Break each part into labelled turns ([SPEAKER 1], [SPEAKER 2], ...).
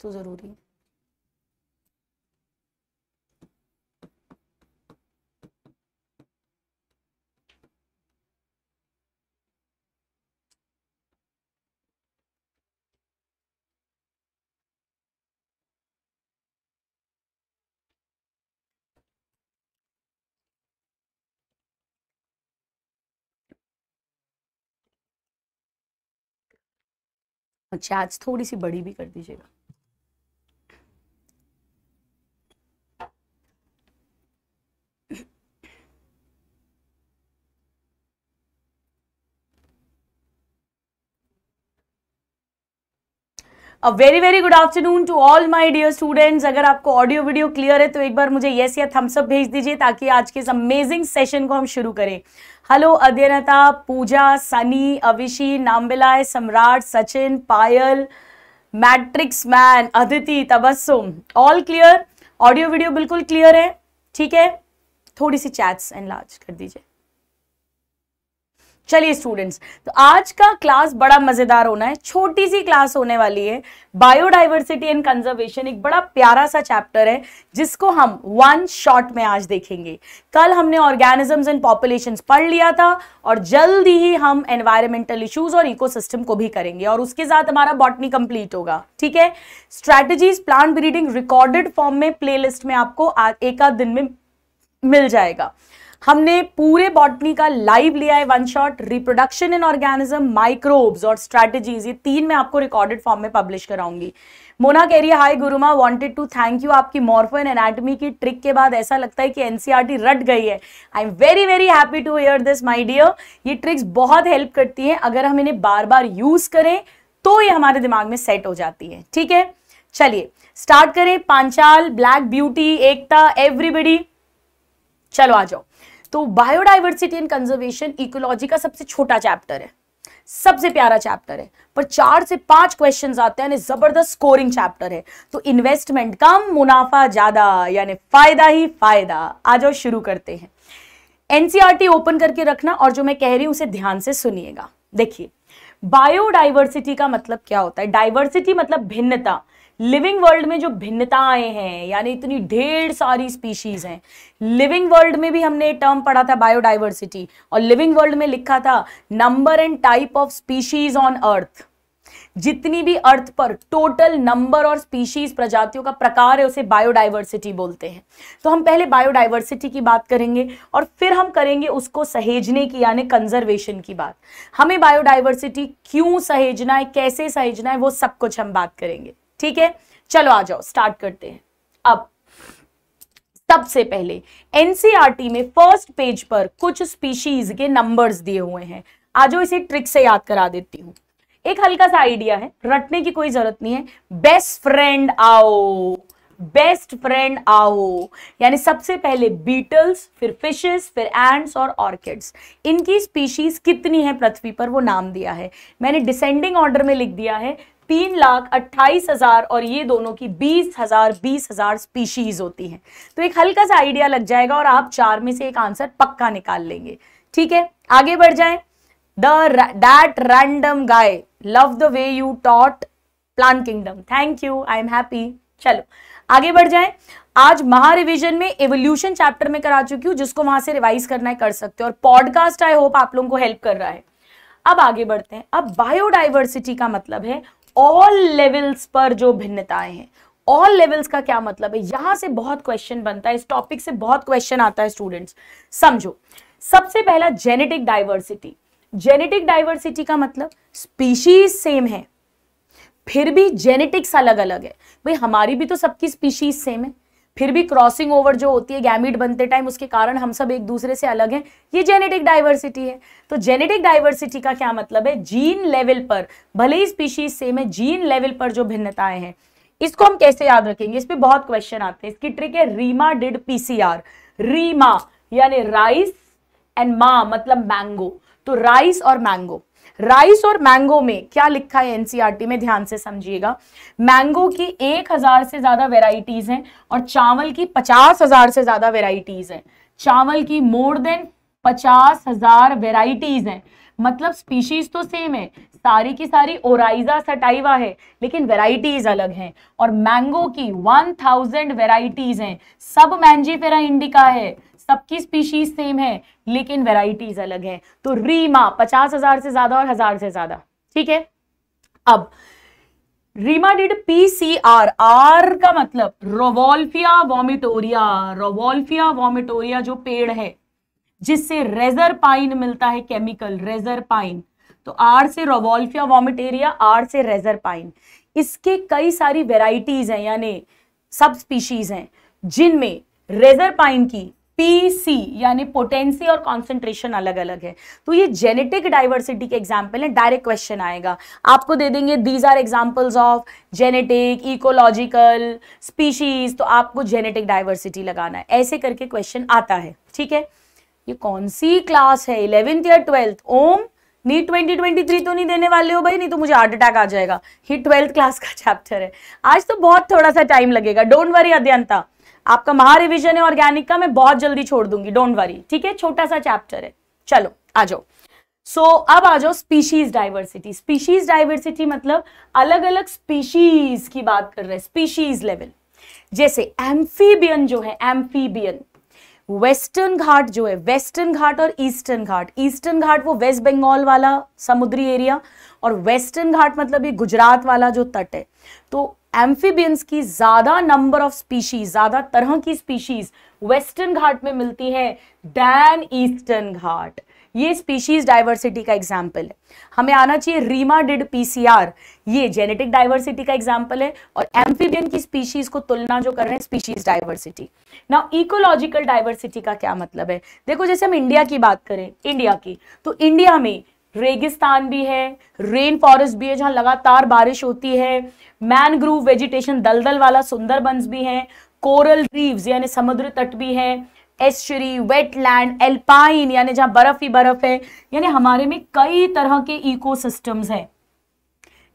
[SPEAKER 1] तो ज़रूरी है अच्छा आज थोड़ी सी बड़ी भी कर दीजिएगा a very very good afternoon to all my dear students अगर आपको ऑडियो वीडियो क्लियर है तो एक बार मुझे येस या थम्सअप भेज दीजिए ताकि आज के इस अमेजिंग सेशन को हम शुरू करें हेलो अध्ययनता पूजा सनी अविशी नामबिलाय Samrat Sachin Payal matrix man Aditi Tabassum all clear audio video बिल्कुल क्लियर है ठीक है थोड़ी सी चैट्स एंड कर दीजिए चलिए स्टूडेंट्स तो आज का क्लास बड़ा मजेदार होना है छोटी सी क्लास होने वाली है बायोडाइवर्सिटी एंड कंजर्वेशन एक बड़ा प्यारा सा चैप्टर है जिसको हम वन शॉट में आज देखेंगे कल हमने ऑर्गेनिजम्स एंड पॉपुलेशंस पढ़ लिया था और जल्दी ही हम एनवायरमेंटल इश्यूज और इकोसिस्टम को भी करेंगे और उसके साथ हमारा बॉटनी कंप्लीट होगा ठीक है strategies plant breeding recorded form में प्ले में आपको एक आध दिन में मिल जाएगा हमने पूरे बॉटनी का लाइव लिया है one shot reproduction in organism microbes और स्ट्रेटजीज ये तीन मैं आपको रिकॉर्डेड फॉर्म में पब्लिश कराऊंगी मोना कह रही है hi Guruma wanted to thank you आपकी मॉर्फो एंड एनाटमी की ट्रिक के बाद ऐसा लगता है कि एनसीईआरटी e रट गई है I am very very happy to hear this my dear ये ट्रिक्स बहुत हेल्प करती हैं अगर हम इन्हें बार बार यूज करें तो ये हमारे दिमाग में सेट हो जाती है ठीक है चलिए स्टार्ट करें Panchal black beauty Ekta everybody चलो आ जाओ तो बायोडाइवर्सिटी एंड कंजर्वेशन इकोलॉजी का सबसे छोटा चैप्टर है सबसे प्यारा चैप्टर है पर चार से पांच क्वेश्चंस आते हैं जबरदस्त स्कोरिंग चैप्टर है तो इन्वेस्टमेंट कम मुनाफा ज्यादा यानी फायदा ही फायदा आ जाओ शुरू करते हैं एनसीआरटी ओपन e करके रखना और जो मैं कह रही हूं उसे ध्यान से सुनिएगा देखिए बायोडाइवर्सिटी का मतलब क्या होता है डाइवर्सिटी मतलब भिन्नता लिविंग वर्ल्ड में जो भिन्नताएं हैं यानी इतनी ढेर सारी स्पीशीज हैं लिविंग वर्ल्ड में भी हमने टर्म पढ़ा था बायोडाइवर्सिटी और लिविंग वर्ल्ड में लिखा था number and type of species on earth जितनी भी अर्थ पर टोटल नंबर और स्पीशीज प्रजातियों का प्रकार है उसे बायोडाइवर्सिटी बोलते हैं तो हम पहले बायोडाइवर्सिटी की बात करेंगे और फिर हम करेंगे उसको सहेजने की यानी कंजर्वेशन की बात हमें बायोडाइवर्सिटी क्यों सहेजना है कैसे सहेजना है वो सब कुछ हम बात करेंगे ठीक है चलो आ जाओ स्टार्ट करते हैं अब सबसे पहले एनसीआरटी e में फर्स्ट पेज पर कुछ स्पीशीज के नंबर्स दिए हुए हैं आज इसे ट्रिक से याद करा देती हूं एक हल्का सा आइडिया है रटने की कोई जरूरत नहीं है बेस्ट फ्रेंड आओ बेस्ट फ्रेंड आओ यानी सबसे पहले बीटल्स फिर फिशेस फिर एंड्स और ऑर्किड्स इनकी स्पीशीज कितनी है पृथ्वी पर वो नाम दिया है मैंने डिसेंडिंग ऑर्डर में लिख दिया है तीन लाख अट्ठाईस हज़ार और ये दोनों की बीस हज़ार बीस हज़ार स्पीशीज़ होती हैं तो एक हल्का सा आइडिया लग जाएगा और आप चार में से एक आंसर पक्का निकाल लेंगे ठीक है आगे बढ़ जाए the that random guy love the way you taught plant kingdom thank you I am happy चलो आगे बढ़ जाए आज महारिविजन में एवोल्यूशन चैप्टर में करा चुकी हूँ जिसको वहां से रिवाइज करना है कर सकते हो और पॉडकास्ट आई होप आप लोगों को हेल्प कर रहा है अब आगे बढ़ते हैं अब बायोडाइवर्सिटी का मतलब है ऑल लेवल्स पर जो भिन्नताएं हैं ऑल लेवल्स का क्या मतलब है यहां से बहुत क्वेश्चन बनता है इस टॉपिक से बहुत क्वेश्चन आता है स्टूडेंट्स समझो सबसे पहला जेनेटिक डाइवर्सिटी जेनेटिक डाइवर्सिटी का मतलब स्पीशीज सेम है फिर भी जेनेटिक्स अलग अलग है भाई हमारी भी तो सबकी स्पीशीज सेम है फिर भी क्रॉसिंग ओवर जो होती है गैमिट बनते टाइम उसके कारण हम सब एक दूसरे से अलग हैं ये जेनेटिक डाइवर्सिटी है तो जेनेटिक डाइवर्सिटी का क्या मतलब है जीन लेवल पर भले ही स्पीशीज सेम है जीन लेवल पर जो भिन्नताएं हैं इसको हम कैसे याद रखेंगे इस पर बहुत क्वेश्चन आते हैं इसकी ट्रिक है रीमा डिड पीसीआर रीमा यानी राइस एंड मा मतलब मैंगो तो राइस और मैंगो राइस और मैंगो में क्या लिखा है एनसीईआरटी में ध्यान से समझिएगा मैंगो की एक हजार से ज्यादा वेराइटीज हैं और चावल की पचास हजार से ज्यादा वेराइटीज हैं चावल की मोर देन पचास हजार वेराइटीज हैं मतलब स्पीशीज तो सेम है सारी की सारी ओराइजा सटाइवा है लेकिन वेराइटीज अलग हैं और मैंगो की 1000 वेराइटीज हैं सब फेरा इंडिका है सबकी स्पीशीज सेम है लेकिन वेराइटीज अलग है तो रीमा पचास हजार से ज्यादा और हजार से ज्यादा ठीक है अब Rima did P C R R का मतलब रोवोल्फिया वॉमिटोरिया रोवोल्फिया वॉमिटोरिया जो पेड़ है जिससे रेजर पाइन मिलता है केमिकल रेजर पाइन तो आर से रोवोल्फिया वॉमिटेरिया आर से रेजर पाइन इसके कई सारी वेराइटीज हैं यानी सब स्पीशीज हैं जिनमें रेजर पाइन की पी यानी पोटेंसी और कॉन्सेंट्रेशन अलग अलग है तो ये जेनेटिक डाइवर्सिटी के एग्जाम्पल है डायरेक्ट क्वेश्चन आएगा आपको दे देंगे these are examples of genetic ecological species तो आपको जेनेटिक डाइवर्सिटी लगाना है ऐसे करके क्वेश्चन आता है ठीक है ये कौन सी क्लास है इलेवेंथ या ट्वेल्थ ओम नीट 2023 तो नहीं देने वाले हो भाई नहीं तो मुझे हार्ट अटैक आ जाएगा ये ट्वेल्थ क्लास का चैप्टर है आज तो बहुत थोड़ा सा टाइम लगेगा डोंट वरी अध्यंता आपका महा रिविजन है ऑर्गेनिक का मैं बहुत जल्दी छोड़ दूंगी डोंट वरी ठीक है छोटा सा चैप्टर है चलो आ जाओ सो so, अब आ जाओ स्पीशीज डाइवर्सिटी स्पीशीज डाइवर्सिटी मतलब अलग अलग स्पीशीज की बात कर रहे हैं स्पीशीज लेवल जैसे एम्फीबियन जो है एम्फीबियन वेस्टर्न घाट जो है वेस्टर्न घाट और ईस्टर्न घाट ईस्टर्न घाट वो वेस्ट बंगाल वाला समुद्री एरिया और वेस्टर्न घाट मतलब ये गुजरात वाला जो तट है तो एम्फीबियंस की ज्यादा नंबर ऑफ स्पीशीज ज्यादा तरह की स्पीशीज वेस्टर्न घाट में मिलती है दैन ईस्टर्न घाट ये स्पीशीज डाइवर्सिटी का एग्जाम्पल है हमें आना चाहिए रीमा डिड पीसीआर ये जेनेटिक डाइवर्सिटी का एग्जाम्पल है और एम्फीबियन की स्पीशीज को तुलना जो कर रहे हैं स्पीशीज डाइवर्सिटी ना इकोलॉजिकल डाइवर्सिटी का क्या मतलब है देखो जैसे हम इंडिया की बात करें इंडिया की तो इंडिया में रेगिस्तान भी है रेन फॉरेस्ट भी है जहाँ लगातार बारिश होती है मैनग्रूव वेजिटेशन दलदल वाला बंस भी है कोरल रीव्स यानी समुद्र तट भी है एस्चरी वेटलैंड एल्पाइन यानी जहाँ बर्फ ही बर्फ है यानी हमारे में कई तरह के इकोसिस्टम्स हैं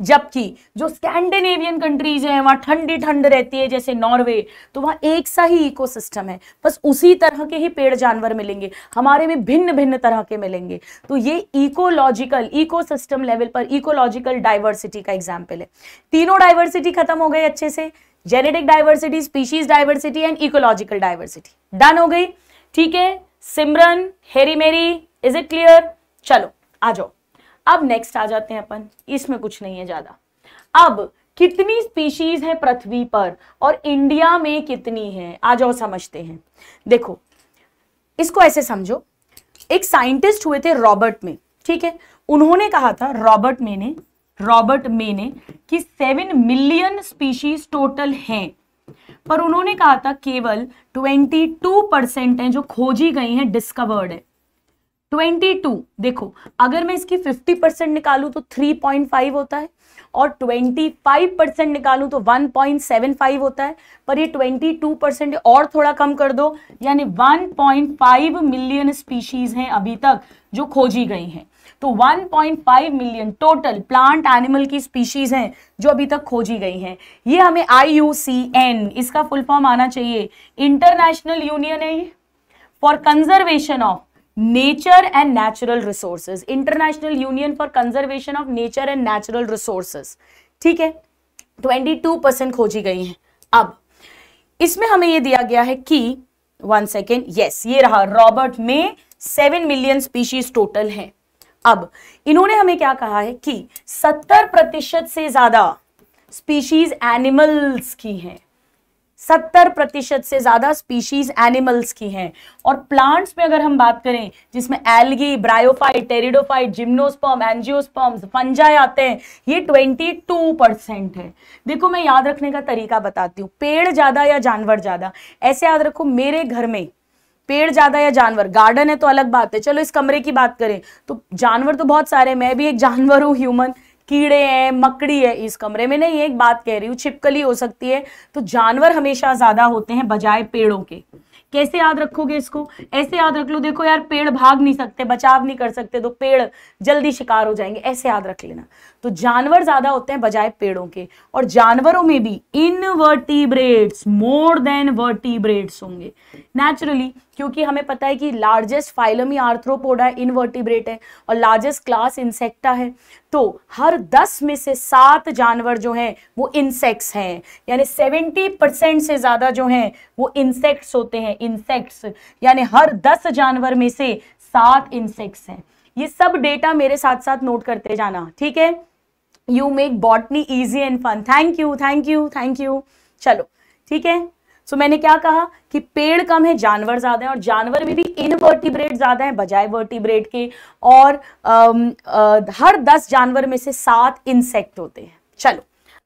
[SPEAKER 1] जबकि जो स्कैंडिनेवियन कंट्रीज हैं वहां ठंडी ठंड रहती है जैसे नॉर्वे तो वहां एक सा ही इकोसिस्टम है बस उसी तरह के ही पेड़ जानवर मिलेंगे हमारे में भिन्न भिन्न तरह के मिलेंगे तो ये इकोलॉजिकल इकोसिस्टम लेवल पर इकोलॉजिकल डाइवर्सिटी का एग्जाम्पल है तीनों डाइवर्सिटी खत्म हो गई अच्छे से genetic diversity species diversity and ecological diversity done हो गई ठीक है सिमरन हेरी मेरी इज इट क्लियर चलो आ जाओ अब नेक्स्ट आ जाते हैं अपन इसमें कुछ नहीं है ज़्यादा अब कितनी स्पीशीज है पृथ्वी पर और इंडिया में कितनी है आ जाओ समझते हैं देखो इसको ऐसे समझो एक साइंटिस्ट हुए थे रॉबर्ट में ठीक है उन्होंने कहा था रॉबर्ट मे ने रॉबर्ट मे ने कि सेवन मिलियन स्पीशीज टोटल हैं पर उन्होंने कहा था केवल ट्वेंटी टू परसेंट है जो खोजी गई हैं डिस्कवर्ड है ट्वेंटी टू देखो अगर मैं इसकी फिफ्टी परसेंट निकालू तो थ्री पॉइंट फाइव होता है और ट्वेंटी फाइव परसेंट निकालू तो वन पॉइंट सेवन फाइव होता है पर ये ट्वेंटी टू परसेंट और थोड़ा कम कर दो यानी one point five million species हैं अभी तक जो खोजी गई हैं तो 1.5 मिलियन टोटल प्लांट एनिमल की स्पीशीज हैं जो अभी तक खोजी गई हैं ये हमें आई इसका फुल फॉर्म आना चाहिए इंटरनेशनल यूनियन है ये for conservation of nature and natural resources international union for conservation of nature and natural resources ठीक है 22 परसेंट खोजी गई हैं अब इसमें हमें यह दिया गया है कि वन सेकेंड यस ये रहा रॉबर्ट में सेवन मिलियन स्पीशीज टोटल है अब इन्होंने हमें क्या कहा है कि सत्तर प्रतिशत से ज्यादा स्पीशीज एनिमल्स की हैं सत्तर प्रतिशत से ज़्यादा स्पीशीज एनिमल्स की हैं और प्लांट्स में अगर हम बात करें जिसमें algae bryophyte pteridophyte gymnosperm angiosperm fungi आते हैं ये ट्वेंटी टू परसेंट है देखो मैं याद रखने का तरीका बताती हूँ पेड़ ज़्यादा या जानवर ज़्यादा ऐसे याद रखो मेरे घर में पेड़ ज्यादा या जानवर गार्डन है तो अलग बात है चलो इस कमरे की बात करें तो जानवर तो बहुत सारे मैं भी एक जानवर हूँ ह्यूमन कीड़े हैं मकड़ी है इस कमरे में नहीं एक बात कह रही हूँ छिपकली हो सकती है तो जानवर हमेशा ज़्यादा होते हैं बजाय पेड़ों के कैसे याद रखोगे इसको ऐसे याद रख लो देखो यार पेड़ भाग नहीं सकते बचाव नहीं कर सकते तो पेड़ जल्दी शिकार हो जाएंगे ऐसे याद रख लेना तो जानवर ज्यादा होते हैं बजाय पेड़ों के और जानवरों में भी इनवर्टिब्रेट्स मोर देन वर्टिब्रेट्स होंगे नेचुरली क्योंकि हमें पता है कि लार्जेस्ट फाइलम ही आर्थ्रोपोडा इनवर्टिब्रेट है और लार्जेस्ट क्लास इंसेक्टा है तो हर दस में से सात जानवर जो हैं वो इंसेक्ट्स हैं यानी सेवेंटी परसेंट से ज़्यादा जो हैं वो इंसेक्ट्स होते हैं इंसेक्ट्स यानी हर दस जानवर में से सात इंसेक्ट्स हैं ये सब डेटा मेरे साथ साथ नोट करते जाना ठीक है you make botany easy and fun thank you thank you thank you चलो ठीक है सो so, मैंने क्या कहा कि पेड़ कम है जानवर ज़्यादा है और जानवर में भी इनवर्टिब्रेट ज़्यादा है बजाय वर्टिब्रेट के और आ, आ, हर दस जानवर में से सात इंसेक्ट होते हैं चलो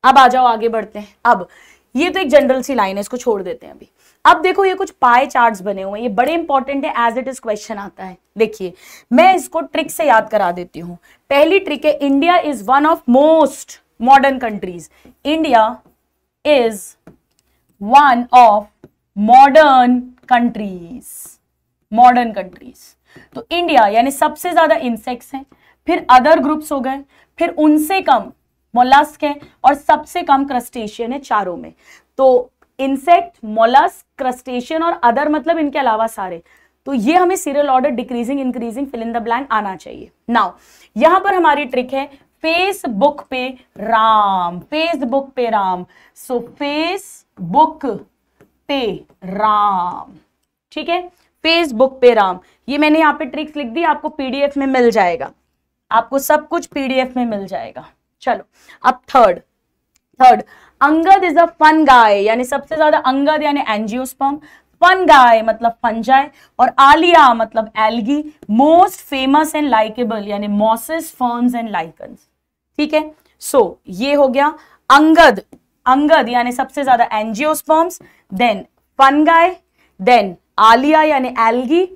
[SPEAKER 1] अब आ जाओ आगे बढ़ते हैं अब ये तो एक जनरल सी लाइन है इसको छोड़ देते हैं अभी अब देखो ये कुछ पाए चार्ट्स बने हुए हैं ये बड़े इंपॉर्टेंट है एज इट इज क्वेश्चन आता है देखिए मैं इसको ट्रिक से याद करा देती हूं पहली ट्रिक है India is one of most modern countries India is one of modern countries modern countries तो इंडिया यानी सबसे ज्यादा इंसेक्ट्स हैं फिर अदर ग्रुप्स हो गए फिर उनसे कम मोलास्क है और सबसे कम क्रस्टेशियन है चारों में तो इंसेक्ट मोलस क्रस्टेशन और अदर मतलब इनके अलावा सारे तो ये हमें serial order decreasing increasing fill in the blank आना चाहिए नाउ यहां पर हमारी ट्रिक है फेसबुक पे राम फेसबुक पे राम सो फेसबुक पे राम ठीक है फेसबुक पे राम ये मैंने यहां पे ट्रिक्स लिख दी आपको पीडीएफ में मिल जाएगा आपको सब कुछ पीडीएफ में मिल जाएगा चलो अब third third Angad is a fun guy यानी सबसे ज्यादा अंगद यानी एंजियोस्पर्म फन गाय मतलब फंजाई और आलिया मतलब algae most famous and likeable यानी मॉसेस फर्म्स एंड लाइकन्स ठीक है सो so, ये हो गया अंगद अंगद यानी सबसे ज्यादा angiosperms then fungi then Alia यानी algae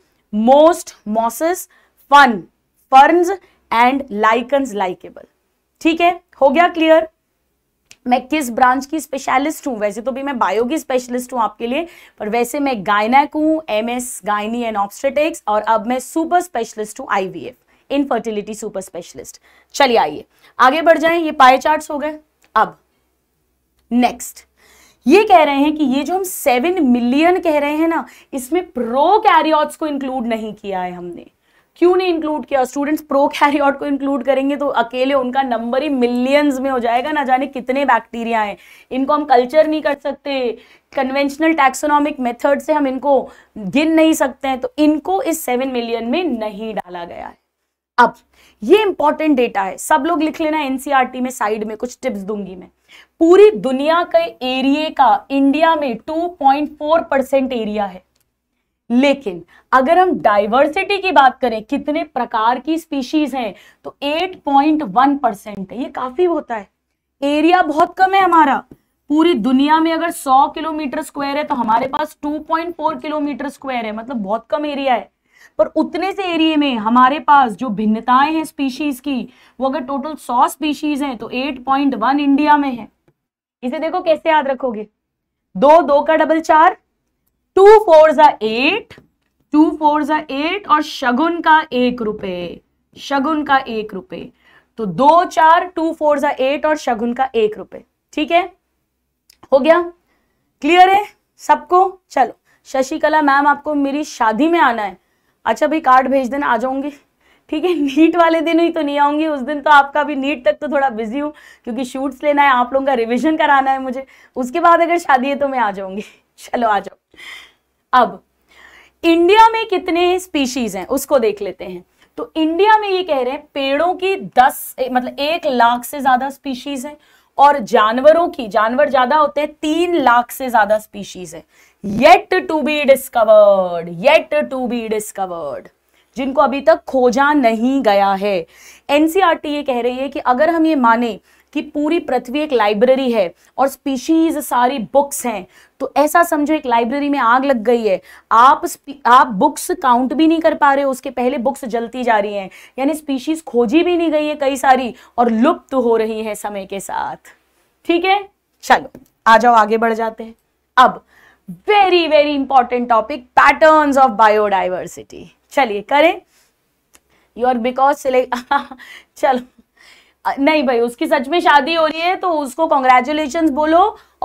[SPEAKER 1] most mosses fun ferns and lichens likeable ठीक है हो गया क्लियर मैं किस ब्रांच की स्पेशलिस्ट हूँ वैसे तो भी मैं बायो की स्पेशलिस्ट हूँ आपके लिए पर वैसे मैं गायनाक हूँ M S gynae and obstetrics और अब मैं सुपर स्पेशलिस्ट हूँ इन इनफर्टिलिटी सुपर स्पेशलिस्ट चलिए आइए आगे बढ़ जाए ये पाए चार्ट हो गए अब नेक्स्ट ये कह रहे हैं कि ये जो हम सेवन मिलियन कह रहे हैं ना इसमें प्रो कैरियॉट्स को इंक्लूड नहीं किया है हमने क्यों नहीं इंक्लूड किया स्टूडेंट्स प्रो कैरियॉट को इंक्लूड करेंगे तो अकेले उनका नंबर ही मिलियंस में हो जाएगा ना जाने कितने बैक्टीरिया हैं इनको हम कल्चर नहीं कर सकते कन्वेंशनल टैक्सोनॉमिक मेथड से हम इनको गिन नहीं सकते हैं तो इनको इस सेवन मिलियन में नहीं डाला गया है अब ये इंपॉर्टेंट डेटा है सब लोग लिख लेना एनसीईआरटी e में साइड में कुछ टिप्स दूंगी मैं पूरी दुनिया के एरिए का इंडिया में 2.4 परसेंट एरिया है लेकिन अगर हम डाइवर्सिटी की बात करें कितने प्रकार की स्पीशीज हैं तो 8.1 परसेंट है ये काफी होता है एरिया बहुत कम है हमारा पूरी दुनिया में अगर 100 किलोमीटर स्क्वायर है तो हमारे पास 2.4 किलोमीटर स्क्वायर है मतलब बहुत कम एरिया है पर उतने से एरिया में हमारे पास जो भिन्नताएं हैं स्पीशीज की वो अगर टोटल 100 स्पीशीज हैं तो 8.1 इंडिया में है इसे देखो कैसे याद रखोगे दो दो का डबल चार टू फोर ज़ा एट टू फोर ज़ा एट और शगुन का एक रुपए शगुन का एक रुपए तो दो चार टू फोर ज़ा एट और शगुन का एक रुपए ठीक है हो गया क्लियर है सबको चलो शशिकला मैम आपको मेरी शादी में आना है अच्छा भाई कार्ड भेज देना आ जाऊंगी ठीक है नीट वाले दिन ही तो नहीं आऊंगी उस दिन तो आपका भी नीट तक तो थोड़ा बिजी हूँ क्योंकि शूट्स लेना है आप लोगों का रिविजन कराना है मुझे उसके बाद अगर शादी है तो मैं आ जाऊंगी चलो आ जाओ अब इंडिया में कितने स्पीशीज हैं उसको देख लेते हैं तो इंडिया में ये कह रहे हैं पेड़ों की दस मतलब एक लाख से ज्यादा स्पीशीज हैं और जानवरों की जानवर ज्यादा होते हैं तीन लाख से ज्यादा स्पीशीज है yet to be discovered yet to be discovered जिनको अभी तक खोजा नहीं गया है एनसीआरटी e ये कह रही है कि अगर हम ये माने कि पूरी पृथ्वी एक लाइब्रेरी है और स्पीशीज सारी बुक्स हैं तो ऐसा समझो एक लाइब्रेरी में आग लग गई है आप आप बुक्स काउंट भी नहीं कर पा रहे उसके पहले बुक्स जलती जा रही हैं यानी स्पीशीज खोजी भी नहीं गई है कई सारी और लुप्त हो रही है समय के साथ ठीक है चलो आ जाओ आगे बढ़ जाते हैं अब very very important topic pattern of biodiversity चलिए करें यू आर बिकॉज चलो नहीं भाई उसकी सच में शादी हो रही है तो उसको कॉन्ग्रेचुलेशन बोलो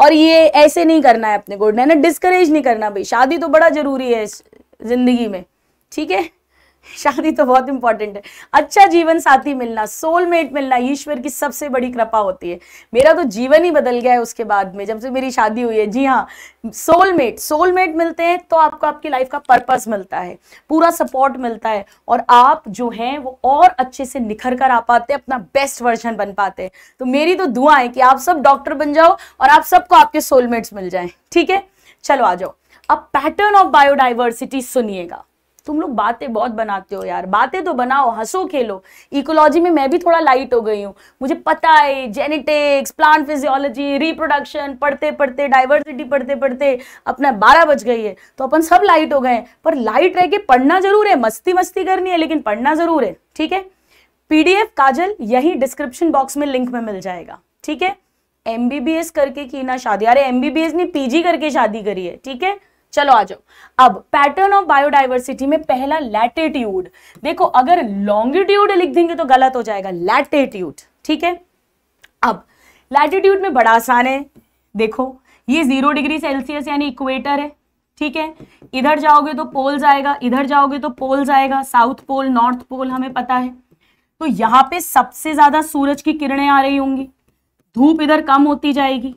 [SPEAKER 1] और ये ऐसे नहीं करना है अपने को है ना डिस्करेज नहीं करना भाई शादी तो बड़ा जरूरी है जिंदगी में ठीक है शादी तो बहुत इंपॉर्टेंट है अच्छा जीवन साथी मिलना सोलमेट मिलना ईश्वर की सबसे बड़ी कृपा होती है मेरा तो जीवन ही बदल गया है उसके बाद में जब से मेरी शादी हुई है जी हाँ सोलमेट सोलमेट मिलते हैं तो आपको आपकी लाइफ का पर्पस मिलता है पूरा सपोर्ट मिलता है और आप जो हैं वो और अच्छे से निखर कर आ पाते हैं अपना बेस्ट वर्जन बन पाते हैं तो मेरी तो दुआ है कि आप सब डॉक्टर बन जाओ और आप सबको आपके सोलमेट्स मिल जाए ठीक है चलो आ जाओ अब पैटर्न ऑफ बायोडाइवर्सिटी सुनिएगा तुम लोग बातें बहुत बनाते हो यार बातें तो बनाओ हंसो खेलो इकोलॉजी में मैं भी थोड़ा लाइट हो गई हूँ मुझे पता है जेनेटिक्स प्लांट फिजियोलॉजी रिप्रोडक्शन पढ़ते पढ़ते डाइवर्सिटी पढ़ते पढ़ते अपना बारह बज गई है तो अपन सब लाइट हो गए पर लाइट रह के पढ़ना जरूर है मस्ती मस्ती करनी है लेकिन पढ़ना जरूर है ठीक है पीडीएफ काजल यही डिस्क्रिप्शन बॉक्स में लिंक में मिल जाएगा ठीक है एमबीबीएस करके की ना शादी अरे एमबीबीएस ने पीजी करके शादी करी है ठीक है चलो आ जाओ अब पैटर्न ऑफ बायोडाइवर्सिटी में पहला लैटिट्यूड देखो अगर लॉन्गिट्यूड लिख देंगे तो गलत हो जाएगा लैटिट्यूड ठीक है अब लैटिट्यूड में बड़ा आसान है देखो ये जीरो डिग्री सेल्सियस यानी इक्वेटर है ठीक है इधर जाओगे तो पोल जाएगा इधर जाओगे तो पोल जाएगा साउथ पोल नॉर्थ पोल हमें पता है तो यहाँ पे सबसे ज्यादा सूरज की किरणें आ रही होंगी धूप इधर कम होती जाएगी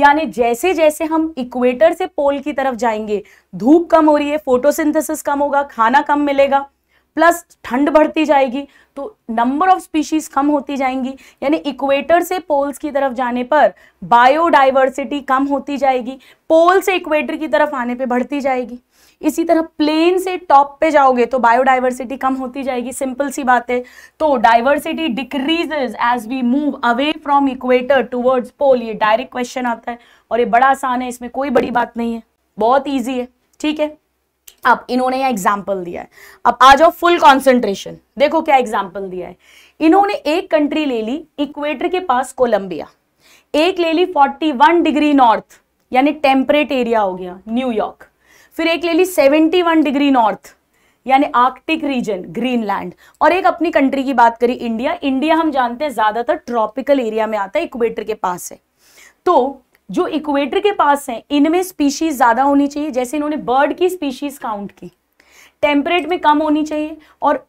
[SPEAKER 1] यानी जैसे जैसे हम इक्वेटर से पोल की तरफ जाएंगे धूप कम हो रही है फोटोसिंथेसिस कम होगा खाना कम मिलेगा प्लस ठंड बढ़ती जाएगी तो नंबर ऑफ स्पीशीज कम होती जाएंगी यानी इक्वेटर से पोल्स की तरफ जाने पर बायोडाइवर्सिटी कम होती जाएगी पोल से इक्वेटर की तरफ आने पे बढ़ती जाएगी इसी तरह प्लेन से टॉप पे जाओगे तो बायोडाइवर्सिटी कम होती जाएगी सिंपल सी बात है तो diversity decreases as we move away from equator towards pole ये डायरेक्ट क्वेश्चन आता है और ये बड़ा आसान है इसमें कोई बड़ी बात नहीं है बहुत ईजी है ठीक है अब इन्होंने यह एग्जाम्पल दिया है अब आ जाओ फुल कॉन्सेंट्रेशन देखो क्या एग्जाम्पल दिया है इन्होंने एक कंट्री ले ली इक्वेटर के पास कोलंबिया एक ले ली 41 डिग्री नॉर्थ यानी टेम्परेट एरिया हो गया न्यूयॉर्क फिर एक ले ली 71 डिग्री नॉर्थ यानी आर्कटिक रीजन ग्रीनलैंड और एक अपनी कंट्री की बात करी इंडिया इंडिया हम जानते हैं ज़्यादातर ट्रॉपिकल एरिया में आता है इक्वेटर के पास है तो जो इक्वेटर के पास हैं इनमें स्पीशीज़ ज़्यादा होनी चाहिए जैसे इन्होंने बर्ड की स्पीशीज़ काउंट की टेम्परेट में कम होनी चाहिए और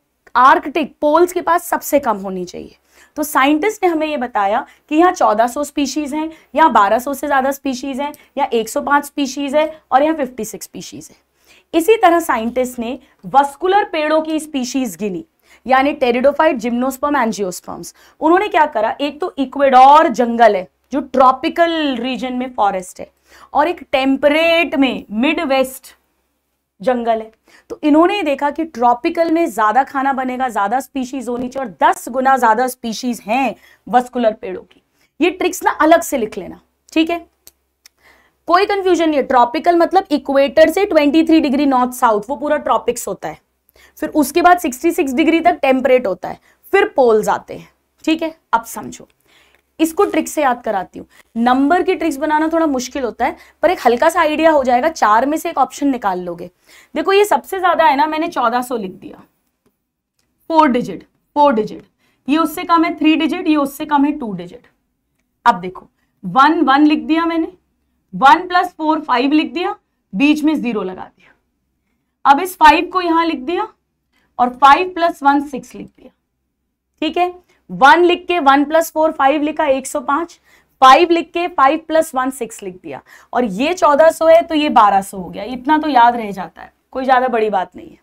[SPEAKER 1] आर्कटिक पोल्स के पास सबसे कम होनी चाहिए तो साइंटिस्ट ने हमें ये बताया कि यहाँ 1400 स्पीशीज हैं यहाँ 1200 से ज़्यादा स्पीशीज हैं यहाँ 105 स्पीशीज है और यहाँ 56 स्पीशीज है इसी तरह साइंटिस्ट ने वस्कुलर पेड़ों की स्पीशीज गिनी यानी टेरिडोफाइड जिम्नोस्पर्म एंजियोस्पर्म्स उन्होंने क्या करा एक तो इक्वेडोर जंगल है जो ट्रॉपिकल रीजन में फॉरेस्ट है और एक टेम्परेट में मिड वेस्ट जंगल है तो इन्होंने देखा कि ट्रॉपिकल में ज़्यादा खाना बनेगा ज़्यादा स्पीशीज होनी चाहिए और दस गुना ज़्यादा स्पीशीज हैं वस्कुलर पेड़ों की ये ट्रिक्स ना अलग से लिख लेना ठीक है कोई कंफ्यूजन नहीं है ट्रॉपिकल मतलब इक्वेटर से 23 डिग्री नॉर्थ साउथ वो पूरा ट्रॉपिक्स होता है फिर उसके बाद 66 डिग्री तक टेम्परेट होता है फिर पोल्स आते हैं ठीक है अब समझो इसको ट्रिक से याद कराती हूँ नंबर की ट्रिक्स बनाना थोड़ा मुश्किल होता है पर एक हल्का सा आइडिया हो जाएगा चार में से एक ऑप्शन निकाल लोगे देखो ये सबसे ज्यादा है ना मैंने चौदह सौ लिख दिया फोर डिजिट फोर डिजिट ये उससे कम है थ्री डिजिट ये उससे कम है टू डिजिट अब देखो वन वन लिख दिया मैंने वन प्लस फोर फाइव लिख दिया बीच में जीरो लगा दिया अब इस फाइव को यहां लिख दिया और फाइव प्लस वन सिक्स लिख दिया ठीक है वन लिख के वन प्लस फोर फाइव लिखा एक सौ पांच फाइव लिख के फाइव प्लस वन सिक्स लिख दिया और ये चौदह सो है तो ये बारह सो हो गया इतना तो याद रह जाता है कोई ज्यादा बड़ी बात नहीं है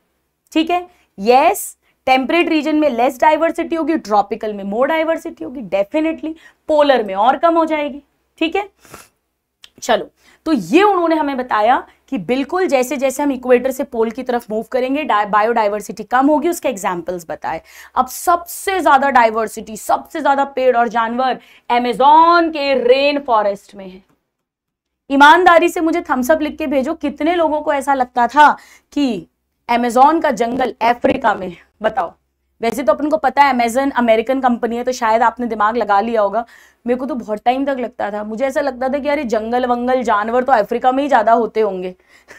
[SPEAKER 1] ठीक है यस टेम्परेट रीजन में लेस डाइवर्सिटी होगी ट्रॉपिकल में मोर डाइवर्सिटी होगी डेफिनेटली पोलर में और कम हो जाएगी ठीक है चलो तो ये उन्होंने हमें बताया कि बिल्कुल जैसे जैसे हम इक्वेटर से पोल की तरफ मूव करेंगे बायोडाइवर्सिटी कम होगी उसके एग्जाम्पल्स बताए अब सबसे ज़्यादा डाइवर्सिटी सबसे ज़्यादा पेड़ और जानवर एमेजॉन के रेन फॉरेस्ट में है ईमानदारी से मुझे थम्सअप लिख के भेजो कितने लोगों को ऐसा लगता था कि अमेजोन का जंगल अफ्रीका में बताओ वैसे तो अपन को पता है अमेजन अमेरिकन कंपनी है तो शायद आपने दिमाग लगा लिया होगा मेरे को तो बहुत टाइम तक लगता था मुझे ऐसा लगता था कि यार जंगल वंगल जानवर तो अफ्रीका में ही ज़्यादा होते होंगे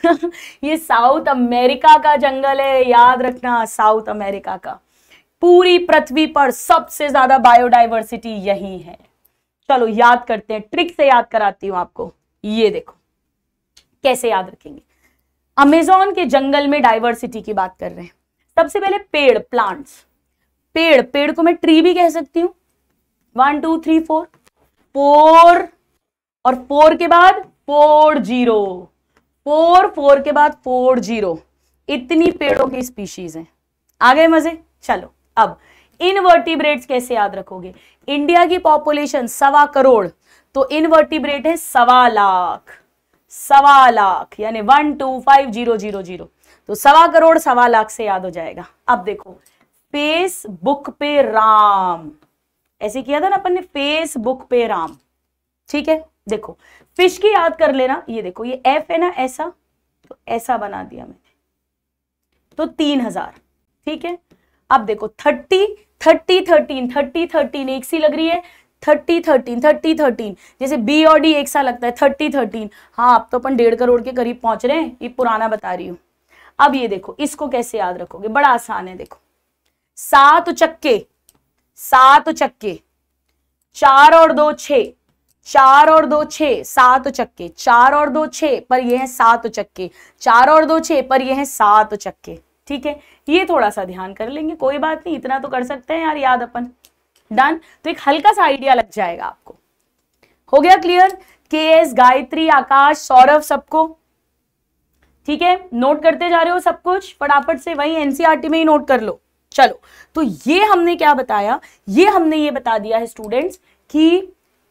[SPEAKER 1] ये साउथ अमेरिका का जंगल है याद रखना साउथ अमेरिका का पूरी पृथ्वी पर सबसे ज़्यादा बायोडाइवर्सिटी यही है चलो याद करते हैं ट्रिक से याद कराती हूँ आपको ये देखो कैसे याद रखेंगे अमेजोन के जंगल में डाइवर्सिटी की बात कर रहे हैं सबसे पहले पेड़ प्लांट्स पेड़ पेड़ को मैं ट्री भी कह सकती हूं one two three four four और फोर के बाद फोर जीरो फोर फोर के बाद फोर जीरो इतनी पेड़ों की स्पीशीज हैं आ गए मजे चलो अब इनवर्टिब्रेट्स कैसे याद रखोगे इंडिया की पॉपुलेशन सवा करोड़ तो इनवर्टिब्रेट है सवा लाख सवा लाख यानी one two five zero zero zero तो सवा करोड़ सवा लाख से याद हो जाएगा अब देखो फेस बुक पे राम ऐसे किया था ना अपन ने फेस बुक पे राम ठीक है देखो फिश की याद कर लेना ये देखो ये एफ है ना ऐसा तो ऐसा बना दिया मैंने तो तीन हजार ठीक है अब देखो thirty thirty thirteen thirty thirteen एक सी लग रही है थर्टी थर्टीन थर्टी थर्टीन जैसे बी और डी एक सा लगता है थर्टी थर्टीन हाँ आप तो अपन डेढ़ करोड़ के करीब पहुंच रहे हैं ये पुराना बता रही हूं अब ये देखो इसको कैसे याद रखोगे बड़ा आसान है देखो सात चक्के सात चक्के चार और दो छ चार और दो छ सात चक्के चार और दो छ पर यह है सात चक्के चार और दो छ पर यह है सात चक्के ठीक है ये थोड़ा सा ध्यान कर लेंगे कोई बात नहीं इतना तो कर सकते हैं यार याद अपन डन तो एक हल्का सा आइडिया लग जाएगा आपको हो गया क्लियर के एस गायत्री आकाश सौरभ सबको ठीक है नोट करते जा रहे हो सब कुछ फटाफट से वही एनसीआरटी e में ही नोट कर लो चलो तो ये हमने क्या बताया ये हमने ये बता दिया है स्टूडेंट्स कि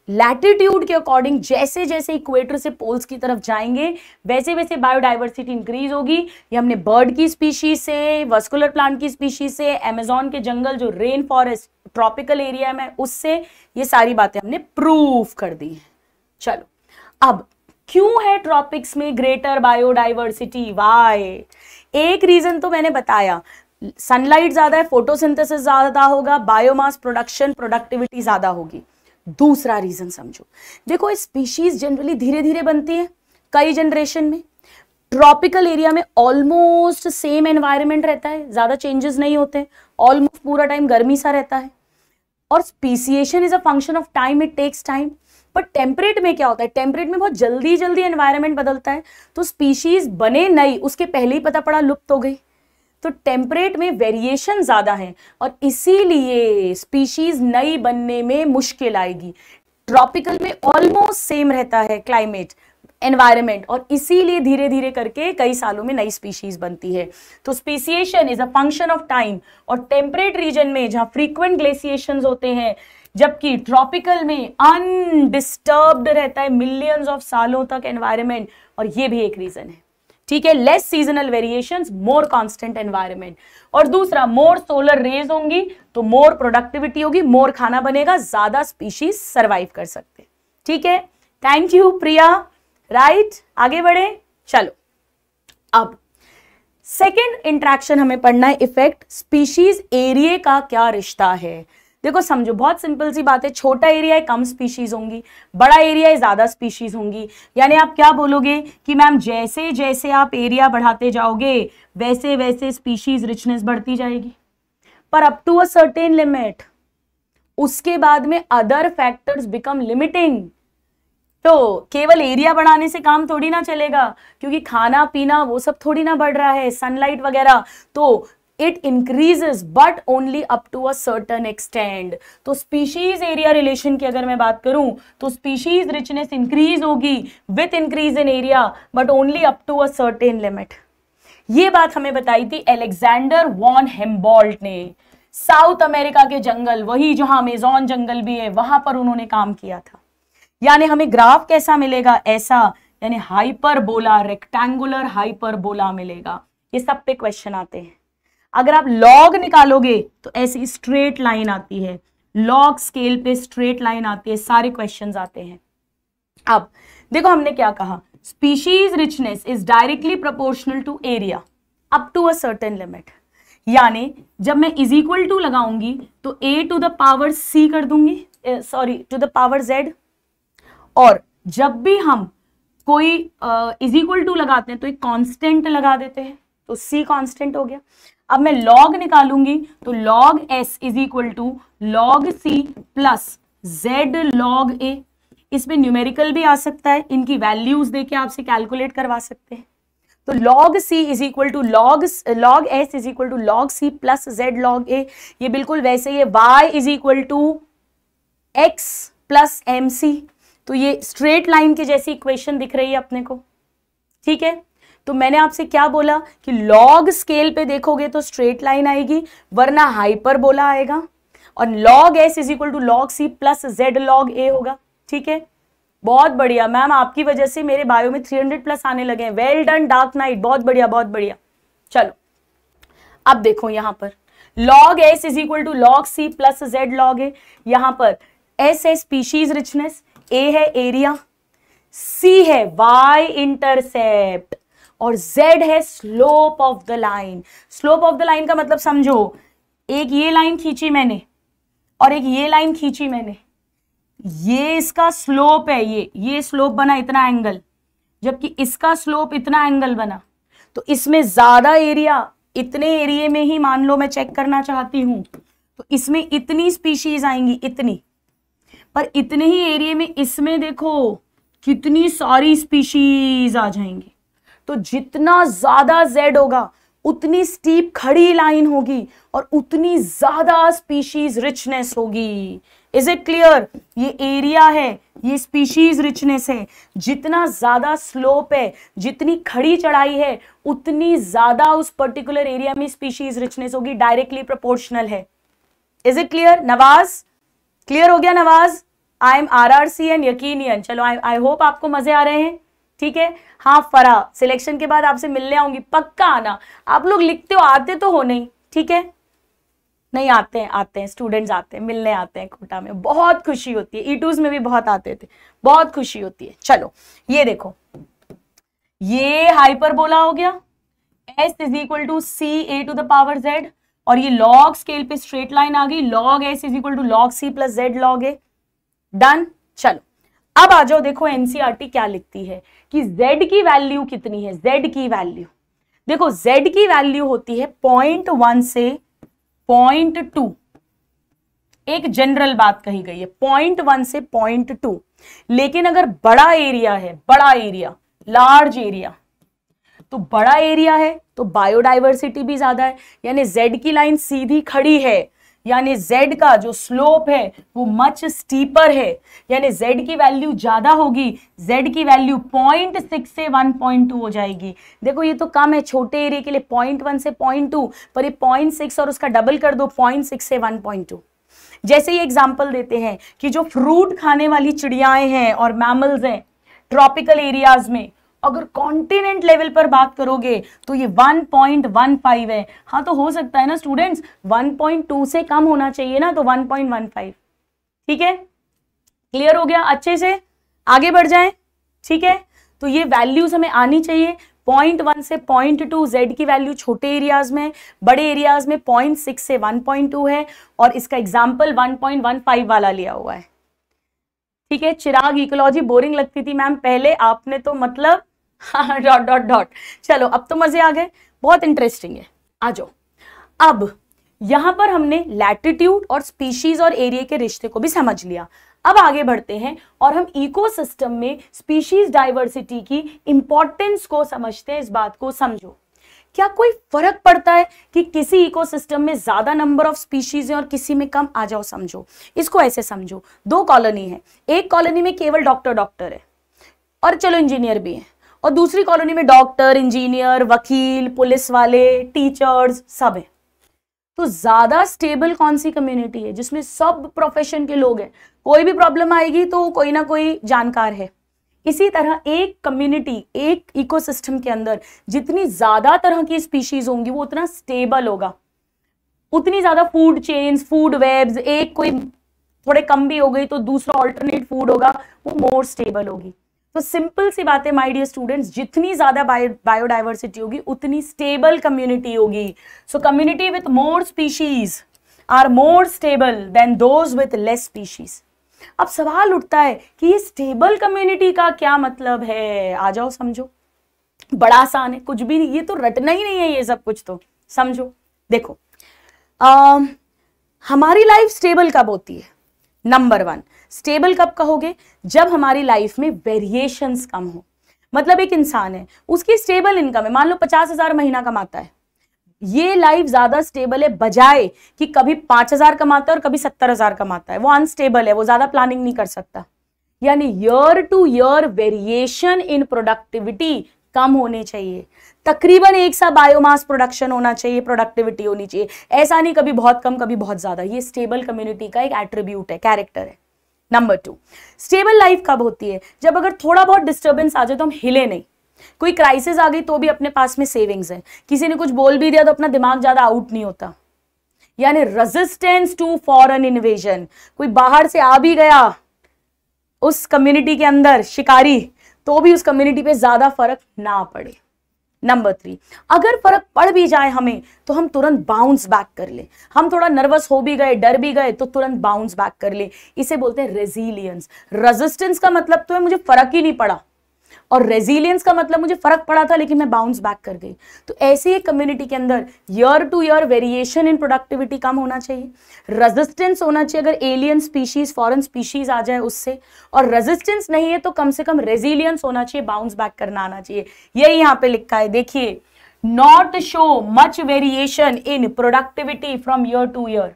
[SPEAKER 1] लैटिट्यूड के अकॉर्डिंग जैसे जैसे इक्वेटर से पोल्स की तरफ जाएंगे वैसे वैसे बायोडाइवर्सिटी इंक्रीज होगी ये हमने बर्ड की स्पीशीज से वस्कुलर प्लांट की स्पीशीज से एमेजॉन के जंगल जो रेन फॉरेस्ट ट्रॉपिकल एरिया में उससे ये सारी बातें हमने प्रूव कर दी है चलो अब क्यों है ट्रॉपिक्स में ग्रेटर बायोडाइवर्सिटी वाई एक रीजन तो मैंने बताया सनलाइट ज़्यादा है फोटोसिंथेसिस ज़्यादा होगा बायोमास प्रोडक्शन प्रोडक्टिविटी ज़्यादा होगी दूसरा रीज़न समझो देखो स्पीशीज जनरली धीरे धीरे बनती है कई जनरेशन में ट्रॉपिकल एरिया में ऑलमोस्ट सेम एनवायरमेंट रहता है ज़्यादा चेंजेस नहीं होते ऑलमोस्ट पूरा टाइम गर्मी सा रहता है और speciation is a function of time it takes time but temperate में क्या होता है टेम्परेट में बहुत जल्दी जल्दी एनवायरमेंट बदलता है तो स्पीशीज बने नहीं उसके पहले ही पता पड़ा लुप्त हो गई तो टेम्परेट में वेरिएशन ज़्यादा है और इसीलिए स्पीशीज़ नई बनने में मुश्किल आएगी ट्रॉपिकल में ऑलमोस्ट सेम रहता है क्लाइमेट एनवायरमेंट और इसीलिए धीरे धीरे करके कई सालों में नई स्पीशीज बनती है तो speciation is a function of time और टेम्परेट रीजन में जहाँ फ्रीक्वेंट ग्लेसिएशन होते हैं जबकि ट्रॉपिकल में अनडिस्टर्ब्ड रहता है मिलियंस ऑफ सालों तक एनवायरमेंट और ये भी एक रीजन है ठीक है less seasonal variation more constant environment और दूसरा मोर सोलर रेज होंगी तो मोर प्रोडक्टिविटी होगी मोर खाना बनेगा ज्यादा स्पीशीज सर्वाइव कर सकते ठीक है थैंक यू प्रिया राइट आगे बढ़े चलो अब सेकेंड इंट्रैक्शन हमें पढ़ना है इफेक्ट स्पीशीज एरिए का क्या रिश्ता है देखो समझो बहुत सिंपल सी बात है छोटा एरिया है कम स्पीशीज होंगी बड़ा एरिया है ज़्यादा स्पीशीज होंगी यानी आप क्या बोलोगे कि मैम जैसे जैसे आप एरिया बढ़ाते जाओगे वैसे वैसे स्पीशीज रिचनेस बढ़ती जाएगी पर up to a certain limit उसके बाद में अदर फैक्टर्स बिकम लिमिटिंग तो केवल एरिया बढ़ाने से काम थोड़ी ना चलेगा क्योंकि खाना पीना वो सब थोड़ी ना बढ़ रहा है सनलाइट वगैरह तो it increases but only up to a certain extent तो स्पीशीज एरिया रिलेशन की अगर मैं बात करूं तो स्पीशीज रिचनेस इंक्रीज होगी with increase in area but only up to a limit ये बात हमें बताई थी एलेक्सेंडर वॉन हेम्बॉल्ट ने साउथ अमेरिका के जंगल वही जहां अमेजोन जंगल भी है वहां पर उन्होंने काम किया था यानी हमें ग्राफ कैसा मिलेगा ऐसा यानी हाइपरबोला रेक्टेंगुलर हाइपरबोला मिलेगा ये सब पे क्वेश्चन आते हैं अगर आप लॉग निकालोगे तो ऐसी स्ट्रेट लाइन आती है लॉग स्केल पे स्ट्रेट लाइन आती है सारे क्वेश्चन आते हैं अब देखो हमने क्या कहा species richness is directly proportional to area up to a certain limit यानी जब मैं इज इक्वल टू लगाऊंगी तो A to the power C कर दूंगी sorry to the power Z और जब भी हम कोई इज इक्वल टू लगाते हैं तो एक कांस्टेंट लगा देते हैं तो सी कांस्टेंट हो गया अब मैं लॉग निकालूंगी तो log S is equal to log C plus Z log A इसमें न्यूमेरिकल भी आ सकता है इनकी वैल्यूज देके आपसे कैलकुलेट करवा सकते हैं तो log C is equal to log log S is equal to log C plus Z log A ये बिल्कुल वैसे ही है is equal to X plus M C तो ये स्ट्रेट लाइन के जैसी इक्वेशन दिख रही है अपने को ठीक है तो मैंने आपसे क्या बोला कि लॉग स्केल पे देखोगे तो स्ट्रेट लाइन आएगी वरना हाइपर बोला आएगा और log S is equal to log C plus Z log A होगा ठीक है बहुत बढ़िया मैम आपकी वजह से मेरे बायो में 300 प्लस आने लगे हैं वेल डन डार्क नाइट बहुत बढ़िया बहुत बढ़िया चलो अब देखो यहां पर log S is equal to log C plus Z log A यहां पर एस है स्पीशीज रिचनेस ए है एरिया सी है वाई इंटरसेप्ट और z है slope of the line slope of the line का मतलब समझो एक ये लाइन खींची मैंने और एक ये लाइन खींची मैंने ये इसका स्लोप है ये ये स्लोप बना इतना एंगल जबकि इसका स्लोप इतना एंगल बना तो इसमें ज़्यादा एरिया इतने एरिए में ही मान लो मैं चेक करना चाहती हूं तो इसमें इतनी स्पीशीज आएंगी इतनी पर इतने ही एरिए में इसमें देखो कितनी सारी स्पीशीज आ जाएंगी तो जितना ज़्यादा जेड होगा उतनी स्टीप खड़ी लाइन होगी और उतनी ज़्यादा स्पीशीज रिचनेस होगी इज इट क्लियर ये एरिया है ये स्पीशीज रिचनेस है जितना ज़्यादा स्लोप है जितनी खड़ी चढ़ाई है उतनी ज़्यादा उस पर्टिकुलर एरिया में स्पीशीज रिचनेस होगी डायरेक्टली प्रोपोर्शनल है is it clear Nawaz clear हो गया Nawaz I M R R C N यकीन चलो आई आई होप आपको मजे आ रहे हैं ठीक है हाँ फरा सिलेक्शन के बाद आपसे मिलने आऊंगी पक्का आना आप लोग लिखते हो आते तो हो नहीं ठीक है नहीं आते हैं आते हैं स्टूडेंट्स आते हैं मिलने आते हैं कोटा में बहुत खुशी होती है ईटूज e में भी बहुत आते थे बहुत खुशी होती है चलो ये देखो ये हाइपर बोला हो गया S is equal to C A to the power Z और ये लॉग स्केल पे स्ट्रेट लाइन आ गई log S is equal to log C plus Z log A done चलो अब आ जाओ देखो एनसीईआरटी e क्या लिखती है कि z की वैल्यू कितनी है z की वैल्यू देखो z की वैल्यू होती है पॉइंट वन से पॉइंट टू एक जनरल बात कही गई है पॉइंट वन से पॉइंट टू लेकिन अगर बड़ा एरिया है बड़ा एरिया लार्ज एरिया तो बड़ा एरिया है तो बायोडाइवर्सिटी भी ज्यादा है यानी जेड की लाइन सीधी खड़ी है यानी z का जो स्लोप है वो मच स्टीपर है यानी z की वैल्यू ज़्यादा होगी z की वैल्यू पॉइंट सिक्स से वन पॉइंट टू हो जाएगी देखो ये तो कम है छोटे एरिया के लिए पॉइंट वन से पॉइंट टू पर ये पॉइंट सिक्स और उसका डबल कर दो पॉइंट सिक्स से वन पॉइंट टू जैसे ये एग्जाम्पल देते हैं कि जो फ्रूट खाने वाली चिड़ियाएं हैं और मैमल्स हैं ट्रॉपिकल एरियाज में अगर कॉन्टिनेंट लेवल पर बात करोगे तो ये 1.15 है हाँ तो हो सकता है ना स्टूडेंट्स 1.2 से कम होना चाहिए ना तो 1.15 ठीक है क्लियर हो गया अच्छे से आगे बढ़ जाए ठीक है तो ये वैल्यूज हमें आनी चाहिए पॉइंट वन से पॉइंट टू जेड की वैल्यू छोटे एरियाज में बड़े एरियाज में पॉइंट सिक्स से वन पॉइंट टू है और इसका example one point one five वाला लिया हुआ है ठीक है चिराग इकोलॉजी बोरिंग लगती थी मैम पहले आपने तो मतलब हाँ, डॉट डॉट डॉट चलो अब तो मज़े आ गए बहुत इंटरेस्टिंग है आ जाओ अब यहां पर हमने लैटिट्यूड और स्पीशीज और एरिया के रिश्ते को भी समझ लिया अब आगे बढ़ते हैं और हम इकोसिस्टम में स्पीशीज डाइवर्सिटी की इम्पोर्टेंस को समझते हैं इस बात को समझो क्या कोई फर्क पड़ता है कि किसी इकोसिस्टम में ज्यादा नंबर ऑफ स्पीशीज हैं और किसी में कम आ जाओ समझो इसको ऐसे समझो दो कॉलोनी है एक कॉलोनी में केवल डॉक्टर डॉक्टर है और चलो इंजीनियर भी है और दूसरी कॉलोनी में डॉक्टर इंजीनियर वकील पुलिस वाले टीचर्स सब है तो ज्यादा स्टेबल कौन सी कम्युनिटी है जिसमें सब प्रोफेशन के लोग हैं कोई भी प्रॉब्लम आएगी तो कोई ना कोई जानकार है इसी तरह एक कम्युनिटी एक इकोसिस्टम के अंदर जितनी ज्यादा तरह की स्पीशीज होंगी वो उतना स्टेबल होगा उतनी ज्यादा फूड चेन्स फूड वेब्स एक कोई थोड़े कम भी हो गई तो दूसरा ऑल्टरनेट फूड होगा वो मोर स्टेबल होगी तो सिंपल सी बात है माय डियर स्टूडेंट्स जितनी ज्यादा बायोडाइवर्सिटी होगी उतनी स्टेबल कम्युनिटी होगी so community with more species are more stable than those with less species अब सवाल उठता है कि ये स्टेबल कम्युनिटी का क्या मतलब है आ जाओ समझो बड़ा आसान है कुछ भी नहीं ये तो रटना ही नहीं है ये सब कुछ तो समझो देखो आ, हमारी लाइफ स्टेबल कब होती है नंबर वन स्टेबल कब कहोगे जब हमारी लाइफ में वेरिएशंस कम हो मतलब एक इंसान है उसकी स्टेबल इनकम है मान लो पचास हजार महीना कमाता है ये लाइफ ज्यादा स्टेबल है बजाय कि कभी पांच हजार कमाता है और कभी सत्तर हजार कमाता है वो अनस्टेबल है वो ज्यादा प्लानिंग नहीं कर सकता यानी year to year variation in productivity कम होने चाहिए तकरीबन एक सा बायोमास प्रोडक्शन होना चाहिए प्रोडक्टिविटी होनी चाहिए ऐसा नहीं कभी बहुत कम कभी बहुत ज़्यादा ये स्टेबल कम्युनिटी का एक एट्रीब्यूट है कैरेक्टर है नंबर टू स्टेबल लाइफ कब होती है जब अगर थोड़ा बहुत डिस्टर्बेंस आ जाए तो हम हिले नहीं कोई क्राइसिस आ गई तो भी अपने पास में सेविंग्स है किसी ने कुछ बोल भी दिया तो अपना दिमाग ज़्यादा आउट नहीं होता यानी रेजिस्टेंस टू फॉरेन इन्वेजन कोई बाहर से आ भी गया उस कम्युनिटी के अंदर शिकारी तो भी उस कम्युनिटी पे ज़्यादा फर्क ना पड़े नंबर थ्री अगर फर्क पड़ भी जाए हमें तो हम तुरंत बाउंस बैक कर ले हम थोड़ा नर्वस हो भी गए डर भी गए तो तुरंत बाउंस बैक कर ले इसे बोलते हैं रेजिलियंस रेजिस्टेंस का मतलब तो है मुझे फर्क ही नहीं पड़ा और रेजिलियंस का मतलब मुझे फर्क पड़ा था लेकिन मैं बाउंस बैक कर गई तो ऐसे ही कम्युनिटी के अंदर year to year variation in productivity कम होना चाहिए रेजिस्टेंस होना चाहिए अगर एलियन स्पीशीज फॉरन स्पीशीज आ जाए उससे और रेजिस्टेंस नहीं है तो कम से कम रेजिलियंस होना चाहिए बाउंस बैक करना आना चाहिए यही यहाँ पे लिखा है देखिए not show much variation in productivity from year to year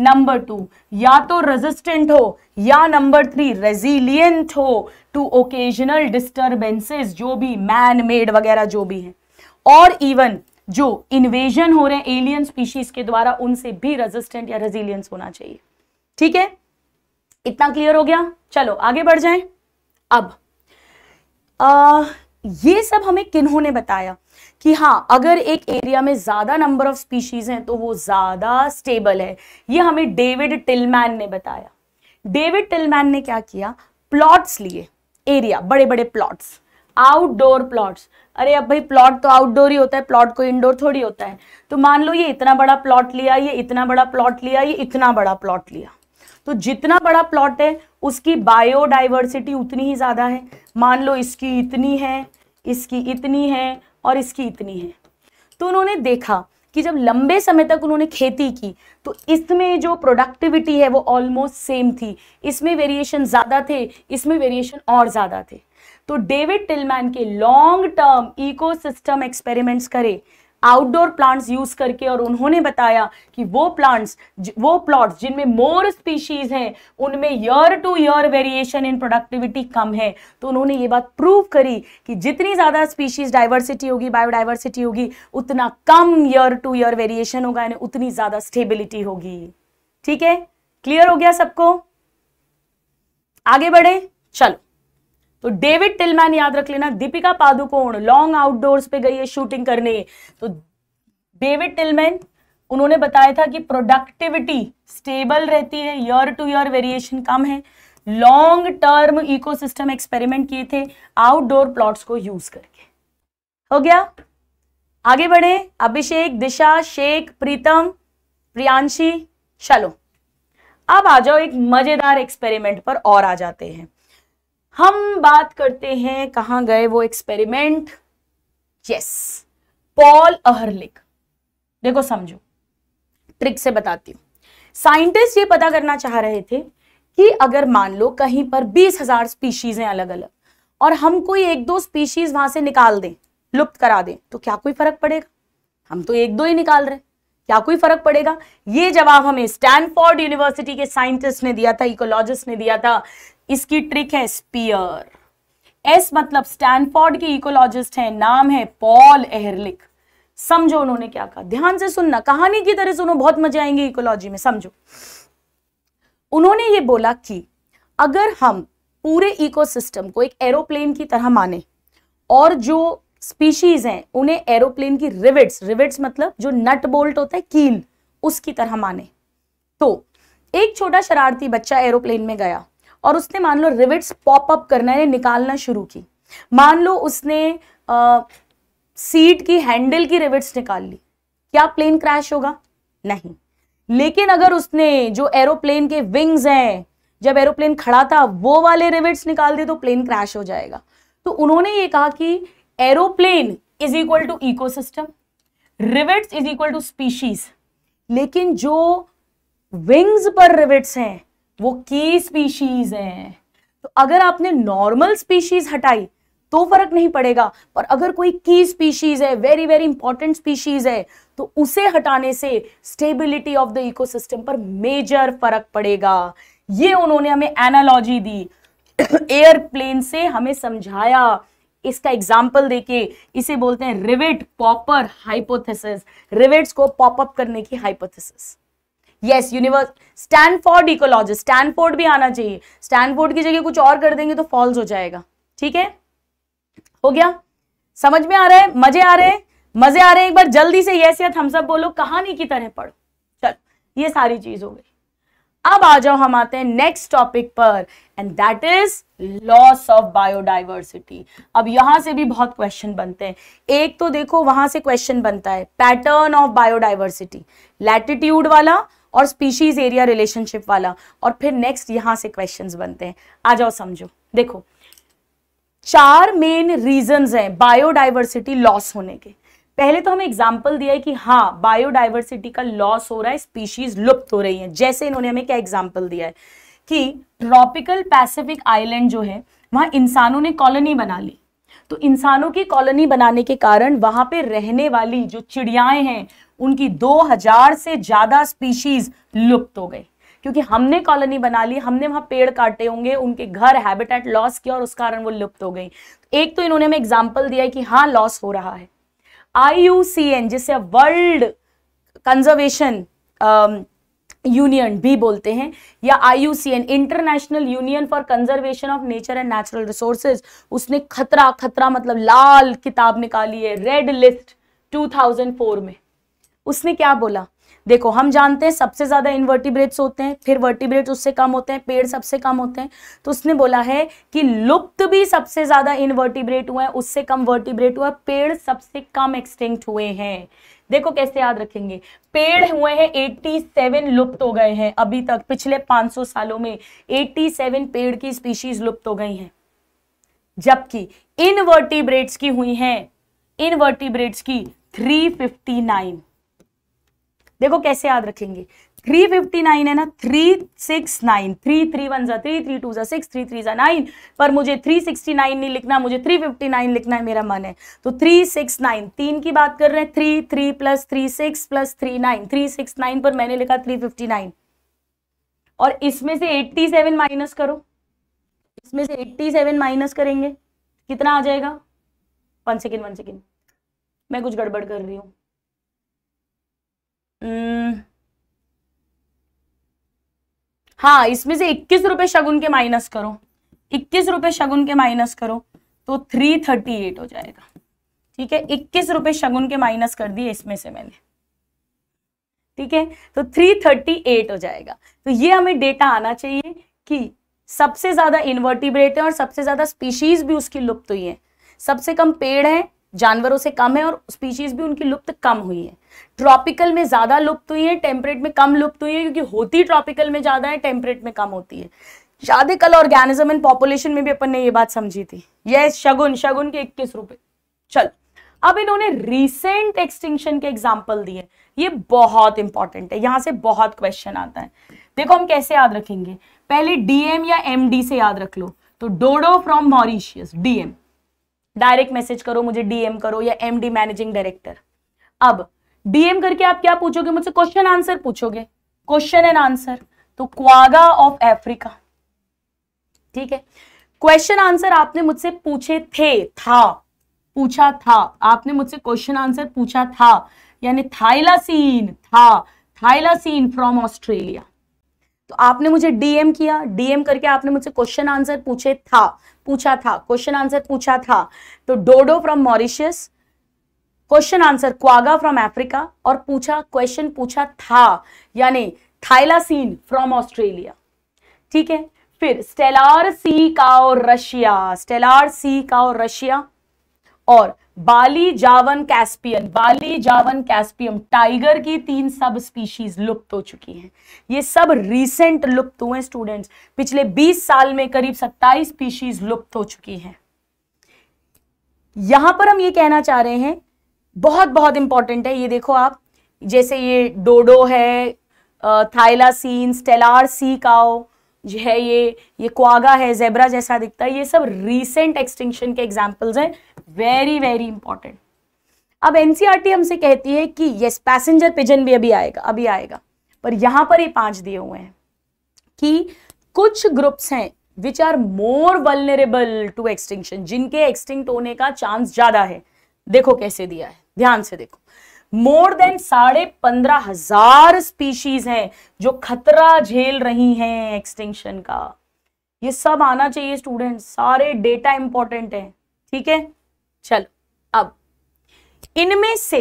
[SPEAKER 1] number two या तो रेजिस्टेंट हो या नंबर थ्री रेजिलियंट हो टू ओकेजनल डिस्टर्बेंसेस जो भी मैन मेड वगैरह जो भी है और इवन जो इन्वेजन हो रहे हैं एलियन स्पीशीज के द्वारा उनसे भी रेजिस्टेंट या रेजिलियंस होना चाहिए ठीक है इतना क्लियर हो गया चलो आगे बढ़ जाएं अब आ, ये सब हमें किन्हों ने बताया कि हाँ अगर एक एरिया में ज़्यादा नंबर ऑफ स्पीशीज़ हैं तो वो ज़्यादा स्टेबल है ये हमें डेविड टिलमैन ने बताया डेविड टिलमैन ने क्या किया प्लॉट्स लिए एरिया बड़े बड़े प्लॉट्स आउटडोर प्लॉट्स अरे अब भाई प्लॉट तो आउटडोर ही होता है प्लॉट को इंडोर थोड़ी होता है तो मान लो ये इतना बड़ा प्लॉट लिया ये इतना बड़ा प्लॉट लिया ये इतना बड़ा प्लॉट लिया तो जितना बड़ा प्लॉट है उसकी बायोडाइवर्सिटी उतनी ही ज़्यादा है मान लो इसकी इतनी है इसकी इतनी है और इसकी इतनी है तो उन्होंने देखा कि जब लंबे समय तक उन्होंने खेती की तो इसमें जो प्रोडक्टिविटी है वो ऑलमोस्ट सेम थी इसमें वेरिएशन ज़्यादा थे इसमें वेरिएशन और ज़्यादा थे तो डेविड टिलमैन के लॉन्ग टर्म इकोसिस्टम एक्सपेरिमेंट्स करे आउटडोर प्लांट्स यूज करके और उन्होंने बताया कि वो प्लांट्स वो प्लॉट्स जिनमें मोर स्पीशीज हैं उनमें year to year variation in productivity कम है तो उन्होंने ये बात प्रूव करी कि जितनी ज़्यादा स्पीशीज डाइवर्सिटी होगी बायोडाइवर्सिटी होगी उतना कम ईयर टू ईयर वेरिएशन होगा यानी उतनी ज़्यादा स्टेबिलिटी होगी ठीक है क्लियर हो गया सबको आगे बढ़े चलो तो डेविड टिलमैन याद रख लेना दीपिका पादुकोण लॉन्ग आउटडोर्स पे गई है शूटिंग करने तो डेविड टिलमैन उन्होंने बताया था कि प्रोडक्टिविटी स्टेबल रहती है ईयर टू ईयर वेरिएशन कम है लॉन्ग टर्म इकोसिस्टम एक्सपेरिमेंट किए थे आउटडोर प्लॉट्स को यूज करके हो गया आगे बढ़े अभिषेक दिशा शेख प्रीतम प्रियांशी चलो अब आ जाओ एक मजेदार एक्सपेरिमेंट पर और आ जाते हैं हम बात करते हैं कहाँ गए वो एक्सपेरिमेंट यस पॉल अहरलिक देखो समझो ट्रिक से बताती हूँ साइंटिस्ट ये पता करना चाह रहे थे कि अगर मान लो कहीं पर बीस हजार स्पीशीज हैं अलग अलग और हम कोई एक दो स्पीशीज वहां से निकाल दें लुप्त करा दें तो क्या कोई फर्क पड़ेगा हम तो एक दो ही निकाल रहे क्या कोई फर्क पड़ेगा ये जवाब हमें स्टैनफोर्ड यूनिवर्सिटी के साइंटिस्ट ने दिया था इकोलॉजिस्ट ने दिया था इसकी ट्रिक है स्पीयर एस मतलब स्टैनफोर्ड के इकोलॉजिस्ट हैं नाम है पॉल एहरलिक समझो उन्होंने क्या कहा ध्यान से सुनना कहानी की तरह सुनो बहुत मजे आएंगे इकोलॉजी में समझो उन्होंने ये बोला कि अगर हम पूरे इकोसिस्टम को एक एरोप्लेन की तरह माने और जो स्पीशीज हैं उन्हें एरोप्लेन की रिवेट्स रिवेट्स मतलब जो नट बोल्ट होता है कील उसकी तरह माने तो एक छोटा शरारती बच्चा एरोप्लेन में गया और उसने मान लो रिवेट्स पॉपअप करना है निकालना शुरू की मान लो उसने आ, सीट की हैंडल की रिवेट्स निकाल ली क्या प्लेन क्रैश होगा नहीं लेकिन अगर उसने जो एरोप्लेन के विंग्स हैं जब एरोप्लेन खड़ा था वो वाले रिवेट्स निकाल दिए तो प्लेन क्रैश हो जाएगा तो उन्होंने ये कहा कि aeroplane is equal to ecosystem rivets is equal to species लेकिन जो विंग्स पर रिवेट्स हैं वो की स्पीशीज हैं तो अगर आपने नॉर्मल स्पीशीज हटाई तो फर्क नहीं पड़ेगा पर अगर कोई की स्पीशीज है वेरी वेरी इंपॉर्टेंट स्पीशीज है तो उसे हटाने से स्टेबिलिटी ऑफ द इकोसिस्टम पर मेजर फर्क पड़ेगा ये उन्होंने हमें एनालॉजी दी एयरप्लेन से हमें समझाया इसका एग्जाम्पल देके इसे बोलते हैं रिवेट पॉपर हाइपोथेसिस रिवेट्स को पॉपअप करने की hypothesis yes universe Stanford ecologist Stanford भी आना चाहिए स्टैनफोर्ड की जगह कुछ और कर देंगे तो फॉल्स हो जाएगा ठीक है हो गया समझ में आ रहा है मजे आ रहे हैं मजे आ रहे हैं एक बार जल्दी से यस या थम्सअप बोलो कहानी की तरह पढ़ो चल ये सारी चीज हो गई अब आ जाओ हम आते हैं नेक्स्ट टॉपिक पर and that is loss of biodiversity अब यहां से भी बहुत क्वेश्चन बनते हैं एक तो देखो वहां से क्वेश्चन बनता है पैटर्न ऑफ बायोडाइवर्सिटी लैटिट्यूड वाला और स्पीशीज एरिया रिलेशनशिप वाला और फिर नेक्स्ट यहां से क्वेश्चंस बनते हैं आ जाओ समझो देखो चार मेन रीजंस हैं बायोडाइवर्सिटी लॉस होने के पहले तो हमें एग्जाम्पल दिया है कि हाँ बायोडाइवर्सिटी का लॉस हो रहा है स्पीशीज लुप्त हो रही है जैसे इन्होंने हमें क्या एग्जाम्पल दिया है कि ट्रॉपिकल पैसिफिक आइलैंड जो है वहां इंसानों ने कॉलोनी बना ली तो इंसानों की कॉलोनी बनाने के कारण वहां पे रहने वाली जो चिड़ियाएं हैं उनकी 2000 से ज्यादा स्पीशीज लुप्त हो गई क्योंकि हमने कॉलोनी बना ली हमने वहां पेड़ काटे होंगे उनके घर हैबिटेट लॉस किया और उस कारण वो लुप्त हो गई एक तो इन्होंने हमें एग्जाम्पल दिया है कि हाँ लॉस हो रहा है आई जिसे वर्ल्ड कंजर्वेशन यूनियन भी बोलते हैं या I international union for conservation of nature and natural resources उसने खतरा खतरा मतलब लाल किताब निकाली है रेड लिस्ट 2004 में उसने क्या बोला देखो हम जानते हैं सबसे ज़्यादा इनवर्टिब्रेट्स होते हैं फिर वर्टिब्रेट्स उससे कम होते हैं पेड़ सबसे कम होते हैं तो उसने बोला है कि लुप्त भी सबसे ज़्यादा इनवर्टिब्रेट हुए हैं उससे कम वर्टिब्रेट हुआ पेड़ सबसे कम एक्सटिंक्ट हुए हैं देखो कैसे याद रखेंगे पेड़ हुए हैं 87 लुप्त हो गए हैं अभी तक पिछले 500 सालों में 87 पेड़ की स्पीशीज लुप्त हो गई हैं जबकि इनवर्टिब्रेट्स की हुई हैं इनवर्टिब्रेट्स की 359 देखो कैसे याद रखेंगे थ्री फिफ्टी नाइन है ना three six nine three three one जा थ्री थ्री टू जा सिक्स थ्री थ्री जा नाइन पर मुझे थ्री सिक्सटी नाइन नहीं लिखना मुझे थ्री फिफ्टी नाइन लिखना है मेरा मन है तो थ्री सिक्स नाइन तीन की बात कर रहे हैं three three plus three six plus three nine three six nine पर मैंने लिखा थ्री फिफ्टी नाइन और इसमें से एट्टी सेवन माइनस करो इसमें से एट्टी सेवन माइनस करेंगे कितना आ जाएगा वन सेकेंड वन सेकेंड मैं कुछ गड़बड़ कर रही हूँ हम्म। हाँ इसमें से इक्कीस रुपए शगुन के माइनस करो इक्कीस रुपए शगुन के माइनस करो तो थ्री थर्टी एट हो जाएगा ठीक है इक्कीस रुपए शगुन के माइनस कर दिए इसमें से मैंने ठीक है तो थ्री थर्टी एट हो जाएगा तो ये हमें डेटा आना चाहिए कि सबसे ज्यादा इन्वर्टिब्रेट है और सबसे ज्यादा स्पीशीज भी उसकी लुप्त हुई है सबसे कम पेड़ है जानवरों से कम है और स्पीशीज भी उनकी लुप्त कम हुई है ट्रॉपिकल में ज़्यादा लुप्त हुई है टेम्परेट में कम लुप्त हुई है क्योंकि होती ट्रॉपिकल में ज़्यादा है टेम्परेट में कम होती है शादी कल ऑर्गेनिज्म इन पॉपुलेशन में भी अपन ने ये बात समझी थी ये शगुन शगुन के इक्कीस रुपए चल अब इन्होंने रिसेंट एक्सटिंक्शन के एग्जाम्पल दिए ये बहुत इंपॉर्टेंट है यहां से बहुत क्वेश्चन आता है देखो हम कैसे याद रखेंगे पहले डीएम या एमडी से याद रख लो तो dodo from Mauritius DM direct message करो मुझे डीएम करो या एमडी मैनेजिंग डायरेक्टर अब डीएम करके आप क्या पूछोगे मुझसे क्वेश्चन आंसर पूछोगे क्वेश्चन एंड आंसर तो क्वागा ऑफ अफ्रीका ठीक है क्वेश्चन आंसर आपने मुझसे पूछे थे था पूछा था आपने मुझसे क्वेश्चन आंसर पूछा था यानी थाइलासीन था थाइलासीन फ्रॉम ऑस्ट्रेलिया तो आपने मुझे डीएम किया डीएम करके आपने मुझसे क्वेश्चन आंसर पूछे था पूछा था क्वेश्चन आंसर पूछा था तो dodo from Mauritius question answer quagga from Africa और पूछा क्वेश्चन पूछा था यानी थाइलासीन फ्रॉम ऑस्ट्रेलिया ठीक है फिर स्टेलार सी का और रशिया स्टेलार सी का और रशिया और बाली जावन कैस्पियन बाली जावन कैस्पियम टाइगर की तीन सब स्पीशीज लुप्त हो चुकी हैं ये सब रीसेंट लुप्त हुए स्टूडेंट्स पिछले 20 साल में करीब 27 स्पीशीज लुप्त हो चुकी हैं यहां पर हम ये कहना चाह रहे हैं बहुत बहुत इंपॉर्टेंट है ये देखो आप जैसे ये डोडो है थाइलासीन स्टेलार सी काओ है ये ये क्वागा है जेबरा जैसा दिखता है ये सब रीसेंट एक्सटिंक्शन के एग्जाम्पल्स हैं वेरी वेरी इंपॉर्टेंट अब एनसीईआरटी e हमसे कहती है कि यस पैसेंजर पिजन भी अभी आएगा अभी आएगा पर यहां पर ये पांच दिए हुए हैं कि कुछ ग्रुप्स हैं which are more vulnerable to extinction जिनके एक्सटिंक्ट होने का चांस ज्यादा है देखो कैसे दिया है ध्यान से देखो मोर देन साढ़े पंद्रह हजार स्पीशीज हैं जो खतरा झेल रही हैं एक्सटिंक्शन का ये सब आना चाहिए स्टूडेंट सारे डेटा इंपॉर्टेंट है ठीक है चलो अब इनमें से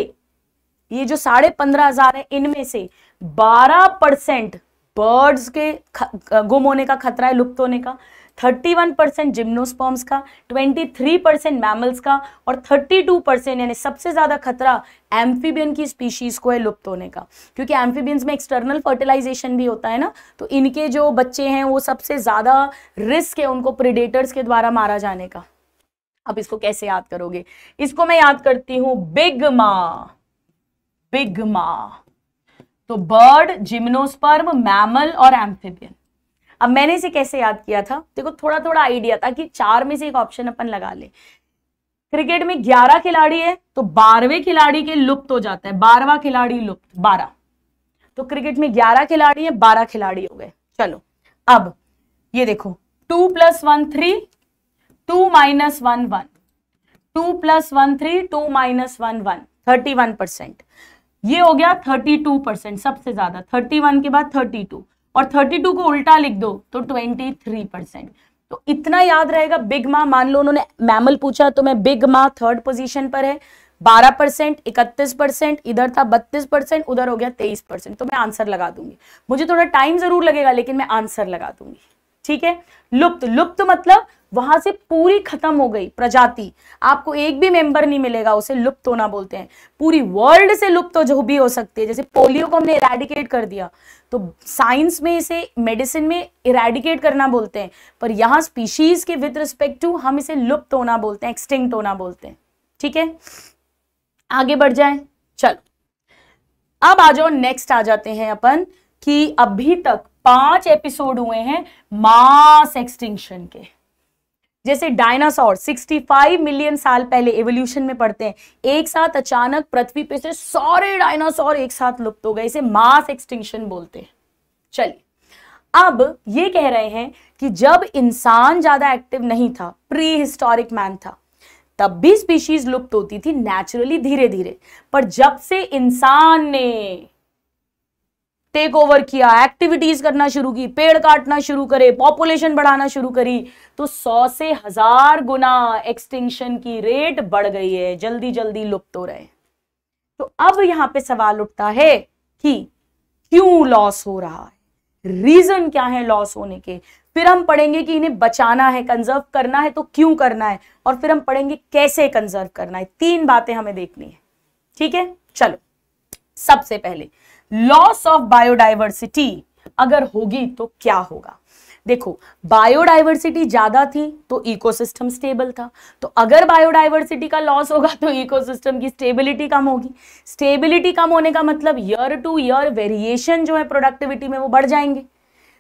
[SPEAKER 1] ये जो साढ़े पंद्रह हजार है इनमें से बारह परसेंट बर्ड्स के गुम होने का खतरा है लुप्त होने का 31 परसेंट जिम्नोस्पॉम्स का 23 परसेंट मैमल्स का और 32 परसेंट यानी सबसे ज़्यादा खतरा एम्फीबियन की स्पीशीज़ को है लुप्त होने का क्योंकि एम्फीबियंस में एक्सटर्नल फर्टिलाइजेशन भी होता है ना तो इनके जो बच्चे हैं वो सबसे ज़्यादा रिस्क है उनको प्रिडेटर्स के द्वारा मारा जाने का अब इसको कैसे याद करोगे इसको मैं याद करती हूं बिग मा बिग मा तो बर्ड जिम्नोस्पर्म मैमल और एम्फेबियन अब मैंने इसे कैसे याद किया था देखो थोड़ा थोड़ा आइडिया था कि चार में से एक ऑप्शन अपन लगा ले क्रिकेट में ग्यारह खिलाड़ी है तो बारहवें खिलाड़ी के लुप्त हो जाता है बारहवा खिलाड़ी लुप्त बारह तो क्रिकेट में ग्यारह खिलाड़ी है बारह खिलाड़ी हो गए चलो अब ये देखो two plus one three two minus one one two plus one three two minus one one thirty one percent ये हो गया थर्टी टू परसेंट सबसे ज्यादा थर्टी वन के बाद थर्टी टू और थर्टी टू को उल्टा लिख दो तो ट्वेंटी थ्री परसेंट तो इतना याद रहेगा बिग माँ मान लो उन्होंने मैमल पूछा तो मैं बिग मा थर्ड पोजिशन पर है बारह परसेंट इकतीस परसेंट इधर था बत्तीस परसेंट उधर हो गया तेईस परसेंट तो मैं आंसर लगा दूंगी मुझे थोड़ा टाइम जरूर लगेगा लेकिन मैं आंसर लगा दूंगी ठीक है लुप्त लुप्त मतलब वहां से पूरी खत्म हो गई प्रजाति आपको एक भी मेंबर नहीं मिलेगा उसे लुप्त होना बोलते हैं पूरी वर्ल्ड से लुप्त हो जो भी हो सकती है जैसे पोलियो को हमने इराडिकेट कर दिया तो साइंस में इसे मेडिसिन में इराडिकेट करना बोलते हैं पर यहां स्पीशीज के विद रिस्पेक्ट टू हम इसे लुप्त होना बोलते हैं एक्सटिंक्ट होना बोलते हैं ठीक है आगे बढ़ जाए चलो अब आ जाओ नेक्स्ट आ जाते हैं अपन की अभी तक पांच एपिसोड हुए हैं मास एक्सटिंक्शन के जैसे डायनासोर 65 मिलियन साल पहले एवोल्यूशन में पड़ते हैं एक साथ अचानक पृथ्वी पे से सारे डायनासोर एक साथ लुप्त हो गए इसे मास एक्सटिंक्शन बोलते हैं चलिए अब ये कह रहे हैं कि जब इंसान ज्यादा एक्टिव नहीं था प्री हिस्टोरिक मैन था तब भी स्पीशीज लुप्त होती थी नेचुरली धीरे धीरे पर जब से इंसान ने टेक ओवर किया एक्टिविटीज करना शुरू की पेड़ काटना शुरू करे पॉपुलेशन बढ़ाना शुरू करी तो सौ से हजार गुना एक्सटिंक्शन की रेट बढ़ गई है जल्दी जल्दी लुप्त हो रहे तो अब यहां पे सवाल उठता है कि क्यों लॉस हो रहा है रीजन क्या है लॉस होने के फिर हम पढ़ेंगे कि इन्हें बचाना है कंजर्व करना है तो क्यों करना है और फिर हम पढ़ेंगे कैसे कंजर्व करना है तीन बातें हमें देखनी है ठीक है चलो सबसे पहले लॉस ऑफ बायोडाइवर्सिटी अगर होगी तो क्या होगा देखो बायोडाइवर्सिटी ज्यादा थी तो इकोसिस्टम स्टेबल था तो अगर बायोडाइवर्सिटी का लॉस होगा तो इकोसिस्टम की स्टेबिलिटी कम होगी स्टेबिलिटी कम होने का मतलब ईयर टू ईयर वेरिएशन जो है प्रोडक्टिविटी में वो बढ़ जाएंगे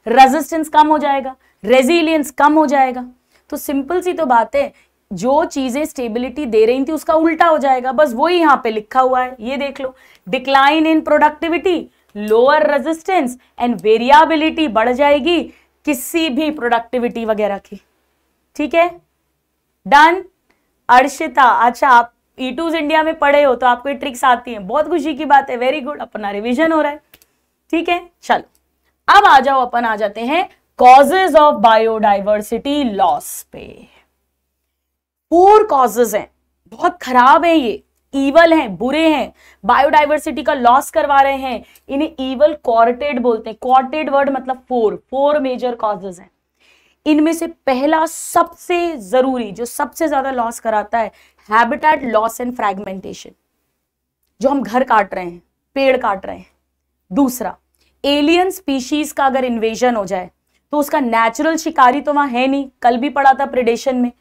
[SPEAKER 1] रेजिस्टेंस कम हो जाएगा रेजिलियंस कम हो जाएगा तो सिंपल सी तो बात है जो चीजें स्टेबिलिटी दे रही थी उसका उल्टा हो जाएगा बस वही यहां पे लिखा हुआ है ये देख लो decline in productivity lower resistance and variability बढ़ जाएगी किसी भी प्रोडक्टिविटी वगैरह की ठीक है डन अर्शिता अच्छा आप ई टूज इंडिया में पढ़े हो तो आपको ट्रिक्स आती है बहुत खुशी की बात है वेरी गुड अपना रिविजन हो रहा है ठीक है चलो अब आ जाओ अपन आ जाते हैं कॉजेज ऑफ बायोडाइवर्सिटी लॉस पे पोर कॉजेज हैं बहुत खराब है ये ईवल हैं बुरे हैं बायोडाइवर्सिटी का लॉस करवा रहे हैं इन्हें ईवल क्वार्टेड बोलते हैं क्वार्टेड वर्ड मतलब फोर फोर मेजर कॉजेज हैं इनमें से पहला सबसे जरूरी जो सबसे ज्यादा लॉस कराता है हैबिटेट लॉस एंड फ्रेगमेंटेशन जो हम घर काट रहे हैं पेड़ काट रहे हैं दूसरा एलियन स्पीशीज का अगर इन्वेजन हो जाए तो उसका नेचुरल शिकारी तो वहां है नहीं कल भी पड़ा था प्रिडेशन में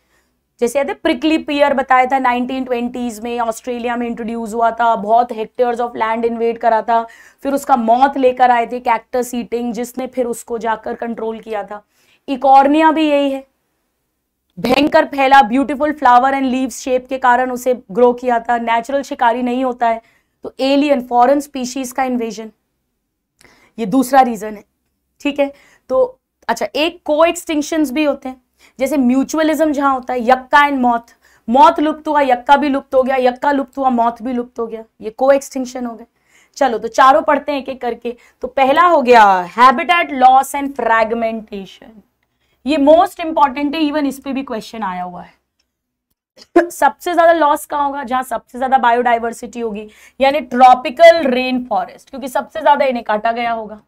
[SPEAKER 1] जैसे याद है प्रिकली पियर बताया था 1920s में ऑस्ट्रेलिया में इंट्रोड्यूस हुआ था बहुत हेक्टेयर्स ऑफ लैंड इन्वेड करा था फिर उसका मौत लेकर आए थे कैक्टर सीटिंग जिसने फिर उसको जाकर कंट्रोल किया था इकॉर्निया भी यही है भयंकर फैला beautiful flower and leaf shape के कारण उसे ग्रो किया था नेचुरल शिकारी नहीं होता है तो एलियन फॉरेन स्पीशीज का इन्वेजन ये दूसरा रीजन है ठीक है तो अच्छा एक को भी होते हैं जैसे म्यूचुअलिज्म जहां होता है यक्का एंड मौत मौत लुप्त हुआ यक्का भी लुप्त हो गया यक्का लुप्त हुआ मौत भी लुप्त हो गया ये को एक्सटिंक्शन हो गए चलो तो चारों पढ़ते हैं एक एक करके तो पहला हो गया हैबिटेट लॉस एंड फ्रेगमेंटेशन ये मोस्ट इंपॉर्टेंट है इवन इस पर भी क्वेश्चन आया हुआ है सबसे ज्यादा लॉस कहा होगा जहां सबसे ज्यादा बायोडाइवर्सिटी होगी यानी ट्रॉपिकल रेन फॉरेस्ट क्योंकि सबसे ज्यादा इन्हें काटा गया होगा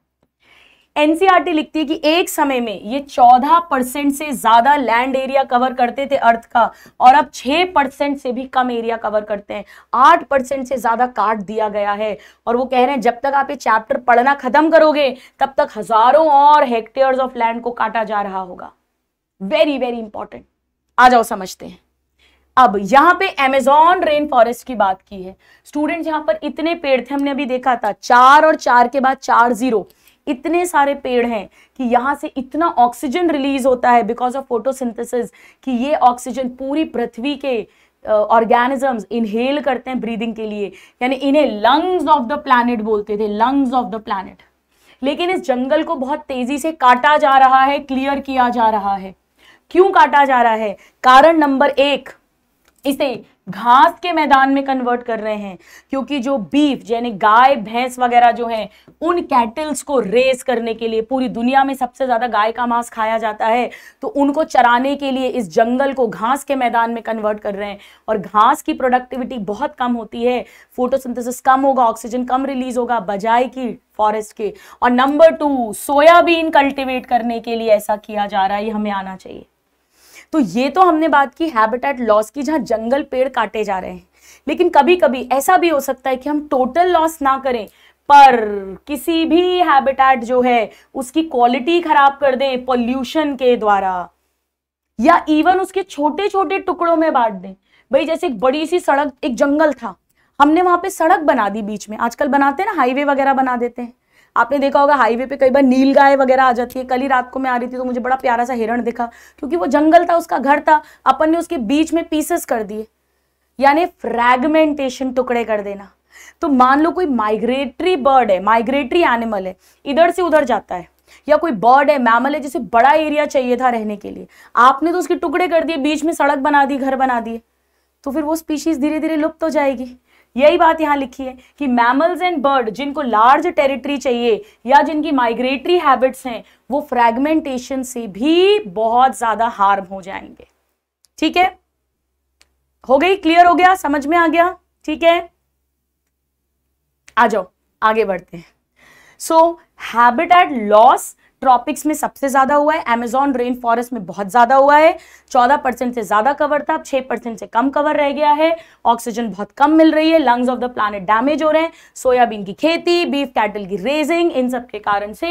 [SPEAKER 1] एनसीआरटी लिखती है कि एक समय में ये चौदह परसेंट से ज्यादा लैंड एरिया कवर करते थे अर्थ का और अब छह परसेंट से भी कम एरिया कवर करते हैं आठ परसेंट से ज्यादा काट दिया गया है और वो कह रहे हैं जब तक आप ये चैप्टर पढ़ना खत्म करोगे तब तक हजारों और हेक्टेयर्स ऑफ लैंड को काटा जा रहा होगा वेरी वेरी इंपॉर्टेंट आ जाओ समझते हैं अब यहां पे एमेजॉन रेन फॉरेस्ट की बात की है स्टूडेंट्स यहाँ पर इतने पेड़ थे हमने अभी देखा था चार और चार के बाद चार जीरो इतने सारे पेड़ हैं कि यहाँ से इतना ऑक्सीजन रिलीज होता है बिकॉज ऑफ फोटोसिंथेसिस कि ये ऑक्सीजन पूरी पृथ्वी के ऑर्गेनिजम्स uh, इनहेल करते हैं ब्रीदिंग के लिए यानी इन्हें लंग्स ऑफ द प्लानट बोलते थे लंग्स ऑफ द प्लानट लेकिन इस जंगल को बहुत तेजी से काटा जा रहा है क्लियर किया जा रहा है क्यों काटा जा रहा है कारण नंबर एक इसे घास के मैदान में कन्वर्ट कर रहे हैं क्योंकि जो बीफ यानी गाय भैंस वगैरह जो है उन कैटल्स को रेस करने के लिए पूरी दुनिया में सबसे ज़्यादा गाय का मांस खाया जाता है तो उनको चराने के लिए इस जंगल को घास के मैदान में कन्वर्ट कर रहे हैं और घास की प्रोडक्टिविटी बहुत कम होती है फोटोसिंथेसिस कम होगा ऑक्सीजन कम रिलीज होगा बजाय की फॉरेस्ट के और नंबर टू सोयाबीन कल्टिवेट करने के लिए ऐसा किया जा रहा है हमें आना चाहिए तो ये तो हमने बात की हैबिटेट लॉस की जहां जंगल पेड़ काटे जा रहे हैं लेकिन कभी कभी ऐसा भी हो सकता है कि हम टोटल लॉस ना करें पर किसी भी हैबिटेट जो है उसकी क्वालिटी खराब कर दें पॉल्यूशन के द्वारा या इवन उसके छोटे छोटे टुकड़ों में बांट दें भाई जैसे एक बड़ी सी सड़क एक जंगल था हमने वहां पे सड़क बना दी बीच में आजकल बनाते हैं ना हाईवे वगैरह बना देते हैं आपने देखा होगा हाईवे पे कई बार नील गाय वगैरह आ जाती है कल ही रात को मैं आ रही थी तो मुझे बड़ा प्यारा सा हिरण दिखा क्योंकि वो जंगल था उसका घर था अपन ने उसके बीच में पीसेस कर दिए यानी फ्रैगमेंटेशन टुकड़े कर देना तो मान लो कोई माइग्रेटरी बर्ड है माइग्रेटरी एनिमल है इधर से उधर जाता है या कोई बर्ड है मैमल है जिसे बड़ा एरिया चाहिए था रहने के लिए आपने तो उसके टुकड़े कर दिए बीच में सड़क बना दी घर बना दिए तो फिर वो स्पीशीज धीरे धीरे लुप्त हो जाएगी यही बात यहां लिखी है कि मैमल्स एंड बर्ड जिनको लार्ज टेरिटरी चाहिए या जिनकी माइग्रेटरी हैबिट्स हैं वो फ्रेगमेंटेशन से भी बहुत ज़्यादा हार्म हो जाएंगे ठीक है हो गई क्लियर हो गया समझ में आ गया ठीक है आ जाओ आगे बढ़ते हैं सो हैबिटेट लॉस ट्रॉपिक्स में सबसे ज़्यादा हुआ है एमेजॉन रेन फॉरेस्ट में बहुत ज़्यादा हुआ है चौदह परसेंट से ज़्यादा कवर था अब छह परसेंट से कम कवर रह गया है ऑक्सीजन बहुत कम मिल रही है lungs of the planet damage हो रहे हैं सोयाबीन की खेती बीफ कैटल की रेजिंग इन सब के कारण से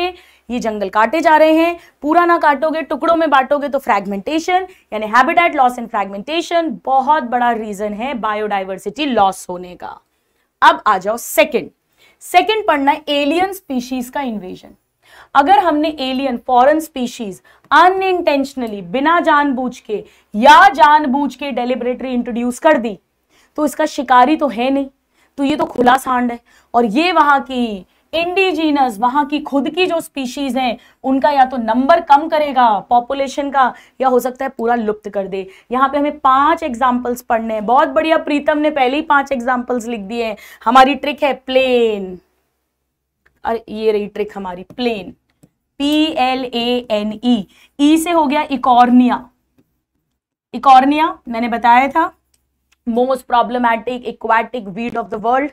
[SPEAKER 1] ये जंगल काटे जा रहे हैं पूरा ना काटोगे टुकड़ों में बांटोगे तो फ्रेगमेंटेशन यानी हैबिटेट लॉस एंड फ्रेगमेंटेशन बहुत बड़ा रीज़न है बायोडाइवर्सिटी लॉस होने का अब आ जाओ सेकेंड सेकेंड पढ़ना है एलियन स्पीशीज का इन्वेजन अगर हमने एलियन फॉरेन स्पीशीज अनइंटेंशनली बिना जानबूझ के या जानबूझ के डेलिबरेटरी इंट्रोड्यूस कर दी तो इसका शिकारी तो है नहीं तो ये तो खुला सांड है और ये वहां की इंडिजीनस वहां की खुद की जो स्पीशीज हैं उनका या तो नंबर कम करेगा पॉपुलेशन का या हो सकता है पूरा लुप्त कर दे यहाँ पे हमें पांच एग्जाम्पल्स पढ़ने हैं बहुत बढ़िया प्रीतम ने पहले ही पांच एग्जाम्पल्स लिख दिए हैं हमारी ट्रिक है प्लेन और ये रही ट्रिक हमारी plane P L A N E E से हो गया इकॉर्निया इकॉर्निया मैंने बताया था most problematic aquatic weed of the world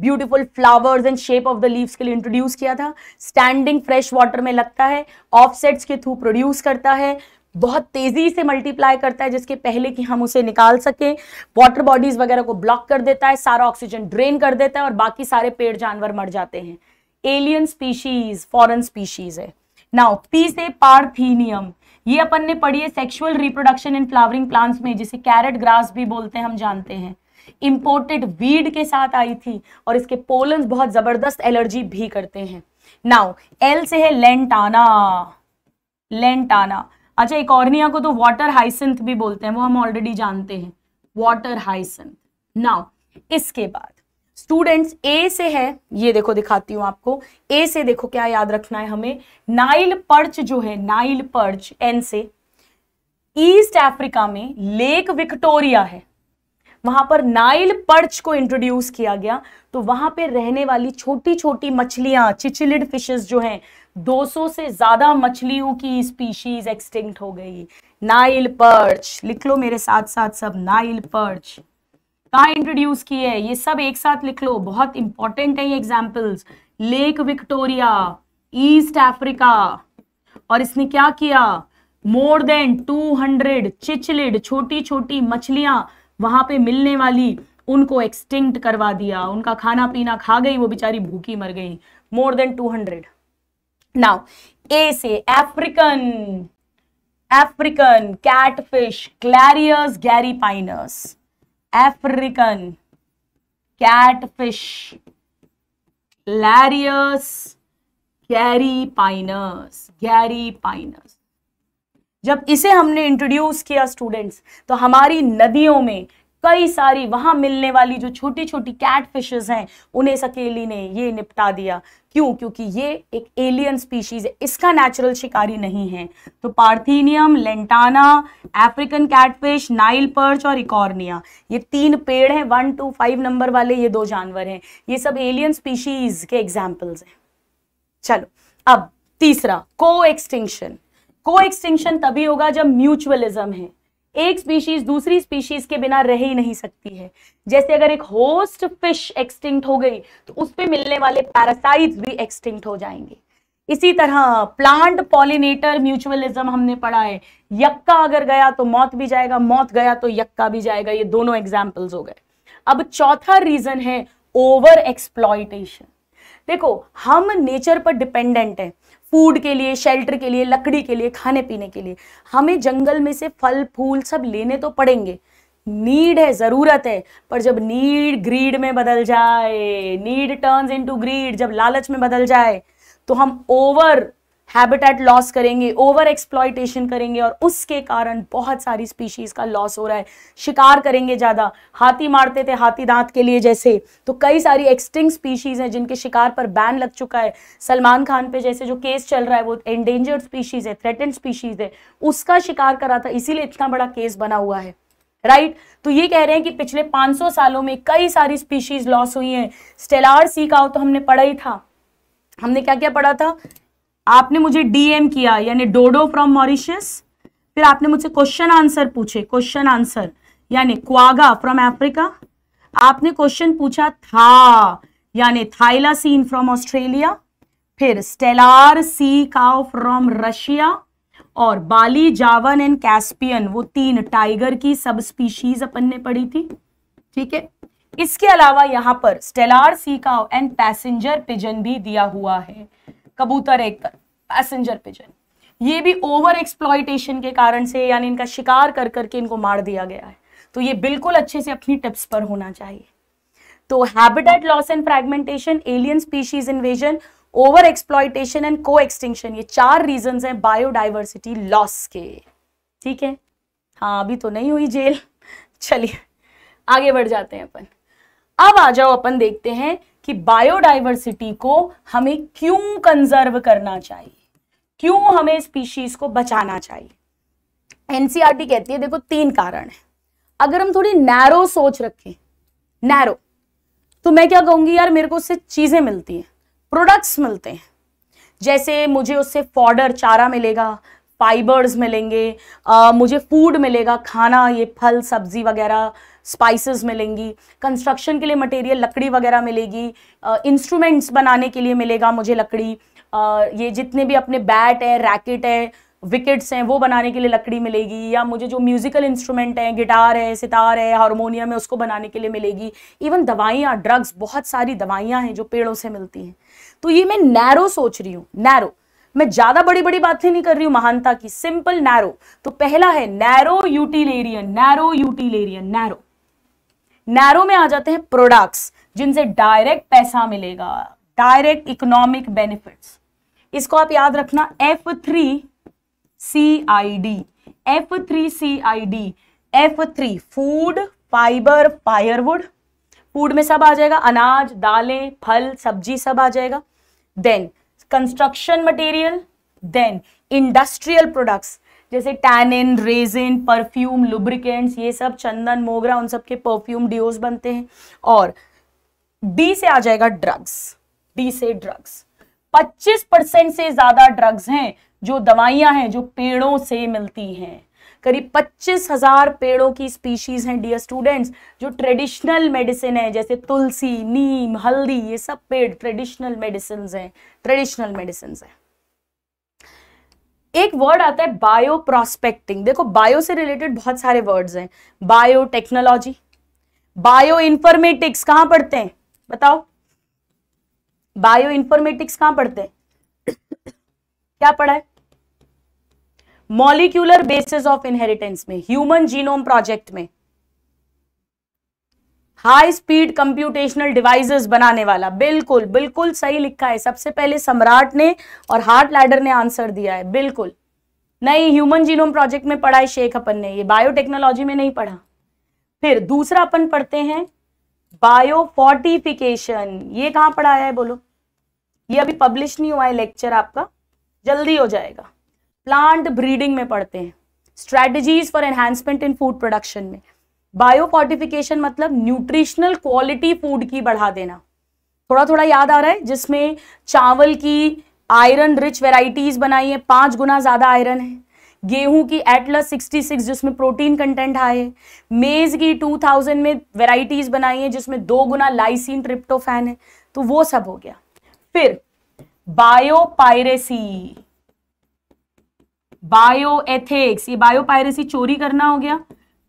[SPEAKER 1] beautiful flowers and shape of the leaves के लिए इंट्रोड्यूस किया था स्टैंडिंग फ्रेश वाटर में लगता है ऑफसेट्स के थ्रू प्रोड्यूस करता है बहुत तेजी से मल्टीप्लाई करता है जिसके पहले कि हम उसे निकाल सकें वाटर बॉडीज वगैरह को ब्लॉक कर देता है सारा ऑक्सीजन ड्रेन कर देता है और बाकी सारे पेड़ जानवर मर जाते हैं एलियन स्पीशीज फॉरन स्पीशीज है नाउ पी से पार्थीनियम ये अपन ने पढ़ी है sexual reproduction in flowering plants में जिसे कैरेट ग्रास भी बोलते हैं हम जानते हैं इंपोर्टेड वीड के साथ आई थी और इसके पोलन बहुत जबरदस्त एलर्जी भी करते हैं नाउ एल से है लेंटाना लेंटाना अच्छा इकॉर्निया को तो वाटर हाइसेंथ भी बोलते हैं वो हम ऑलरेडी जानते हैं वाटर हाइसेंथ नाउ इसके बाद स्टूडेंट्स ए से है ये देखो दिखाती हूँ आपको ए से देखो क्या याद रखना है हमें नाइल पर्च जो है नाइल पर्च एन से ईस्ट अफ्रीका में लेक विक्टोरिया है वहां पर नाइल पर्च को इंट्रोड्यूस किया गया तो वहां पे रहने वाली छोटी छोटी मछलियां चिचिलिड फिशेस जो हैं 200 से ज्यादा मछलियों की स्पीशीज एक्सटिंक्ट हो गई नाइल पर्च लिख लो मेरे साथ साथ सब नाइल पर्च कहा इंट्रोड्यूस किए है ये सब एक साथ लिख लो बहुत इंपॉर्टेंट है ये examples lake Victoria east Africa और इसने क्या किया मोर देन 200 चिचलिड छोटी छोटी मछलियां वहां पे मिलने वाली उनको एक्सटिंक्ट करवा दिया उनका खाना पीना खा गई वो बेचारी भूखी मर गई मोर देन 200 नाउ ए से African African catfish Clarias gariepinus African catfish, Larius gariepinus जब इसे हमने इंट्रोड्यूस किया स्टूडेंट्स तो हमारी नदियों में कई सारी वहां मिलने वाली जो छोटी छोटी कैटफिशेस हैं उन्हें सकेली ने ये निपटा दिया क्यों क्योंकि ये एक एलियन स्पीशीज है इसका नेचुरल शिकारी नहीं है तो Parthenium Lantana African catfish Nile perch और इकॉर्निया ये तीन पेड़ हैं वन टू फाइव नंबर वाले ये दो जानवर हैं ये सब एलियन स्पीशीज के एग्जाम्पल्स हैं चलो अब तीसरा को एक्सटिंक्शन को एक्सटिंक्शन तभी होगा जब म्यूचुअलिज्म है एक स्पीशीज दूसरी स्पीशीज के बिना रह ही नहीं सकती है जैसे अगर एक होस्ट फिश एक्सटिंक्ट हो गई तो उस पर मिलने वाले पैरासाइट भी एक्सटिंक्ट हो जाएंगे इसी तरह प्लांट पॉलिनेटर म्यूचुअलिज्म हमने पढ़ा है यक्का अगर गया तो मौत भी जाएगा मौत गया तो यक्का भी जाएगा ये दोनों एग्जाम्पल्स हो गए अब चौथा रीजन है ओवर एक्सप्लॉयटेशन देखो हम नेचर पर डिपेंडेंट है फूड के लिए शेल्टर के लिए लकड़ी के लिए खाने पीने के लिए हमें जंगल में से फल फूल सब लेने तो पड़ेंगे नीड है ज़रूरत है पर जब नीड ग्रीड में बदल जाए नीड टर्न्स इनटू ग्रीड जब लालच में बदल जाए तो हम ओवर हैबिटेट लॉस करेंगे ओवर एक्सप्लॉयटेशन करेंगे और उसके कारण बहुत सारी स्पीशीज़ का लॉस हो रहा है शिकार करेंगे ज़्यादा हाथी मारते थे हाथी दांत के लिए जैसे तो कई सारी एक्सटिंग स्पीशीज़ हैं जिनके शिकार पर बैन लग चुका है सलमान खान पे जैसे जो केस चल रहा है वो एंडेंजर्ड स्पीशीज़ है थ्रेटेंड स्पीशीज़ है उसका शिकार करा था इसीलिए इतना बड़ा केस बना हुआ है राइट right? तो ये कह रहे हैं कि पिछले 500 सालों में कई सारी स्पीशीज लॉस हुई हैं स्टेलार सी का तो हमने पढ़ा ही था हमने क्या क्या पढ़ा था आपने मुझे डीएम किया यानी डोडो फ्रॉम मॉरिशियस फिर आपने मुझसे क्वेश्चन आंसर पूछे क्वेश्चन आंसर यानी क्वागा फ्रॉम अफ्रीका आपने क्वेश्चन पूछा था यानी सीन फ्रॉम ऑस्ट्रेलिया फिर स्टेलार सी काओ फ्रॉम रशिया और बाली जावन एंड कैस्पियन वो तीन टाइगर की सब स्पीशीज अपन ने पढ़ी थी ठीक है इसके अलावा यहां पर Steller sea cow and passenger pigeon भी दिया हुआ है कबूतर एक पैसेंजर पिजन ये भी ओवर एक्सप्लॉयटेशन के कारण से यानी इनका शिकार कर करके इनको मार दिया गया है तो ये बिल्कुल अच्छे से अपनी टिप्स पर होना चाहिए तो habitat loss and fragmentation alien species invasion over exploitation and coextinction ये चार रीजन हैं बायोडाइवर्सिटी लॉस के ठीक है हाँ अभी तो नहीं हुई जेल चलिए आगे बढ़ जाते हैं अपन अब आ जाओ अपन देखते हैं कि बायोडाइवर्सिटी को हमें क्यों कंजर्व करना चाहिए क्यों हमें स्पीशीज को बचाना चाहिए एनसीआरटी कहती है देखो तीन कारण है अगर हम थोड़ी नैरो सोच रखें नैरो तो मैं क्या कहूंगी यार मेरे को उससे चीजें मिलती हैं प्रोडक्ट्स मिलते हैं जैसे मुझे उससे फॉर्डर चारा मिलेगा फाइबर्स मिलेंगे आ, मुझे फूड मिलेगा खाना ये फल सब्जी वगैरह स्पाइसेस मिलेंगी कंस्ट्रक्शन के लिए मटेरियल लकड़ी वगैरह मिलेगी इंस्ट्रूमेंट्स बनाने के लिए मिलेगा मुझे लकड़ी ये जितने भी अपने बैट हैं रैकेट हैं विकेट्स हैं वो बनाने के लिए लकड़ी मिलेगी या मुझे जो म्यूज़िकल इंस्ट्रूमेंट हैं गिटार है सितार है हारमोनियम है उसको बनाने के लिए मिलेगी इवन दवाइयाँ ड्रग्स बहुत सारी दवाइयाँ हैं जो पेड़ों से मिलती हैं तो ये मैं नैरो सोच रही हूँ नैरो मैं ज़्यादा बड़ी बड़ी बातें नहीं कर रही हूँ महानता की सिंपल नैरो तो पहला है narrow utilitarian narrow utilitarian narrow narrow में आ जाते हैं प्रोडक्ट्स जिनसे डायरेक्ट पैसा मिलेगा डायरेक्ट इकोनॉमिक बेनिफिट्स इसको आप याद रखना F three C I D F three C I D F three food fibre firewood food में सब आ जाएगा अनाज दालें फल सब्जी सब आ जाएगा then construction material then industrial products जैसे टैनिन रेजिन परफ्यूम लुब्रिकेंट्स ये सब चंदन मोगरा उन सब के परफ्यूम डिओस बनते हैं और डी से आ जाएगा ड्रग्स डी से ड्रग्स 25 परसेंट से ज्यादा ड्रग्स हैं जो दवाइयां हैं जो पेड़ों से मिलती हैं करीब पच्चीस हजार पेड़ों की स्पीशीज हैं डियर स्टूडेंट्स जो ट्रेडिशनल मेडिसिन है जैसे तुलसी नीम हल्दी ये सब पेड़ ट्रेडिशनल मेडिसिन हैं ट्रेडिशनल मेडिसिन हैं एक वर्ड आता है बायो प्रोस्पेक्टिंग देखो बायो से रिलेटेड बहुत सारे वर्ड्स हैं बायो टेक्नोलॉजी बायो इन्फॉर्मेटिक्स कहां पढ़ते हैं बताओ बायो इन्फॉर्मेटिक्स कहां पढ़ते हैं क्या पढ़ा है मॉलिक्यूलर बेसिस ऑफ इनहेरिटेंस में ह्यूमन जीनोम प्रोजेक्ट में हाई स्पीड कंप्यूटेशनल डिवाइसेस बनाने वाला बिल्कुल बिल्कुल सही लिखा है सबसे पहले सम्राट ने और हार्ट लैडर ने आंसर दिया है बिल्कुल नहीं ह्यूमन जीनोम प्रोजेक्ट में पढ़ा है शेख अपन ने ये बायोटेक्नोलॉजी में नहीं पढ़ा फिर दूसरा अपन पढ़ते हैं बायोफोर्टिफिकेशन ये कहाँ पढ़ाया है बोलो ये अभी पब्लिश नहीं हुआ है लेक्चर आपका जल्दी हो जाएगा प्लांट ब्रीडिंग में पढ़ते हैं strategies for enhancement in food production में बायोफोर्टिफिकेशन मतलब न्यूट्रिशनल क्वालिटी फूड की बढ़ा देना थोड़ा थोड़ा याद आ रहा है जिसमें चावल की आयरन रिच वेराइटीज बनाई है पांच गुना ज्यादा आयरन है गेहूं की एटलस 66 जिसमें प्रोटीन कंटेंट हाई है मेज की 2000 में वेराइटीज बनाई है जिसमें दो गुना लाइसिन ट्रिप्टोफैन है तो वो सब हो गया फिर बायोपायरेसी बायोएथिक्स ये बायोपायरेसी चोरी करना हो गया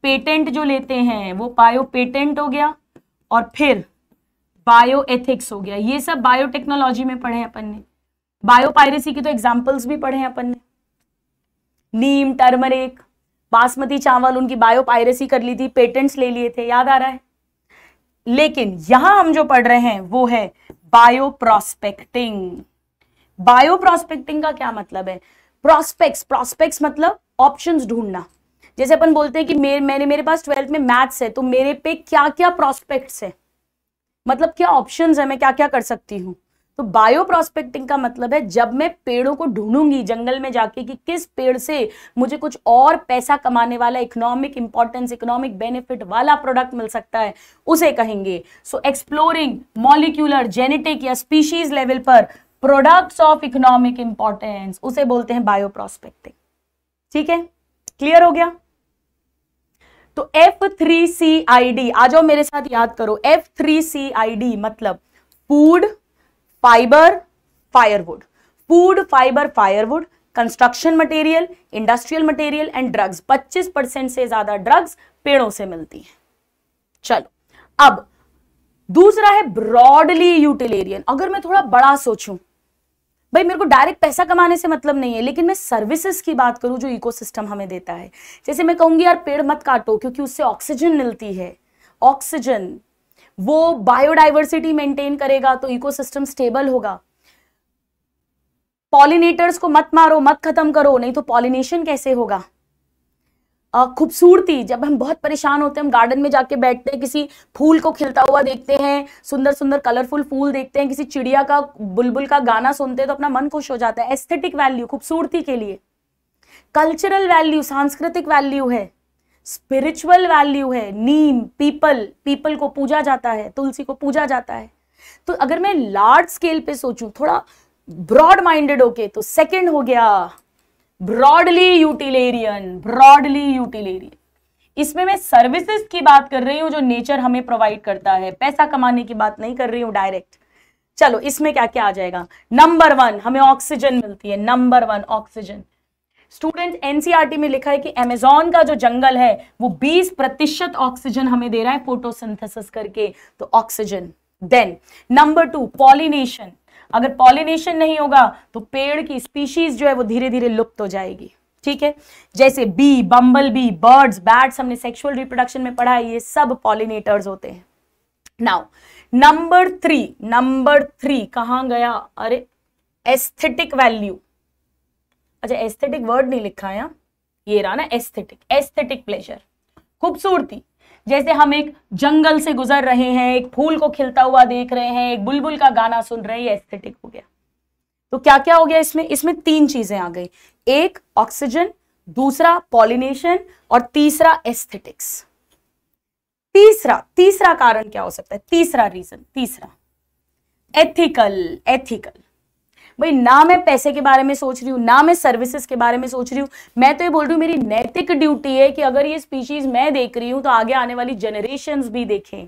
[SPEAKER 1] पेटेंट जो लेते हैं वो बायो पेटेंट हो गया और फिर बायोएथिक्स हो गया ये सब बायोटेक्नोलॉजी में पढ़े अपन ने बायोपायरेसी की तो एग्जाम्पल्स भी पढ़े अपन ने नीम टर्मरिक बासमती चावल उनकी बायो पायरेसी कर ली थी पेटेंट्स ले लिए थे याद आ रहा है लेकिन यहां हम जो पढ़ रहे हैं वो है बायो प्रोस्पेक्टिंग बायो प्रोस्पेक्टिंग का क्या मतलब है प्रोस्पेक्ट प्रोस्पेक्ट मतलब ऑप्शंस ढूंढना जैसे अपन बोलते हैं कि मेरे मैंने मेरे पास ट्वेल्थ में मैथ्स है तो मेरे पे क्या क्या प्रोस्पेक्ट्स है मतलब क्या ऑप्शंस है मैं क्या क्या कर सकती हूँ तो बायो प्रोस्पेक्टिंग का मतलब है जब मैं पेड़ों को ढूंढूंगी जंगल में जाके कि किस पेड़ से मुझे कुछ और पैसा कमाने वाला इकोनॉमिक इंपॉर्टेंस इकोनॉमिक बेनिफिट वाला प्रोडक्ट मिल सकता है उसे कहेंगे सो एक्सप्लोरिंग मॉलिक्यूलर जेनेटिक या स्पीशीज लेवल पर प्रोडक्ट्स ऑफ इकोनॉमिक इंपॉर्टेंस उसे बोलते हैं बायो प्रोस्पेक्टिंग ठीक है क्लियर हो गया तो F three C I D आ जाओ मेरे साथ याद करो F three C I D मतलब food fibre firewood food fibre firewood construction material industrial material and drugs 25 percent से ज्यादा ड्रग्स पेड़ों से मिलती हैं चलो अब दूसरा है ब्रॉडली यूटिलेरियन अगर मैं थोड़ा बड़ा सोचूं भाई मेरे को डायरेक्ट पैसा कमाने से मतलब नहीं है लेकिन मैं सर्विसेज की बात करूं जो इकोसिस्टम हमें देता है जैसे मैं कहूंगी यार पेड़ मत काटो क्योंकि उससे ऑक्सीजन मिलती है ऑक्सीजन वो बायोडाइवर्सिटी मेंटेन करेगा तो इकोसिस्टम स्टेबल होगा पॉलिनेटर्स को मत मारो मत खत्म करो नहीं तो पॉलिनेशन कैसे होगा खूबसूरती जब हम बहुत परेशान होते हैं हम गार्डन में जाके बैठते हैं किसी फूल को खिलता हुआ देखते हैं सुंदर सुंदर कलरफुल फूल देखते हैं किसी चिड़िया का बुलबुल का गाना सुनते हैं तो अपना मन खुश हो जाता है एस्थेटिक वैल्यू खूबसूरती के लिए कल्चरल वैल्यू सांस्कृतिक वैल्यू है स्पिरिचुअल वैल्यू है नीम पीपल पीपल को पूजा जाता है तुलसी को पूजा जाता है तो अगर मैं लार्ज स्केल पे सोचूं थोड़ा ब्रॉड माइंडेड होके तो सेकंड हो गया ब्रॉडली यूटिलेरियन ब्रॉडली यूटिलेरियन इसमें मैं सर्विसेज की बात कर रही हूं जो नेचर हमें प्रोवाइड करता है पैसा कमाने की बात नहीं कर रही हूँ डायरेक्ट चलो इसमें क्या क्या आ जाएगा नंबर वन हमें ऑक्सीजन मिलती है number one oxygen student NCERT e में लिखा है कि एमेजॉन का जो जंगल है वो 20 प्रतिशत ऑक्सीजन हमें दे रहा है फोटोसिंथेसिस करके तो oxygen then number two pollination अगर पॉलिनेशन नहीं होगा तो पेड़ की स्पीशीज जो है वो धीरे धीरे लुप्त हो जाएगी ठीक है जैसे bee bumble bee birds bats हमने सेक्सुअल रिप्रोडक्शन में पढ़ा है ये सब पॉलिनेटर्स होते हैं now number three number three कहां गया अरे एस्थेटिक वैल्यू अच्छा एस्थेटिक वर्ड नहीं लिखा है ये रहा ना एस्थेटिक एस्थेटिक प्लेजर खूबसूरती जैसे हम एक जंगल से गुजर रहे हैं एक फूल को खिलता हुआ देख रहे हैं एक बुलबुल का गाना सुन रहे हैं ये एस्थेटिक हो गया तो क्या क्या हो गया इसमें इसमें तीन चीजें आ गई एक ऑक्सीजन दूसरा पॉलिनेशन और तीसरा एस्थेटिक्स तीसरा तीसरा कारण क्या हो सकता है तीसरा रीजन तीसरा एथिकल एथिकल भाई ना मैं पैसे के बारे में सोच रही हूँ ना मैं सर्विसेज के बारे में सोच रही हूँ मैं तो ये बोल रही हूँ मेरी नैतिक ड्यूटी है कि अगर ये स्पीशीज मैं देख रही हूँ तो आगे आने वाली जनरेशन भी देखें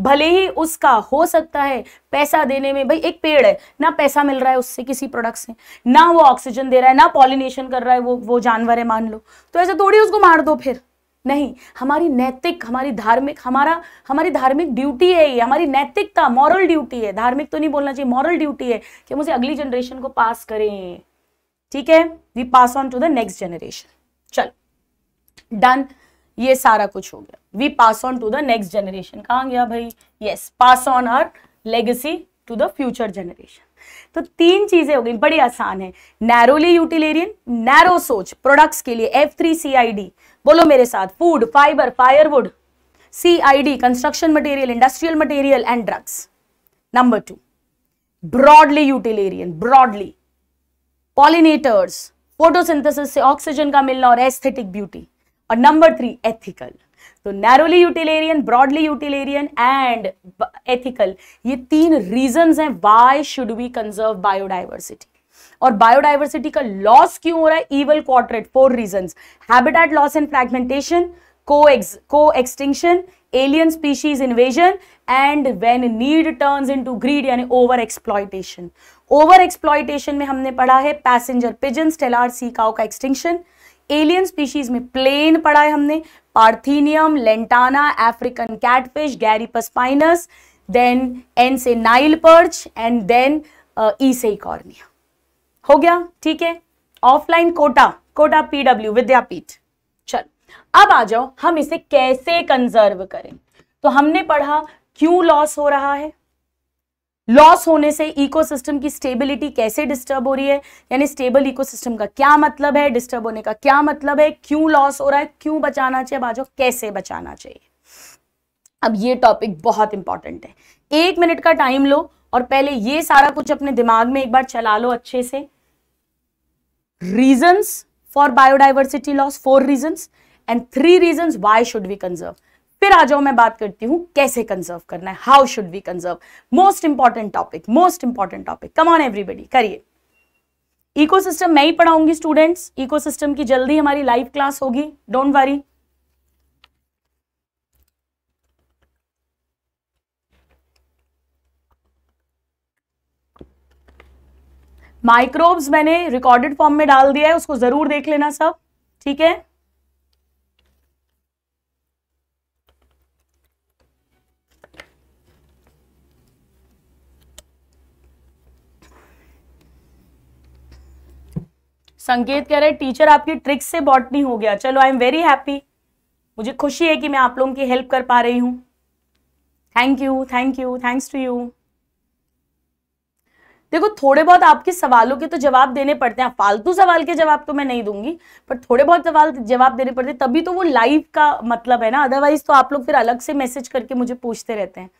[SPEAKER 1] भले ही उसका हो सकता है पैसा देने में भाई एक पेड़ है ना पैसा मिल रहा है उससे किसी प्रोडक्ट से ना वो ऑक्सीजन दे रहा है ना पॉलिनेशन कर रहा है वो वो जानवर है मान लो तो ऐसे थोड़ी उसको मार दो फिर नहीं हमारी नैतिक हमारी धार्मिक हमारा हमारी धार्मिक ड्यूटी है ये हमारी नैतिकता मॉरल ड्यूटी है धार्मिक तो नहीं बोलना चाहिए मॉरल ड्यूटी है कि हम उसे अगली जनरेशन को पास करें ठीक है we pass on to the next generation चल डन ये सारा कुछ हो गया we pass on to the next generation कहा गया भाई yes pass on our legacy to the future generation तो तीन चीजें हो गई बड़ी आसान है नैरोली यूटिलेरियन नैरो सोच प्रोडक्ट्स के लिए F three C I D बोलो मेरे साथ food fibre firewood C I D construction material industrial material and drugs number two broadly utilitarian broadly pollinators photosynthesis से ऑक्सीजन का मिलना और एस्थेटिक ब्यूटी और नंबर थ्री एथिकल तो narrowly utilitarian broadly utilitarian and ethical ये तीन reason हैं why should we conserve biodiversity और बायोडाइवर्सिटी का लॉस क्यों हो रहा है evil quartet four reason habitat loss and fragmentation co coextinction alien species invasion and when need turns into greed यानी ओवर एक्सप्लॉयटेशन ओवर एक्सप्लॉयटेशन में हमने पढ़ा है पैसेंजर पिजन स्टेलार सी काओ का एक्सटिंक्शन एलियन स्पीशीज में plain पढ़ा है हमने Parthenium Lantana African catfish gariepinus then N से Nile perch and then E से इकॉर्निया हो गया ठीक है ऑफलाइन कोटा कोटा पीडब्ल्यू विद्यापीठ चल अब आ जाओ हम इसे कैसे कंजर्व करें तो हमने पढ़ा क्यों लॉस हो रहा है लॉस होने से इकोसिस्टम की स्टेबिलिटी कैसे डिस्टर्ब हो रही है यानी स्टेबल इकोसिस्टम का क्या मतलब है डिस्टर्ब होने का क्या मतलब है क्यों लॉस हो रहा है क्यों बचाना चाहिए बाजो कैसे बचाना चाहिए अब ये टॉपिक बहुत इंपॉर्टेंट है एक मिनट का टाइम लो और पहले ये सारा कुछ अपने दिमाग में एक बार चला लो अच्छे से reasons for biodiversity loss four reasons and three reasons why should we conserve फिर आ जाओ मैं बात करती हूं कैसे कंजर्व करना है how should we conserve most important topic most important topic come on everybody करिए इकोसिस्टम मैं ही पढ़ाऊंगी स्टूडेंट्स इकोसिस्टम की जल्दी हमारी लाइव क्लास होगी डोंट वरी माइक्रोब्स मैंने रिकॉर्डेड फॉर्म में डाल दिया है उसको जरूर देख लेना सब ठीक है संकेत कह रहे टीचर आपकी ट्रिक से बॉटनी हो गया चलो आई एम वेरी हैप्पी मुझे खुशी है कि मैं आप लोगों की हेल्प कर पा रही हूं thank you thank you thanks to you देखो थोड़े बहुत आपके सवालों के तो जवाब देने पड़ते हैं फालतू सवाल के जवाब तो मैं नहीं दूंगी पर थोड़े बहुत सवाल जवाब देने पड़ते तभी तो वो लाइव का मतलब है ना अदरवाइज तो आप लोग फिर अलग से मैसेज करके मुझे पूछते रहते हैं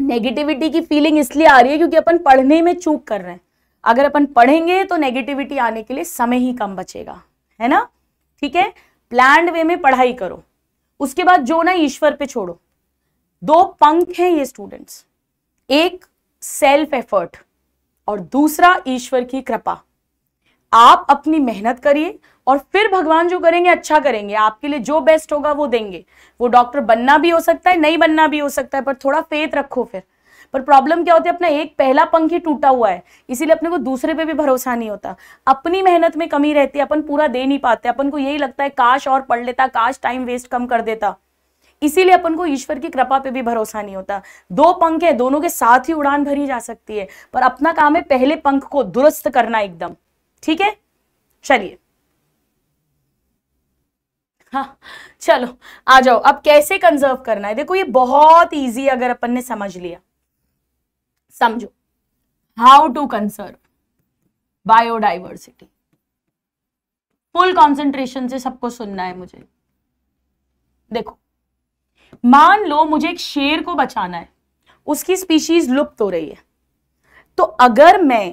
[SPEAKER 1] नेगेटिविटी की फीलिंग इसलिए आ रही है क्योंकि अपन पढ़ने में चूक कर रहे हैं अगर अपन पढ़ेंगे तो नेगेटिविटी आने के लिए समय ही कम बचेगा है ना ठीक है प्लान वे में पढ़ाई करो उसके बाद जो ना ईश्वर पे छोड़ो दो पंख हैं ये स्टूडेंट्स एक सेल्फ एफर्ट और दूसरा ईश्वर की कृपा आप अपनी मेहनत करिए और फिर भगवान जो करेंगे अच्छा करेंगे आपके लिए जो बेस्ट होगा वो देंगे वो डॉक्टर बनना भी हो सकता है नहीं बनना भी हो सकता है पर थोड़ा फेत रखो फिर पर प्रॉब्लम क्या होती है अपना एक पहला पंख ही टूटा हुआ है इसीलिए अपने को दूसरे पे भी भरोसा नहीं होता अपनी मेहनत में कमी रहती है अपन पूरा दे नहीं पाते अपन को यही लगता है काश और पढ़ लेता काश टाइम वेस्ट कम कर देता इसीलिए अपन को ईश्वर की कृपा पे भी भरोसा नहीं होता दो पंख है दोनों के साथ ही उड़ान भरी जा सकती है पर अपना काम है पहले पंख को दुरुस्त करना एकदम ठीक है चलिए हाँ चलो आ जाओ अब कैसे कंजर्व करना है देखो ये बहुत इजी अगर अपन ने समझ लिया समझो how to conserve biodiversity full concentration से सबको सुनना है मुझे देखो मान लो मुझे एक शेर को बचाना है उसकी स्पीशीज लुप्त हो रही है तो अगर मैं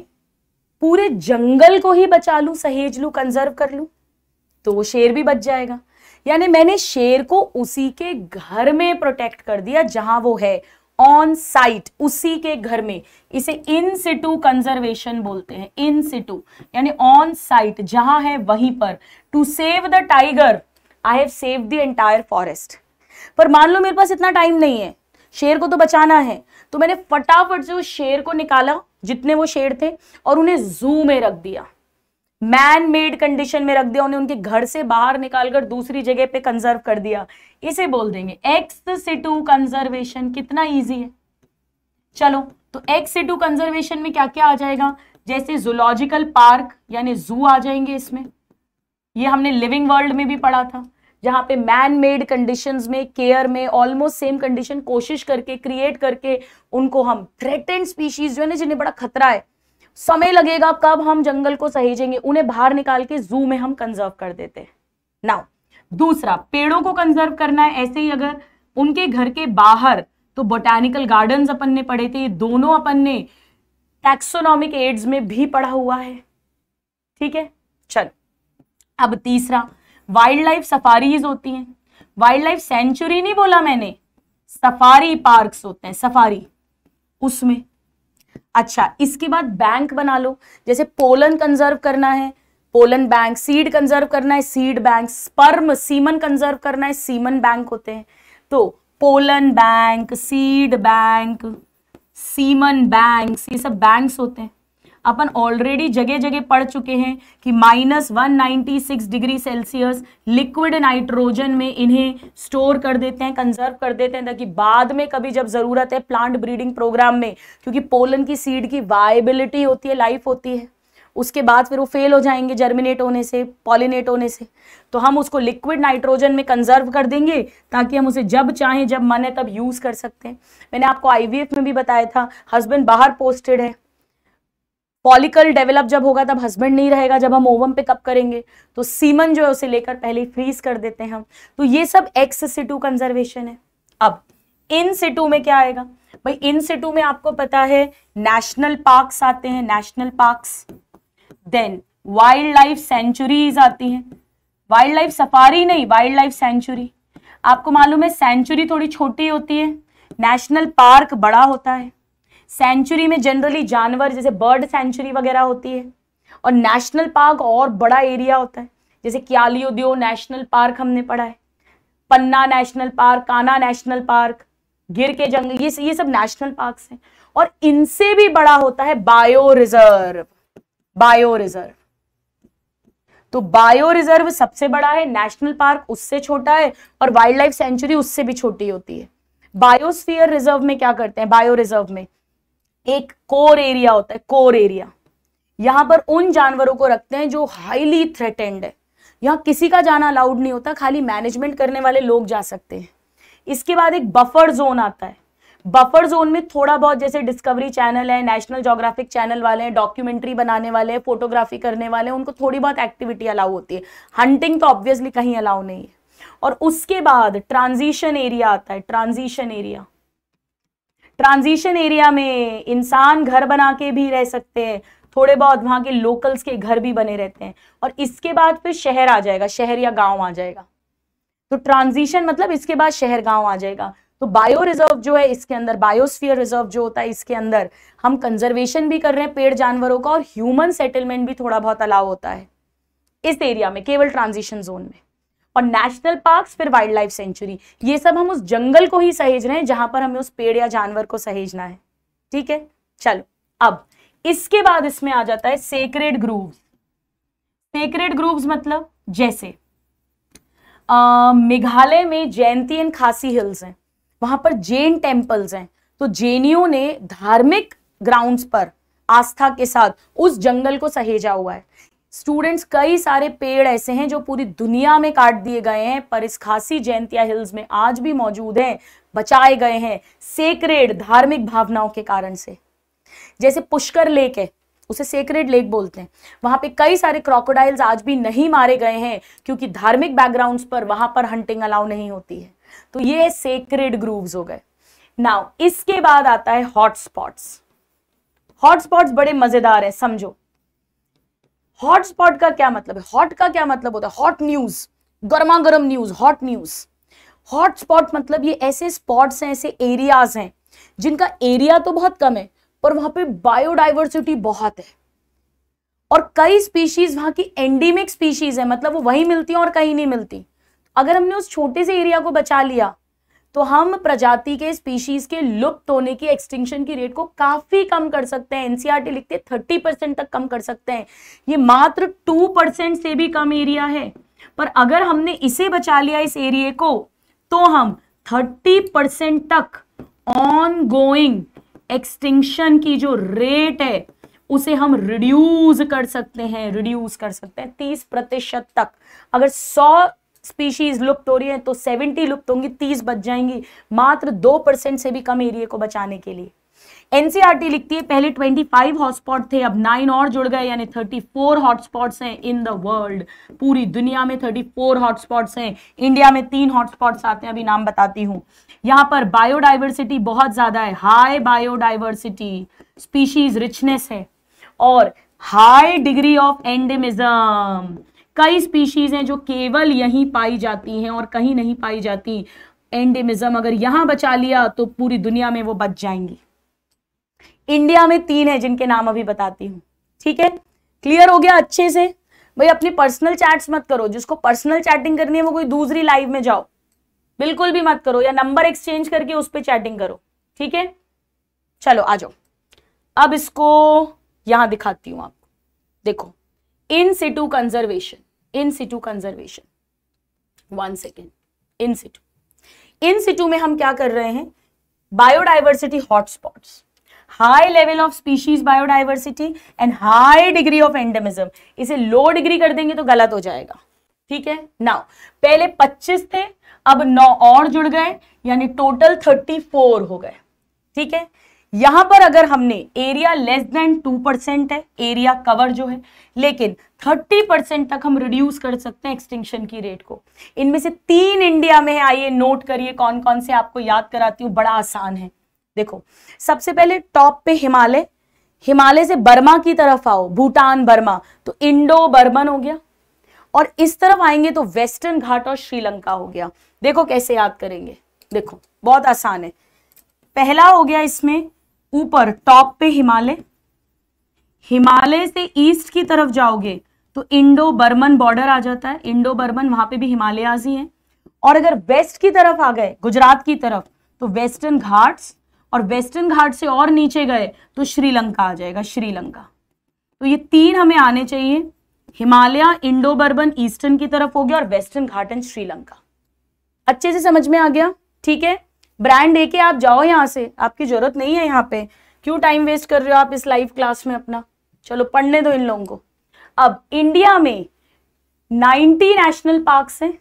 [SPEAKER 1] पूरे जंगल को ही बचा लू सहेज लू कंजर्व कर लू तो वो शेर भी बच जाएगा यानी मैंने शेर को उसी के घर में प्रोटेक्ट कर दिया जहां वो है ऑन साइट उसी के घर में इसे इन सिटू कंजर्वेशन बोलते हैं इन सिटू यानी ऑन साइट जहां है वहीं पर to save the tiger I have save the entire forest पर मान लो मेरे पास इतना टाइम नहीं है शेर को तो बचाना है तो मैंने फटाफट से उस शेर को निकाला जितने वो शेर थे और उन्हें जू में रख दिया मैन मेड कंडीशन में रख दिया उन्हें उनके घर से बाहर निकालकर दूसरी जगह पे कंजर्व कर दिया इसे बोल देंगे एक्स सिटू कंजर्वेशन कितना इजी है चलो तो एक्स सिटू कंजर्वेशन में क्या क्या आ जाएगा जैसे जूलॉजिकल पार्क यानी जू आ जाएंगे इसमें ये हमने लिविंग वर्ल्ड में भी पढ़ा था जहां पे मैन मेड कंडीशन में केयर में ऑलमोस्ट सेम कंडीशन कोशिश करके क्रिएट करके उनको हम थ्रेटेंड स्पीशीज जो है ना जिन्हें बड़ा खतरा है समय लगेगा कब हम जंगल को सहेजेंगे उन्हें बाहर निकाल के जू में हम कंजर्व कर देते हैं नाउ दूसरा पेड़ों को कंजर्व करना है ऐसे ही अगर उनके घर के बाहर तो बोटानिकल गार्डन अपन ने पढ़े थे दोनों अपन ने टैक्सोनॉमिक एड्स में भी पढ़ा हुआ है ठीक है चल अब तीसरा वाइल्ड लाइफ सफारीज होती हैं वाइल्ड लाइफ सेंचुरी नहीं बोला मैंने सफारी पार्क्स होते हैं सफारी उसमें अच्छा इसके बाद बैंक बना लो जैसे पोलन कंजर्व करना है पोलन बैंक सीड कंजर्व करना है seed bank sperm semen conserve करना है सीमन बैंक होते हैं तो pollen bank seed bank semen bank ये सब बैंक्स होते हैं अपन ऑलरेडी जगह जगह पढ़ चुके हैं कि minus one degree Celsius liquid nitrogen में इन्हें स्टोर कर देते हैं कंजर्व कर देते हैं ताकि बाद में कभी जब ज़रूरत है प्लांट ब्रीडिंग प्रोग्राम में क्योंकि पोलन की सीड की वायबिलिटी होती है लाइफ होती है उसके बाद फिर वो फेल हो जाएंगे जर्मिनेट होने से पॉलिनेट होने से तो हम उसको लिक्विड नाइट्रोजन में कंजर्व कर देंगे ताकि हम उसे जब चाहें जब मन है तब यूज़ कर सकते हैं मैंने आपको आईवीएफ में भी बताया था हस्बैंड बाहर पोस्टेड है पॉलिकल डेवलप जब होगा तब हस्बैंड नहीं रहेगा जब हम ओवम पिकअप करेंगे तो सीमन जो है उसे लेकर पहले फ्रीज कर देते हैं हम तो ये सब एक्स सिटू कंजर्वेशन है अब इन सिटू में क्या आएगा भाई इन सिटू में आपको पता है नेशनल पार्क्स आते हैं national parks then wildlife sanctuaries आती हैं वाइल्ड लाइफ सफारी नहीं वाइल्ड लाइफ सेंचुरी आपको मालूम है सेंचुरी थोड़ी छोटी होती है नेशनल पार्क बड़ा होता है सेंचुरी में जनरली जानवर जैसे बर्ड सेंचुरी वगैरह होती है और नेशनल पार्क और बड़ा एरिया होता है जैसे क्याली उद्यो नेशनल पार्क हमने पढ़ा है Panna national park Kanha national park Gir के जंगल ये ये सब नेशनल पार्क्स हैं और इनसे भी बड़ा होता है बायो रिजर्व बायो रिजर्व तो बायो रिजर्व सबसे बड़ा है नेशनल पार्क उससे छोटा है और वाइल्ड लाइफ सेंचुरी उससे भी छोटी होती है बायोस्फीयर रिजर्व में क्या करते हैं बायो रिजर्व में एक कोर एरिया होता है कोर एरिया यहां पर उन जानवरों को रखते हैं जो हाईली थ्रेटेंड है यहाँ किसी का जाना अलाउड नहीं होता खाली मैनेजमेंट करने वाले लोग जा सकते हैं इसके बाद एक बफर जोन आता है बफर जोन में थोड़ा बहुत जैसे डिस्कवरी चैनल है नेशनल जोग्राफिक चैनल वाले हैं डॉक्यूमेंट्री बनाने वाले हैं फोटोग्राफी करने वाले हैं उनको थोड़ी बहुत एक्टिविटी अलाउ होती है हंटिंग तो ऑब्वियसली कहीं अलाउ नहीं है और उसके बाद ट्रांजिशन एरिया आता है ट्रांजिशन एरिया ट्रांजिशन एरिया में इंसान घर बना के भी रह सकते हैं थोड़े बहुत वहां के लोकल्स के घर भी बने रहते हैं और इसके बाद फिर शहर आ जाएगा शहर या गाँव आ जाएगा तो ट्रांजिशन मतलब इसके बाद शहर गाँव आ जाएगा तो बायो रिजर्व जो है इसके अंदर बायोस्फीयर रिजर्व जो होता है इसके अंदर हम कंजर्वेशन भी कर रहे हैं पेड़ जानवरों का और ह्यूमन सेटलमेंट भी थोड़ा बहुत अलाव होता है इस एरिया में केवल ट्रांजिशन जोन में और नेशनल पार्क्स फिर वाइल्ड लाइफ सेंचुरी ये सब हम उस जंगल को ही सहेज रहे हैं जहां पर हमें उस पेड़ या जानवर को सहेजना है ठीक है चलो अब इसके बाद इसमें आ जाता है सेक्रेड ग्रूव सेक्रेड ग्रूव मतलब जैसे मेघालय में जयंती एंड खासी हिल्स हैं वहां पर जैन टेम्पल्स हैं तो जैनियों ने धार्मिक ग्राउंड्स पर आस्था के साथ उस जंगल को सहेजा हुआ है स्टूडेंट्स कई सारे पेड़ ऐसे हैं जो पूरी दुनिया में काट दिए गए हैं पर इस खासी जयंतिया हिल्स में आज भी मौजूद हैं बचाए गए हैं सेक्रेड धार्मिक भावनाओं के कारण से जैसे पुष्कर लेक है उसे सेक्रेड लेक बोलते हैं वहां पे कई सारे क्रोकोडाइल्स आज भी नहीं मारे गए हैं क्योंकि धार्मिक बैकग्राउंड्स पर वहां पर हंटिंग अलाउ नहीं होती है तो ये सेक्रेड ग्रूव हो गए नाउ इसके बाद आता है हॉटस्पॉट्स हॉटस्पॉट्स बड़े मजेदार हैं समझो हॉटस्पॉट का क्या मतलब है हॉट का क्या मतलब होता है हॉट न्यूज गर्मा गर्म न्यूज हॉट न्यूज हॉटस्पॉट मतलब ये ऐसे स्पॉट्स हैं ऐसे एरियाज हैं जिनका एरिया तो बहुत कम है पर वहां पे बायोडाइवर्सिटी बहुत है और कई स्पीशीज वहां की एंडेमिक स्पीशीज है मतलब वो वहीं मिलती है और कहीं नहीं मिलती अगर हमने उस छोटे से एरिया को बचा लिया तो हम प्रजाति के स्पीशीज के लुप्त होने की एक्सटिंक्शन की रेट को काफी कम कर सकते हैं एनसीआरटी e लिखते थर्टी परसेंट तक कम कर सकते हैं ये मात्र टू परसेंट से भी कम एरिया है पर अगर हमने इसे बचा लिया इस एरिए को तो हम थर्टी परसेंट तक ऑन गोइंग एक्सटिंक्शन की जो रेट है उसे हम रिड्यूस कर सकते हैं रिड्यूस कर सकते हैं तीस प्रतिशत तक अगर सौ स्पीशीज लुप्त हो रही है तो सेवेंटी लुप्त होंगी तीस बच जाएंगी मात्र दो परसेंट से भी कम एरिया को बचाने के लिए एनसीआरटी e लिखती है पहले 25 हॉटस्पॉट थे अब नाइन और जुड़ गए यानी 34 हॉटस्पॉट्स हैं इन द वर्ल्ड पूरी दुनिया में 34 हॉटस्पॉट्स हैं इंडिया में तीन हॉटस्पॉट्स आते हैं अभी नाम बताती हूँ यहाँ पर बायोडाइवर्सिटी बहुत ज़्यादा है हाई बायोडाइवर्सिटी स्पीशीज रिचनेस है और हाई डिग्री ऑफ एंडेमिज्म कई स्पीशीज़ हैं जो केवल यहीं पाई जाती हैं और कहीं नहीं पाई जाती एंडेमिज्म अगर यहां बचा लिया तो पूरी दुनिया में वो बच जाएंगी इंडिया में तीन है जिनके नाम अभी बताती हूँ ठीक है क्लियर हो गया अच्छे से भाई अपनी पर्सनल चैट्स मत करो जिसको पर्सनल चैटिंग करनी है वो कोई दूसरी लाइव में जाओ बिल्कुल भी मत करो या नंबर एक्सचेंज करके उस पर चैटिंग करो ठीक है चलो आ जाओ अब इसको यहां दिखाती हूं आपको देखो in situ conservation in situ conservation one second in situ in situ में हम क्या कर रहे हैं biodiversity hotspot high level of species biodiversity and high degree of endemism इसे लो डिग्री कर देंगे तो गलत हो जाएगा ठीक है नाउ पहले 25 थे अब 9 और जुड़ गए यानी टोटल 34 हो गए ठीक है यहां पर अगर हमने area less than two percent है एरिया कवर जो है लेकिन थर्टी परसेंट तक हम रिड्यूस कर सकते हैं एक्सटिंक्शन की रेट को इनमें से तीन इंडिया में आइए नोट करिए कौन कौन से आपको याद कराती हूँ बड़ा आसान है देखो सबसे पहले टॉप पे हिमालय हिमालय से बर्मा की तरफ आओ भूटान बर्मा तो इंडो बर्मन हो गया और इस तरफ आएंगे तो वेस्टर्न घाट और श्रीलंका हो गया देखो कैसे याद करेंगे देखो बहुत आसान है पहला हो गया इसमें ऊपर टॉप पे हिमालय हिमालय से ईस्ट की तरफ जाओगे तो इंडो बर्मन बॉर्डर आ जाता है इंडो बर्मन वहां पे भी हिमालयाज ही है और अगर वेस्ट की तरफ आ गए गुजरात की तरफ तो वेस्टर्न घाट्स और वेस्टर्न घाट से और नीचे गए तो श्रीलंका आ जाएगा श्रीलंका तो ये तीन हमें आने चाहिए हिमालय इंडो बर्बन ईस्टर्न की तरफ हो गया और वेस्टर्न घाट एंड श्रीलंका अच्छे से समझ में आ गया ठीक है ब्रांड के आप जाओ यहाँ से आपकी जरूरत नहीं है यहाँ पे क्यों टाइम वेस्ट कर रहे हो आप इस लाइव क्लास में अपना चलो पढ़ने दो इन लोगों को अब इंडिया में नाइनटी नेशनल पार्क्स हैं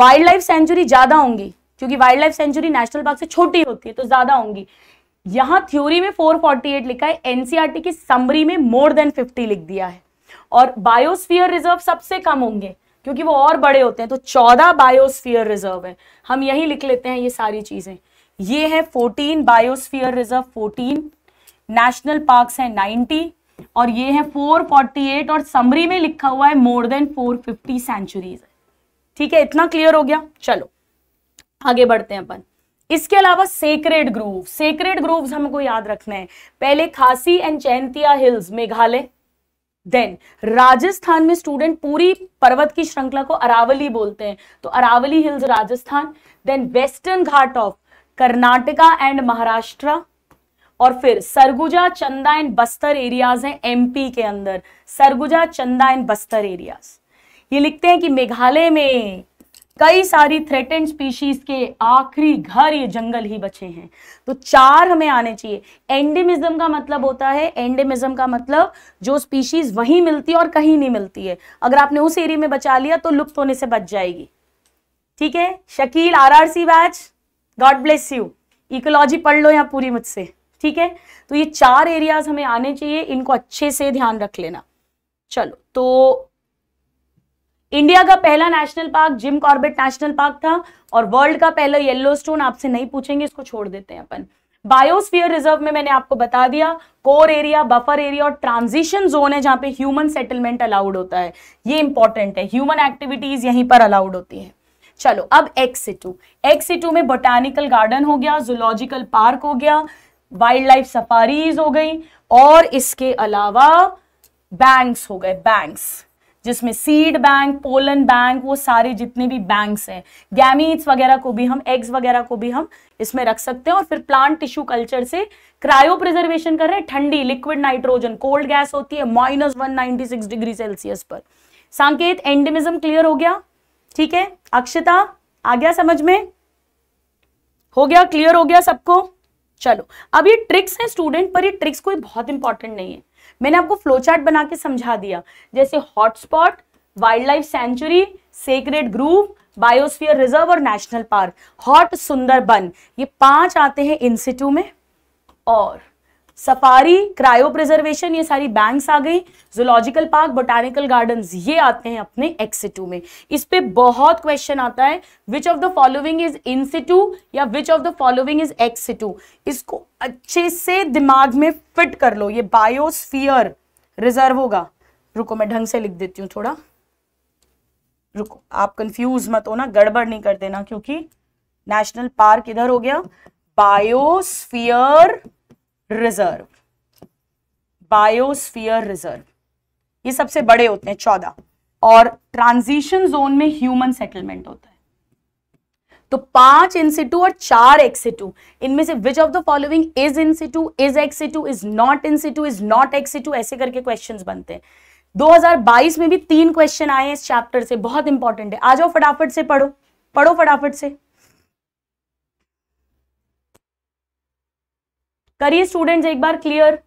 [SPEAKER 1] वाइल्ड लाइफ सेंचुरी ज्यादा होंगी क्योंकि wildlife sanctuary national park से छोटी होती है तो ज्यादा होंगी यहां थ्योरी में 448 लिखा है एनसीआरटी e की समरी में मोर देन 50 लिख दिया है और बायोस्फीयर रिजर्व सबसे कम होंगे क्योंकि वो और बड़े होते हैं तो चौदह बायोस्फीयर रिजर्व है हम यही लिख लेते हैं ये सारी चीज़ें ये है fourteen biosphere reserve fourteen national park है नाइनटी और ये है फोर फोर्टी एट और समरी में लिखा हुआ है more than four fifty sanctuaries ठीक है इतना क्लियर हो गया चलो आगे बढ़ते हैं अपन इसके अलावा सेक्रेड ग्रूव सेक्रेड ग्रूव्स हमको याद रखना है पहले Khasi and Jaintia hills Meghalaya then Rajasthan में स्टूडेंट पूरी पर्वत की श्रृंखला को अरावली बोलते हैं तो Aravalli hills Rajasthan then Western Ghat of Karnataka and Maharashtra और फिर सरगुजा चंदा एंड बस्तर एरियाज हैं एमपी के अंदर सरगुजा चंदा एंड बस्तर एरियाज ये लिखते हैं कि मेघालय में कई सारी थ्रेटेंड स्पीशीज के आखिरी घर ये जंगल ही बचे हैं तो चार हमें आने चाहिए एंडेमिज्म का मतलब होता है एंडेमिज्म का मतलब जो स्पीशीज वहीं मिलती है और कहीं नहीं मिलती है अगर आपने उस एरिया में बचा लिया तो लुप्त होने से बच जाएगी ठीक है Shakeel RRC batch God bless you ecology पढ़ लो यहाँ पूरी मुझसे ठीक है तो ये चार एरियाज हमें आने चाहिए इनको अच्छे से ध्यान रख लेना चलो तो इंडिया का पहला national park Jim Corbett national park था और वर्ल्ड का पहला येल्लो स्टोन आपसे नहीं पूछेंगे इसको छोड़ देते हैं अपन बायोस्फीयर रिजर्व में मैंने आपको बता दिया कोर एरिया बफर एरिया और ट्रांजिशन जोन है जहां पे ह्यूमन सेटलमेंट अलाउड होता है ये इंपॉर्टेंट है ह्यूमन एक्टिविटीज यहीं पर अलाउड होती है चलो अब एक्सिटू एक्सिटू में बोटानिकल गार्डन हो गया जूलॉजिकल पार्क हो गया वाइल्ड लाइफ सफारीज हो गई और इसके अलावा बैंक्स हो गए बैंक्स जिसमें सीड बैंक पोलन बैंक वो सारे जितने भी बैंक्स हैं गैमीट्स वगैरह को भी हम एग्स वगैरह को भी हम इसमें रख सकते हैं और फिर प्लांट टिश्यू कल्चर से क्रायो प्रिजर्वेशन कर रहे हैं ठंडी लिक्विड नाइट्रोजन कोल्ड गैस होती है minus one ninety six degree Celsius पर सांकेत एंडेमिज्म क्लियर हो गया ठीक है अक्षता आ गया समझ में हो गया क्लियर हो गया सबको चलो अब ये ट्रिक्स हैं स्टूडेंट पर ये ट्रिक्स कोई बहुत इंपॉर्टेंट नहीं है मैंने आपको फ्लो चार्ट बना के समझा दिया जैसे hotspot wildlife sanctuary sacred grove biosphere reserve और नेशनल पार्क हॉट सुंदरबन ये पांच आते हैं इंस्टीट्यू में और सफारी क्रायो प्रिजर्वेशन ये सारी बैंक्स आ गई जोलॉजिकल पार्क बोटानिकल गार्डन्स ये आते हैं अपने एक्सिटू में इस पर बहुत क्वेश्चन आता है which of the following is situ या which of the following is ex situ इसको अच्छे से दिमाग में फिट कर लो ये बायोस्फियर रिजर्व होगा रुको मैं ढंग से लिख देती हूँ थोड़ा रुको आप कंफ्यूज मत हो ना गड़बड़ नहीं कर देना क्योंकि नेशनल पार्क इधर हो गया बायोस्फियर रिजर्व बायोस्फीयर रिजर्व ये सबसे बड़े होते हैं चौदह और ट्रांजिशन जोन में ह्यूमन सेटलमेंट होता है तो पांच इंसिटू और चार एक्सिटू इनमें से which of the following is in situ is ex situ is not in situ is not ex situ ऐसे करके क्वेश्चंस बनते हैं 2022 में भी तीन क्वेश्चन आए हैं इस चैप्टर से बहुत इंपॉर्टेंट है आ जाओ फटाफट से पढ़ो पढ़ो फटाफट से करिए स्टूडेंट्स एक बार क्लियर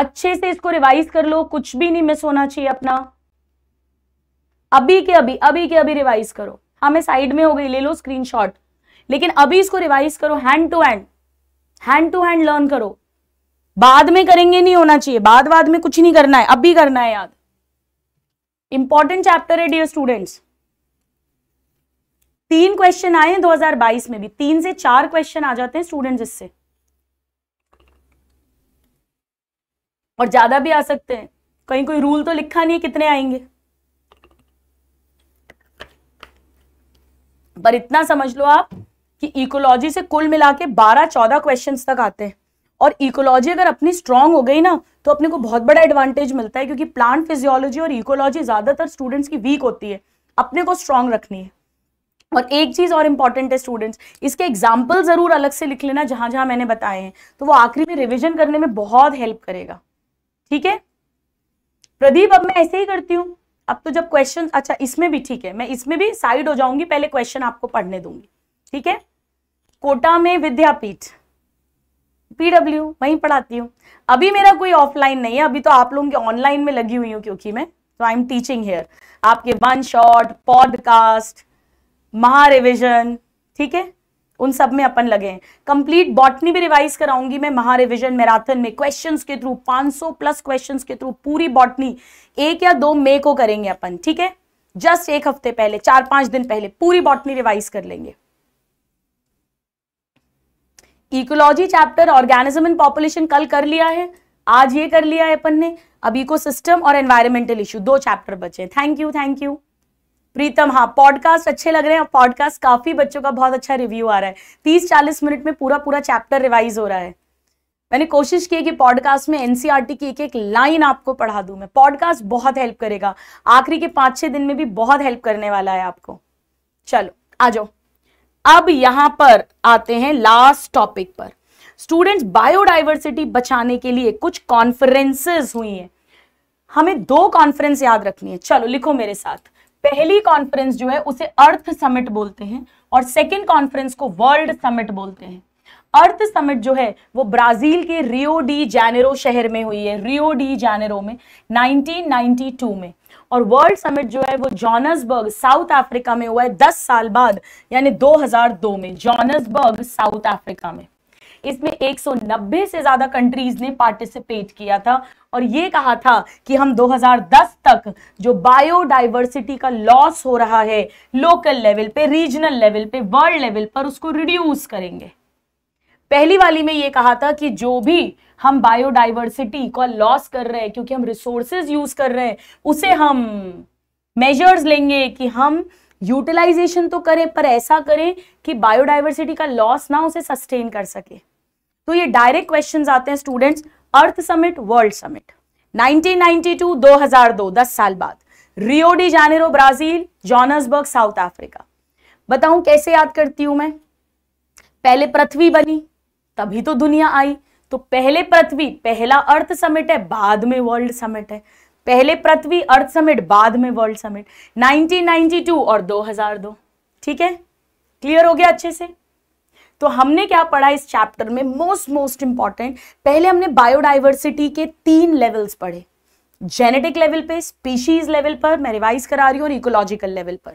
[SPEAKER 1] अच्छे से इसको रिवाइज कर लो कुछ भी नहीं मिस होना चाहिए अपना अभी के अभी अभी के अभी रिवाइज करो हाँ मैं साइड में हो गई ले लो स्क्रीनशॉट लेकिन अभी इसको रिवाइज करो hand to hand hand to hand learn करो बाद में करेंगे नहीं होना चाहिए बाद बाद में कुछ नहीं करना है अभी करना है याद इंपॉर्टेंट चैप्टर है डियर स्टूडेंट्स तीन क्वेश्चन आए हैं 2022 में भी तीन से चार क्वेश्चन आ जाते हैं स्टूडेंट्स इससे और ज़्यादा भी आ सकते हैं कहीं कोई रूल तो लिखा नहीं है कितने आएंगे पर इतना समझ लो आप कि इकोलॉजी से कुल मिला के बारह चौदह क्वेश्चन तक आते हैं और इकोलॉजी अगर अपनी स्ट्रांग हो गई ना तो अपने को बहुत बड़ा एडवांटेज मिलता है क्योंकि प्लांट फिजियोलॉजी और इकोलॉजी ज़्यादातर स्टूडेंट्स की वीक होती है अपने को स्ट्रांग रखनी है और एक चीज़ और इंपॉर्टेंट है स्टूडेंट्स इसके एग्जाम्पल ज़रूर अलग से लिख लेना जहां जहां मैंने बताए हैं तो वो आखिरी में रिविजन करने में बहुत हेल्प करेगा ठीक है प्रदीप अब मैं ऐसे ही करती हूँ अब तो जब क्वेश्चन अच्छा इसमें भी ठीक है मैं इसमें भी साइड हो जाऊंगी पहले क्वेश्चन आपको पढ़ने दूंगी ठीक है कोटा में विद्यापीठ पीडब्ल्यू वहीं पढ़ाती हूँ अभी मेरा कोई ऑफलाइन नहीं है अभी तो आप लोगों के ऑनलाइन में लगी हुई हूँ क्योंकि मैं तो आई एम टीचिंग हेयर आपके वन शॉट पॉडकास्ट महारिविजन ठीक है उन सब में अपन लगे हैं कंप्लीट बॉटनी भी रिवाइज कराऊंगी मैं महारिविजन मैराथन में क्वेश्चन के थ्रू 500 प्लस क्वेश्चन के थ्रू पूरी बॉटनी एक या दो मे को करेंगे अपन ठीक है जस्ट एक हफ्ते पहले चार पांच दिन पहले पूरी बॉटनी रिवाइज कर लेंगे ecology chapter organism and population कल कर लिया है आज ये कर लिया है अपन ने अब इकोसिस्टम और एनवायरमेंटल इश्यू दो चैप्टर बचे thank you thank you Pritam हाँ पॉडकास्ट अच्छे लग रहे हैं पॉडकास्ट काफी बच्चों का बहुत अच्छा रिव्यू आ रहा है तीस चालीस मिनट में पूरा पूरा चैप्टर रिवाइज हो रहा है मैंने कोशिश की कि पॉडकास्ट में एनसीईआरटी e की एक एक लाइन आपको पढ़ा दूं मैं पॉडकास्ट बहुत हेल्प करेगा आखिरी के पांच छह दिन में भी बहुत हेल्प करने वाला है आपको चलो आ जाओ अब यहां पर आते हैं लास्ट टॉपिक पर स्टूडेंट्स बायोडाइवर्सिटी बचाने के लिए कुछ कॉन्फ्रेंसेस हुई हैं हमें दो कॉन्फ्रेंस याद रखनी है चलो लिखो मेरे साथ पहली कॉन्फ्रेंस जो है उसे अर्थ समिट बोलते हैं और सेकेंड कॉन्फ्रेंस को वर्ल्ड समिट बोलते हैं अर्थ समिट जो है वो ब्राजील के रियो डी जैनेरो शहर में हुई है रियो डी जैनेरो में 1992 में और वर्ल्ड समिट जो है वो जॉनसबर्ग साउथ अफ्रीका में हुआ है 10 साल बाद यानी 2002 में जॉनसबर्ग साउथ अफ्रीका में इसमें 190 से ज़्यादा कंट्रीज ने पार्टिसिपेट किया था और ये कहा था कि हम 2010 तक जो बायोडाइवर्सिटी का लॉस हो रहा है लोकल लेवल पे रीजनल लेवल पे वर्ल्ड लेवल पर उसको रिड्यूस करेंगे पहली वाली में ये कहा था कि जो भी हम बायोडाइवर्सिटी का लॉस कर रहे हैं क्योंकि हम रिसोर्सेज यूज कर रहे हैं उसे हम मेजर्स लेंगे कि हम यूटिलाइजेशन तो करें पर ऐसा करें कि बायोडाइवर्सिटी का लॉस ना उसे सस्टेन कर सके तो ये डायरेक्ट क्वेश्चंस आते हैं students earth summit world summit 1992 2002 दस साल बाद Rio de Janeiro Brazil Johannesburg South Africa बताऊं कैसे याद करती हूं मैं पहले पृथ्वी बनी तभी तो दुनिया आई तो पहले पृथ्वी पहला अर्थ समिट है बाद में वर्ल्ड समिट है पहले पृथ्वी अर्थ समिट बाद में वर्ल्ड समिट 1992 और 2002 ठीक है क्लियर हो गया अच्छे से तो हमने क्या पढ़ा इस चैप्टर में मोस्ट मोस्ट इंपॉर्टेंट पहले हमने बायोडाइवर्सिटी के तीन लेवल्स पढ़े जेनेटिक लेवल पे स्पीशीज लेवल पर मैं रिवाइज करा रही हूँ इकोलॉजिकल लेवल पर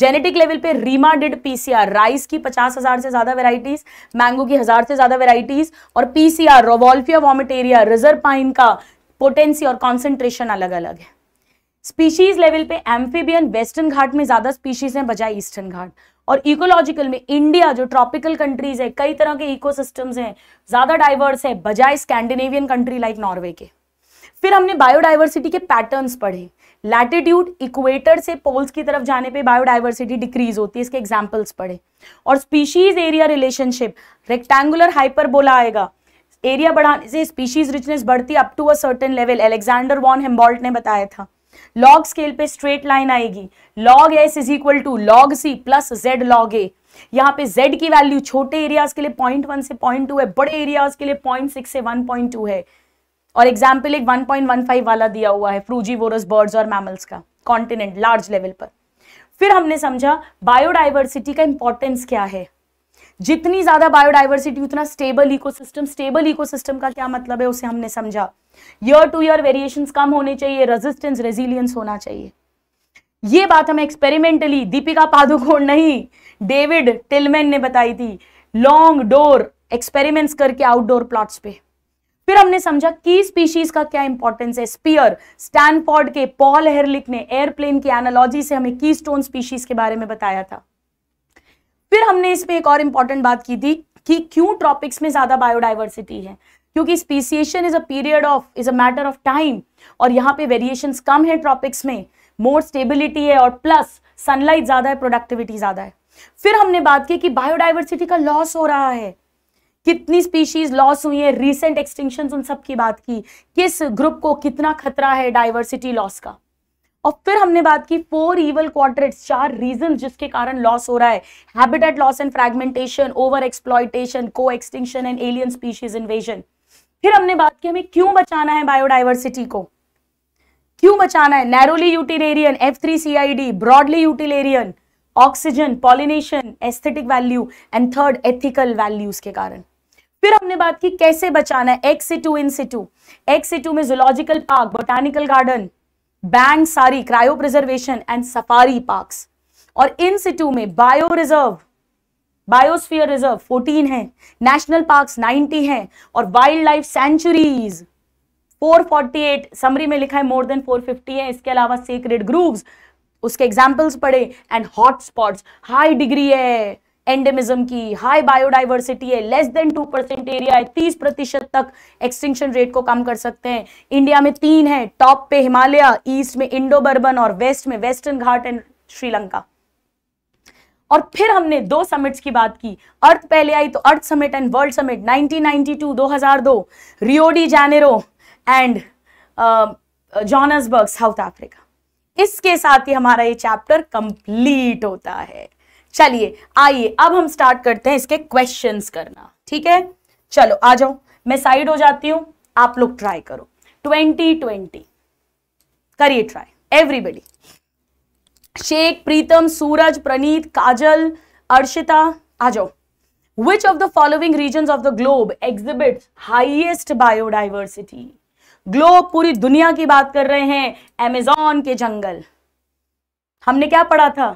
[SPEAKER 1] जेनेटिक लेवल पे रीमा डिड पीसीआर राइस की पचास हजार से ज्यादा वेराइटीज मैंगो की हजार से ज्यादा वेराइटीज और PCR Rauwolfia vomitoria reserve pine का पोटेंसी और कॉन्सेंट्रेशन अलग अलग है स्पीशीज लेवल पे एम्फीबियन वेस्टर्न घाट में ज्यादा स्पीशीज है बजाय ईस्टर्न घाट और इकोलॉजिकल में इंडिया जो ट्रॉपिकल कंट्रीज है कई तरह के इकोसिस्टम्स हैं ज्यादा डाइवर्स है बजाय स्कैंडिनेवियन कंट्री लाइक नॉर्वे के फिर हमने बायोडाइवर्सिटी के पैटर्न्स पढ़े लैटिट्यूड इक्वेटर से पोल्स की तरफ जाने पे बायोडाइवर्सिटी डिक्रीज होती है इसके एग्जाम्पल्स पढ़े और स्पीशीज एरिया रिलेशनशिप रेक्टेंगुलर बोला आएगा एरिया बढ़ाने से स्पीशीज रिचनेस बढ़ती up to a certain level Alexander von Humboldt ने बताया था लॉग स्केल पे स्ट्रेट लाइन आएगी log S is equal to log C plus Z log A यहाँ पे z की वैल्यू छोटे एरियाज के लिए पॉइंट वन से पॉइंट टू है बड़े एरियाज के लिए पॉइंट सिक्स से वन पॉइंट टू है और एग्जाम्पल एक वन पॉइंट वन फाइव वाला दिया हुआ है फ्रूजी वोरस बर्ड्स और मैमल्स का कॉन्टिनेंट लार्ज लेवल पर फिर हमने समझा बायोडाइवर्सिटी का इंपॉर्टेंस क्या है जितनी ज्यादा बायोडाइवर्सिटी उतना स्टेबल इकोसिस्टम स्टेबल इकोसिस्टम का क्या मतलब है उसे हमने समझा ईयर टू ईयर वेरिएशंस कम होने चाहिए रेजिस्टेंस रेजिलियंस होना चाहिए ये बात हमें एक्सपेरिमेंटली दीपिका पादुकोण नहीं डेविड टिलमैन ने बताई थी लॉन्ग डोर एक्सपेरिमेंट्स करके आउटडोर प्लॉट्स पे फिर हमने समझा की स्पीशीज का क्या इंपॉर्टेंस है स्पीयर स्टैनफोर्ड के पॉल हेरलिक ने एयरप्लेन की एनालॉजी से हमें की स्टोन स्पीशीज के बारे में बताया था फिर हमने इसमें एक और इंपॉर्टेंट बात की थी कि क्यों ट्रॉपिक्स में ज्यादा बायोडाइवर्सिटी है क्योंकि speciation is a period of is a matter of time और यहाँ पे वेरिएशन कम है ट्रॉपिक्स में मोर स्टेबिलिटी है और प्लस सनलाइट ज़्यादा है प्रोडक्टिविटी ज़्यादा है फिर हमने बात की कि बायोडाइवर्सिटी का लॉस हो रहा है कितनी स्पीशीज लॉस हुई है रिसेंट एक्सटिंक्शन उन सब की बात की किस ग्रुप को कितना खतरा है डाइवर्सिटी लॉस का और फिर हमने बात की फोर इवल क्वार्टर चार रीजन जिसके कारण लॉस हो रहा है habitat loss and fragmentation over exploitation coextinction and alien species invasion फिर हमने बात की हमें क्यों बचाना है बायोडाइवर्सिटी को क्यों बचाना है narrowly utilitarian F three C I D broadly utilitarian oxygen pollination aesthetic value and third ethical values के कारण फिर हमने बात की कैसे बचाना है ex situ in सिटू ex situ में zoological park botanical garden bank सारी cryo preservation and safari park और इन सिटू में बायो रिजर्व बायोस्फीयर रिजर्व 14 है नेशनल पार्क्स 90 हैं और वाइल्ड लाइफ सेंचुरीज 448 समरी में लिखा है मोर देन 450 है इसके अलावा सीक्रेट ग्रूव्स उसके एग्जाम्पल्स पढ़े and hot spot high degree है एंडेमिज्म की हाई बायोडाइवर्सिटी है less than two percent area है तीस प्रतिशत तक एक्सटिंक्शन रेट को कम कर सकते हैं इंडिया में तीन है टॉप पे हिमालय ईस्ट में इंडो बर्बन और वेस्ट में वेस्टर्न घाट एंड श्रीलंका और फिर हमने दो समिट्स की बात की अर्थ पहले आई तो earth summit and world summit 1992 2002 Rio de Janeiro and Johannesburg South Africa इसके साथ ही हमारा ये चैप्टर कंप्लीट होता है चलिए आइए अब हम स्टार्ट करते हैं इसके क्वेश्चंस करना ठीक है चलो आ जाओ मैं साइड हो जाती हूं आप लोग ट्राई करो ट्वेंटी ट्वेंटी करिए ट्राई एवरीबडी शेख प्रीतम सूरज प्रणीत काजल अर्शिता आ जाओ which of the following region of the globe exhibit highest biodiversity globe पूरी दुनिया की बात कर रहे हैं एमेजॉन के जंगल हमने क्या पढ़ा था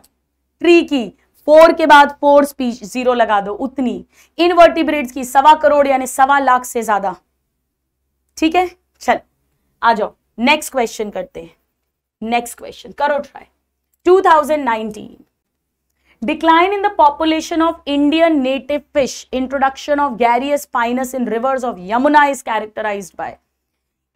[SPEAKER 1] ट्री की फोर के बाद फोर स्पीच जीरो लगा दो उतनी इनवर्टिब्रेट्स की सवा करोड़ यानी सवा लाख से ज्यादा ठीक है चल आ जाओ नेक्स्ट क्वेश्चन करते हैं नेक्स्ट क्वेश्चन करो try 2019 decline in the population of indian native fish introduction of garius pinus in rivers of yamuna is characterized by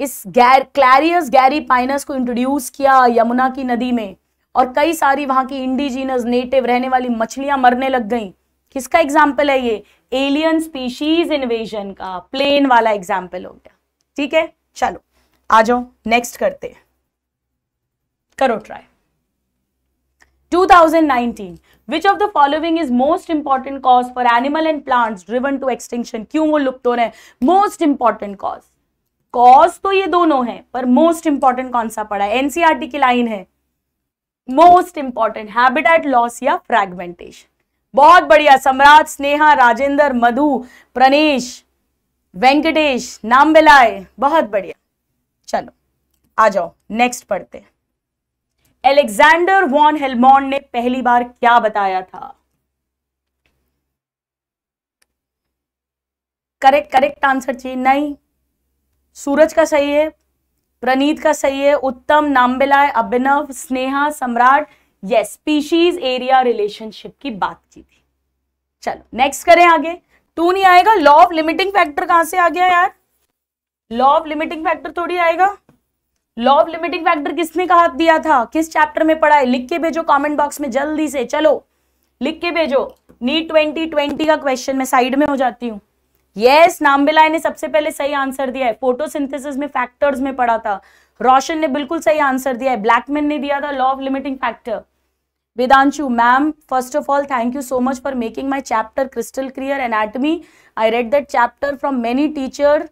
[SPEAKER 1] इस गैर क्लैरियस गैरी पाइनस को इंट्रोड्यूस किया यमुना की नदी में और कई सारी वहां की इंडिजीनस नेटिव रहने वाली मछलियां मरने लग गईं किसका एग्जाम्पल है ये एलियन स्पीशीज इन्वेजन का प्लेन वाला एग्जाम्पल हो गया ठीक है चलो आ जाओ नेक्स्ट करते हैं करो try 2019 which of the following is most important cause for animal and plants driven to extinction क्यों वो लुप्त हो रहे हैं मोस्ट इंपॉर्टेंट cause कॉज तो ये दोनों है पर मोस्ट इंपॉर्टेंट कौन सा पड़ा है एनसीआरटी e की लाइन है मोस्ट इंपॉर्टेंट हैबिटेट लॉस या फ्रेगमेंटेशन बहुत बढ़िया सम्राट स्नेहा राजेंद्र मधु प्रणेश वेंकटेश नाम बहुत बढ़िया चलो आ जाओ नेक्स्ट पढ़ते हैं एलेक्सेंडर वॉन हेलमोन ने पहली बार क्या बताया था करेक्ट करेक्ट आंसर चाहिए नहीं सूरज का सही है प्रणीत का सही है उत्तम नामबिलाय अभिनव स्नेहा सम्राट ये स्पीशीज एरिया रिलेशनशिप की बात की थी चलो नेक्स्ट करें आगे टू नहीं आएगा लॉ ऑफ लिमिटिंग फैक्टर कहां से आ गया यार लॉ ऑफ लिमिटिंग फैक्टर थोड़ी आएगा लॉ ऑफ लिमिटिंग फैक्टर किसने कहा दिया था किस चैप्टर में पढ़ा है लिख के भेजो कमेंट बॉक्स में जल्दी से चलो लिख के भेजो नीट ट्वेंटी ट्वेंटी का क्वेश्चन मैं साइड में हो जाती हूँ यस yes, नामबिलाय ने सबसे पहले सही आंसर दिया है फोटोसिंथेसिस में फैक्टर्स में पढ़ा था रोशन ने बिल्कुल सही आंसर दिया है ब्लैकमैन ने दिया था law of limiting factor Vedanshu ma'am first of all thank you so much for making my chapter crystal clear anatomy I read that chapter from many teacher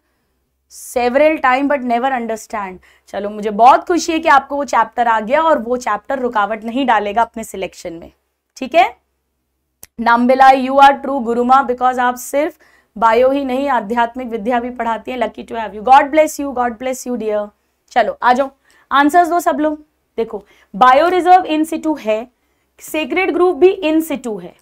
[SPEAKER 1] several time but never understand चलो मुझे बहुत खुशी है कि आपको वो chapter आ गया और वो चैप्टर रुकावट नहीं डालेगा अपने सिलेक्शन में ठीक है नामबिला you are true Guruma because आप सिर्फ बायो ही नहीं आध्यात्मिक विद्या भी पढ़ाती हैं lucky to have you God bless you God bless you dear चलो आ जाओ आंसर्स दो सब लोग देखो बायो रिजर्व इन सिटू है सेक्रेट ग्रुप भी इन सिटू है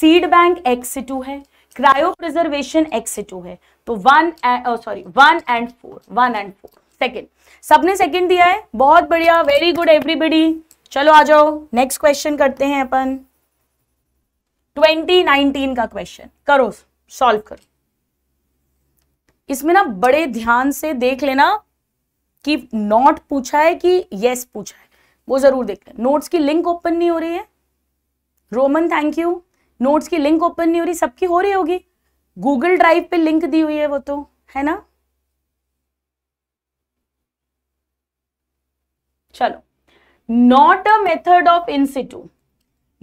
[SPEAKER 1] सीड बैंक एक्सिटू है क्रायो प्रिजर्वेशन एक्सिटू है तो one sorry one and four one and four second सबने सेकेंड दिया है बहुत बढ़िया वेरी गुड एवरीबडी चलो आ जाओ नेक्स्ट क्वेश्चन करते हैं अपन 2019 का क्वेश्चन करो सॉल्व करो इसमें ना बड़े ध्यान से देख लेना कि नॉट पूछा है कि यस पूछा है वो जरूर देख लेना नोट्स की लिंक ओपन नहीं हो रही है रोमन थैंक यू नोट्स की लिंक ओपन नहीं हो रही सबकी हो रही होगी गूगल ड्राइव पे लिंक दी हुई है वो तो है ना चलो not a method of in situ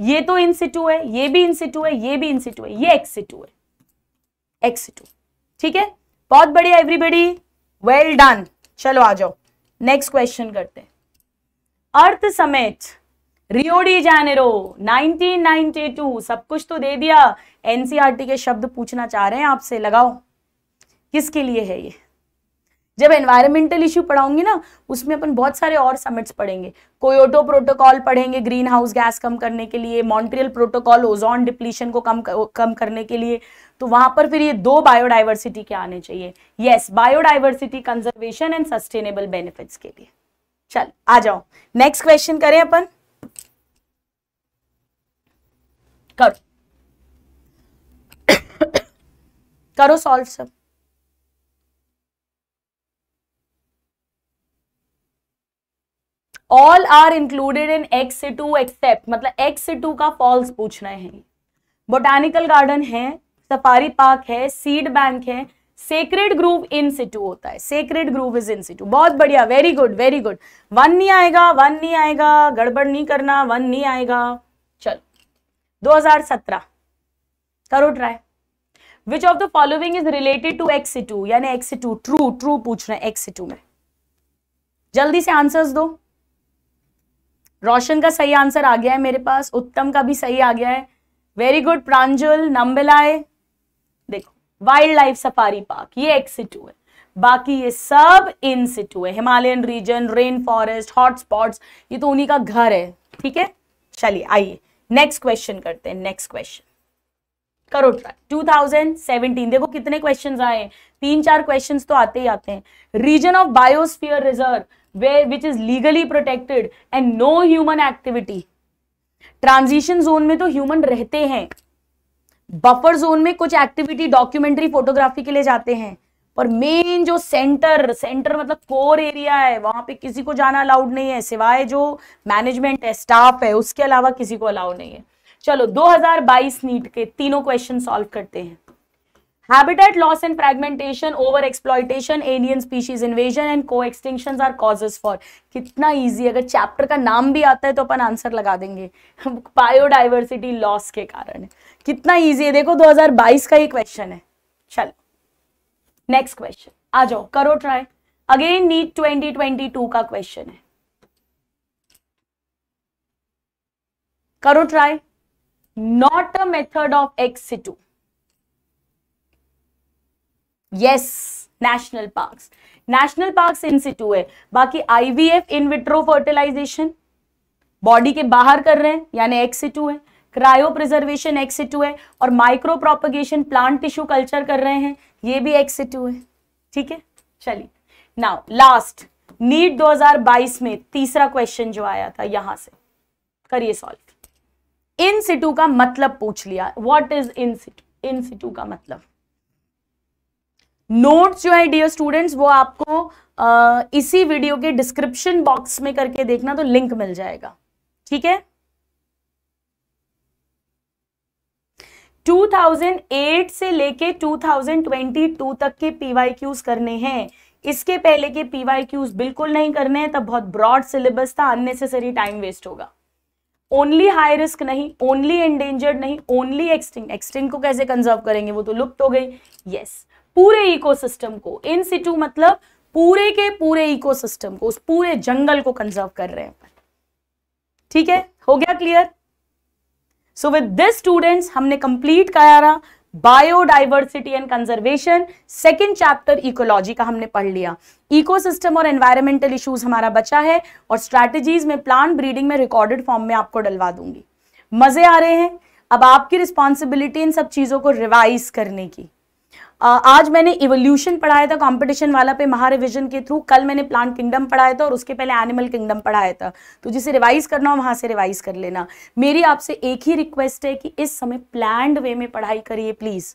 [SPEAKER 1] ये तो इंसिटू है ये भी इंसिटू है ये भी इंसिटू है ये एक्सिटू है एक्सिटू ठीक है बहुत बढ़िया एवरीबडी वेल डन चलो आ जाओ नेक्स्ट क्वेश्चन करते हैं अर्थ समेत रियो डी जैनेरो 1992 सब कुछ तो दे दिया एनसीआर e के शब्द पूछना चाह रहे हैं आपसे लगाओ किसके लिए है ये जब एनवायरमेंटल इश्यू पढ़ाऊंगी ना उसमें अपन बहुत सारे और समिट्स पढ़ेंगे कोयोटो प्रोटोकॉल पढ़ेंगे ग्रीन हाउस गैस कम करने के लिए मॉन्ट्रियल प्रोटोकॉल ओजोन डिप्लीशन को कम कम करने के लिए तो वहां पर फिर ये दो बायोडाइवर्सिटी के आने चाहिए yes biodiversity conservation and sustainable benefits के लिए चल आ जाओ नेक्स्ट क्वेश्चन करें अपन करो करो सॉल्व सब all are included in ex situ except मतलब एक्स से टू का फॉल्स पूछना है बोटानिकल गार्डन है सफारी पार्क है सीड बैंक है सेक्रेड ग्रूव इन सिटू होता है sacred grove is in situ बहुत बढ़िया very good very good one नहीं आएगा वन नहीं आएगा गड़बड़ नहीं करना वन नहीं आएगा 2017 करो try which of the following is related to ex situ यानी एक्स टू ट्रू ट्रू पूछ रहे एक्स टू में जल्दी से आंसर्स दो रोशन का सही आंसर आ गया है मेरे पास उत्तम का भी सही आ गया है वेरी गुड प्रांजल नंबेलाए देखो वाइल्ड लाइफ सफारी पार्क ये एक्स टू है बाकी ये सब इन सिटू है Himalayan region rain forest hotspot ये तो उन्हीं का घर है ठीक है चलिए आइए नेक्स्ट क्वेश्चन करते हैं नेक्स्ट क्वेश्चन करो ट्राई 2017 देखो कितने क्वेश्चन आए तीन चार क्वेश्चन तो आते ही आते हैं रीजन ऑफ बायोस्फियर रिजर्व वे which is legally protected and no human activity transition zone में तो ह्यूमन रहते हैं बफर जोन में कुछ एक्टिविटी डॉक्यूमेंट्री फोटोग्राफी के लिए जाते हैं पर मेन जो सेंटर सेंटर मतलब कोर एरिया है वहां पे किसी को जाना अलाउड नहीं है सिवाय जो मैनेजमेंट है स्टाफ है उसके अलावा किसी को अलाउड नहीं है चलो 2022 नीट के तीनों क्वेश्चन सॉल्व करते हैं habitat loss and fragmentation over exploitation alien species invasion and coextinction are causes for कितना ईजी अगर चैप्टर का नाम भी आता है तो अपन आंसर लगा देंगे बायोडाइवर्सिटी लॉस के कारण कितना ईजी है देखो 2022 का ये क्वेश्चन है चलो नेक्स्ट क्वेश्चन आ जाओ करो ट्राई अगेन नीट 2022 का क्वेश्चन है करो try not a method of ex situ yes national parks national parks in situ है बाकी IVF in vitro fertilization body के बाहर कर रहे हैं यानी एक्स टू है क्रायो प्रिजर्वेशन एक्स टू है और micro propagation plant tissue culture कर रहे हैं ये भी एक्स से टू है ठीक है चलिए नाउ लास्ट नीट 2022 में तीसरा क्वेश्चन जो आया था यहां से करिए सॉल्व इन सिटू का मतलब पूछ लिया what is in situ in सिटू का मतलब नोट्स जो है डियर स्टूडेंट्स वो आपको आ, इसी वीडियो के डिस्क्रिप्शन बॉक्स में करके देखना तो लिंक मिल जाएगा ठीक है 2008 से लेके 2022 तक के पीवाई क्यूज करने हैं इसके पहले के पीवाई क्यूज बिल्कुल नहीं करने हैं तब बहुत ब्रॉड सिलेबस था अननेसेसरी टाइम वेस्ट होगा ओनली हाई रिस्क नहीं ओनली एंडेंजर्ड नहीं ओनली एक्सटिंग एक्सटिंग को कैसे कंजर्व करेंगे वो तो लुप्त हो गई यस yes. पूरे इकोसिस्टम को इन सिटू मतलब पूरे के पूरे इकोसिस्टम को उस पूरे जंगल को कंजर्व कर रहे हैं ठीक है हो गया clear so with this students हमने कंप्लीट करा रहा biodiversity and conservation second chapter ecology का हमने पढ़ लिया इकोसिस्टम और एनवायरमेंटल इश्यूज हमारा बचा है और स्ट्रैटेजीज में प्लांट ब्रीडिंग में रिकॉर्डेड फॉर्म में आपको डलवा दूंगी मजे आ रहे हैं अब आपकी रिस्पॉन्सिबिलिटी इन सब चीज़ों को रिवाइज करने की आज मैंने इवोल्यूशन पढ़ाया था कंपटीशन वाला पे महारिविजन के थ्रू कल मैंने प्लांट किंगडम पढ़ाया था और उसके पहले एनिमल किंगडम पढ़ाया था तो जिसे रिवाइज करना हो वहाँ से रिवाइज कर लेना मेरी आपसे एक ही रिक्वेस्ट है कि इस समय प्लान्ड वे में पढ़ाई करिए प्लीज़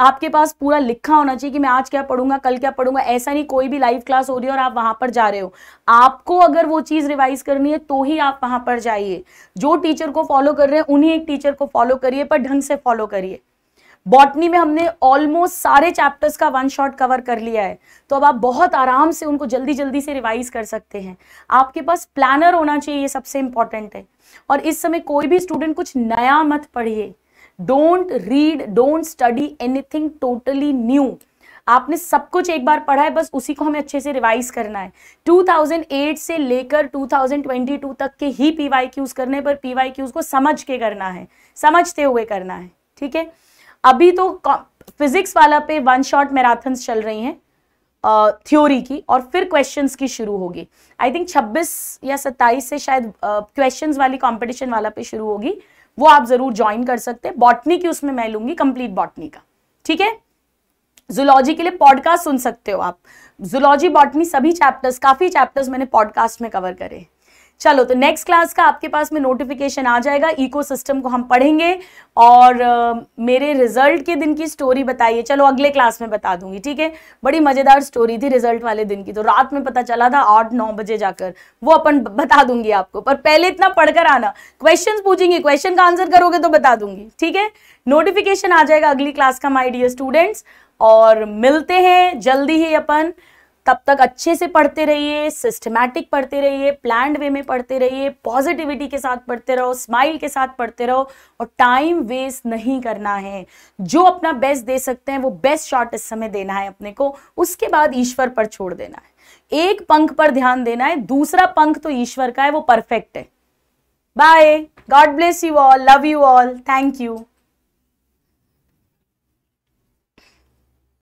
[SPEAKER 1] आपके पास पूरा लिखा होना चाहिए कि मैं आज क्या पढ़ूंगा कल क्या पढ़ूंगा ऐसा नहीं कोई भी लाइव क्लास हो रही है और आप वहां पर जा रहे हो आपको अगर वो चीज रिवाइज करनी है तो ही आप वहां पर जाइए जो टीचर को फॉलो कर रहे हैं उन्हीं एक टीचर को फॉलो करिए पर ढंग से फॉलो करिए बॉटनी में हमने ऑलमोस्ट सारे चैप्टर्स का वन शॉट कवर कर लिया है तो अब आप बहुत आराम से उनको जल्दी जल्दी से रिवाइज कर सकते हैं आपके पास प्लानर होना चाहिए ये सबसे इंपॉर्टेंट है और इस समय कोई भी स्टूडेंट कुछ नया मत पढ़िए don't read don't study anything totally new आपने सब कुछ एक बार पढ़ा है बस उसी को हमें अच्छे से रिवाइज करना है 2008 से लेकर 2022 तक के ही पीवाई क्यूज करने पर पीवाई क्यूज को समझ के करना है समझते हुए करना है ठीक है अभी तो फिजिक्स वाला पे वन शॉट मैराथन चल रही हैं थ्योरी की और फिर क्वेश्चंस की शुरू होगी आई थिंक 26 या 27 से शायद क्वेश्चंस वाली कंपटीशन वाला पे शुरू होगी वो आप जरूर ज्वाइन कर सकते हैं बॉटनी की उसमें मैं लूंगी कंप्लीट बॉटनी का ठीक है जुलॉजी के लिए पॉडकास्ट सुन सकते हो आप जुलॉजी बॉटनी सभी चैप्टर्स काफी चैप्टर्स मैंने पॉडकास्ट में कवर करे चलो तो नेक्स्ट क्लास का आपके पास में नोटिफिकेशन आ जाएगा इकोसिस्टम को हम पढ़ेंगे और uh, मेरे रिजल्ट के दिन की स्टोरी बताइए चलो अगले क्लास में बता दूंगी ठीक है बड़ी मज़ेदार स्टोरी थी रिजल्ट वाले दिन की तो रात में पता चला था आठ नौ बजे जाकर वो अपन बता दूंगी आपको पर पहले इतना पढ़कर आना क्वेश्चन पूछेंगे क्वेश्चन का आंसर करोगे तो बता दूंगी ठीक है नोटिफिकेशन आ जाएगा अगली क्लास का माई डियर स्टूडेंट्स और मिलते हैं जल्दी ही अपन तब तक अच्छे से पढ़ते रहिए सिस्टमैटिक पढ़ते रहिए प्लान वे में पढ़ते रहिए पॉजिटिविटी के साथ पढ़ते रहो स्माइल के साथ पढ़ते रहो और टाइम वेस्ट नहीं करना है जो अपना बेस्ट दे सकते हैं वो बेस्ट शॉर्ट इस समय देना है अपने को उसके बाद ईश्वर पर छोड़ देना है एक पंख पर ध्यान देना है दूसरा पंख तो ईश्वर का है वो परफेक्ट है bye God bless you all love you all thank you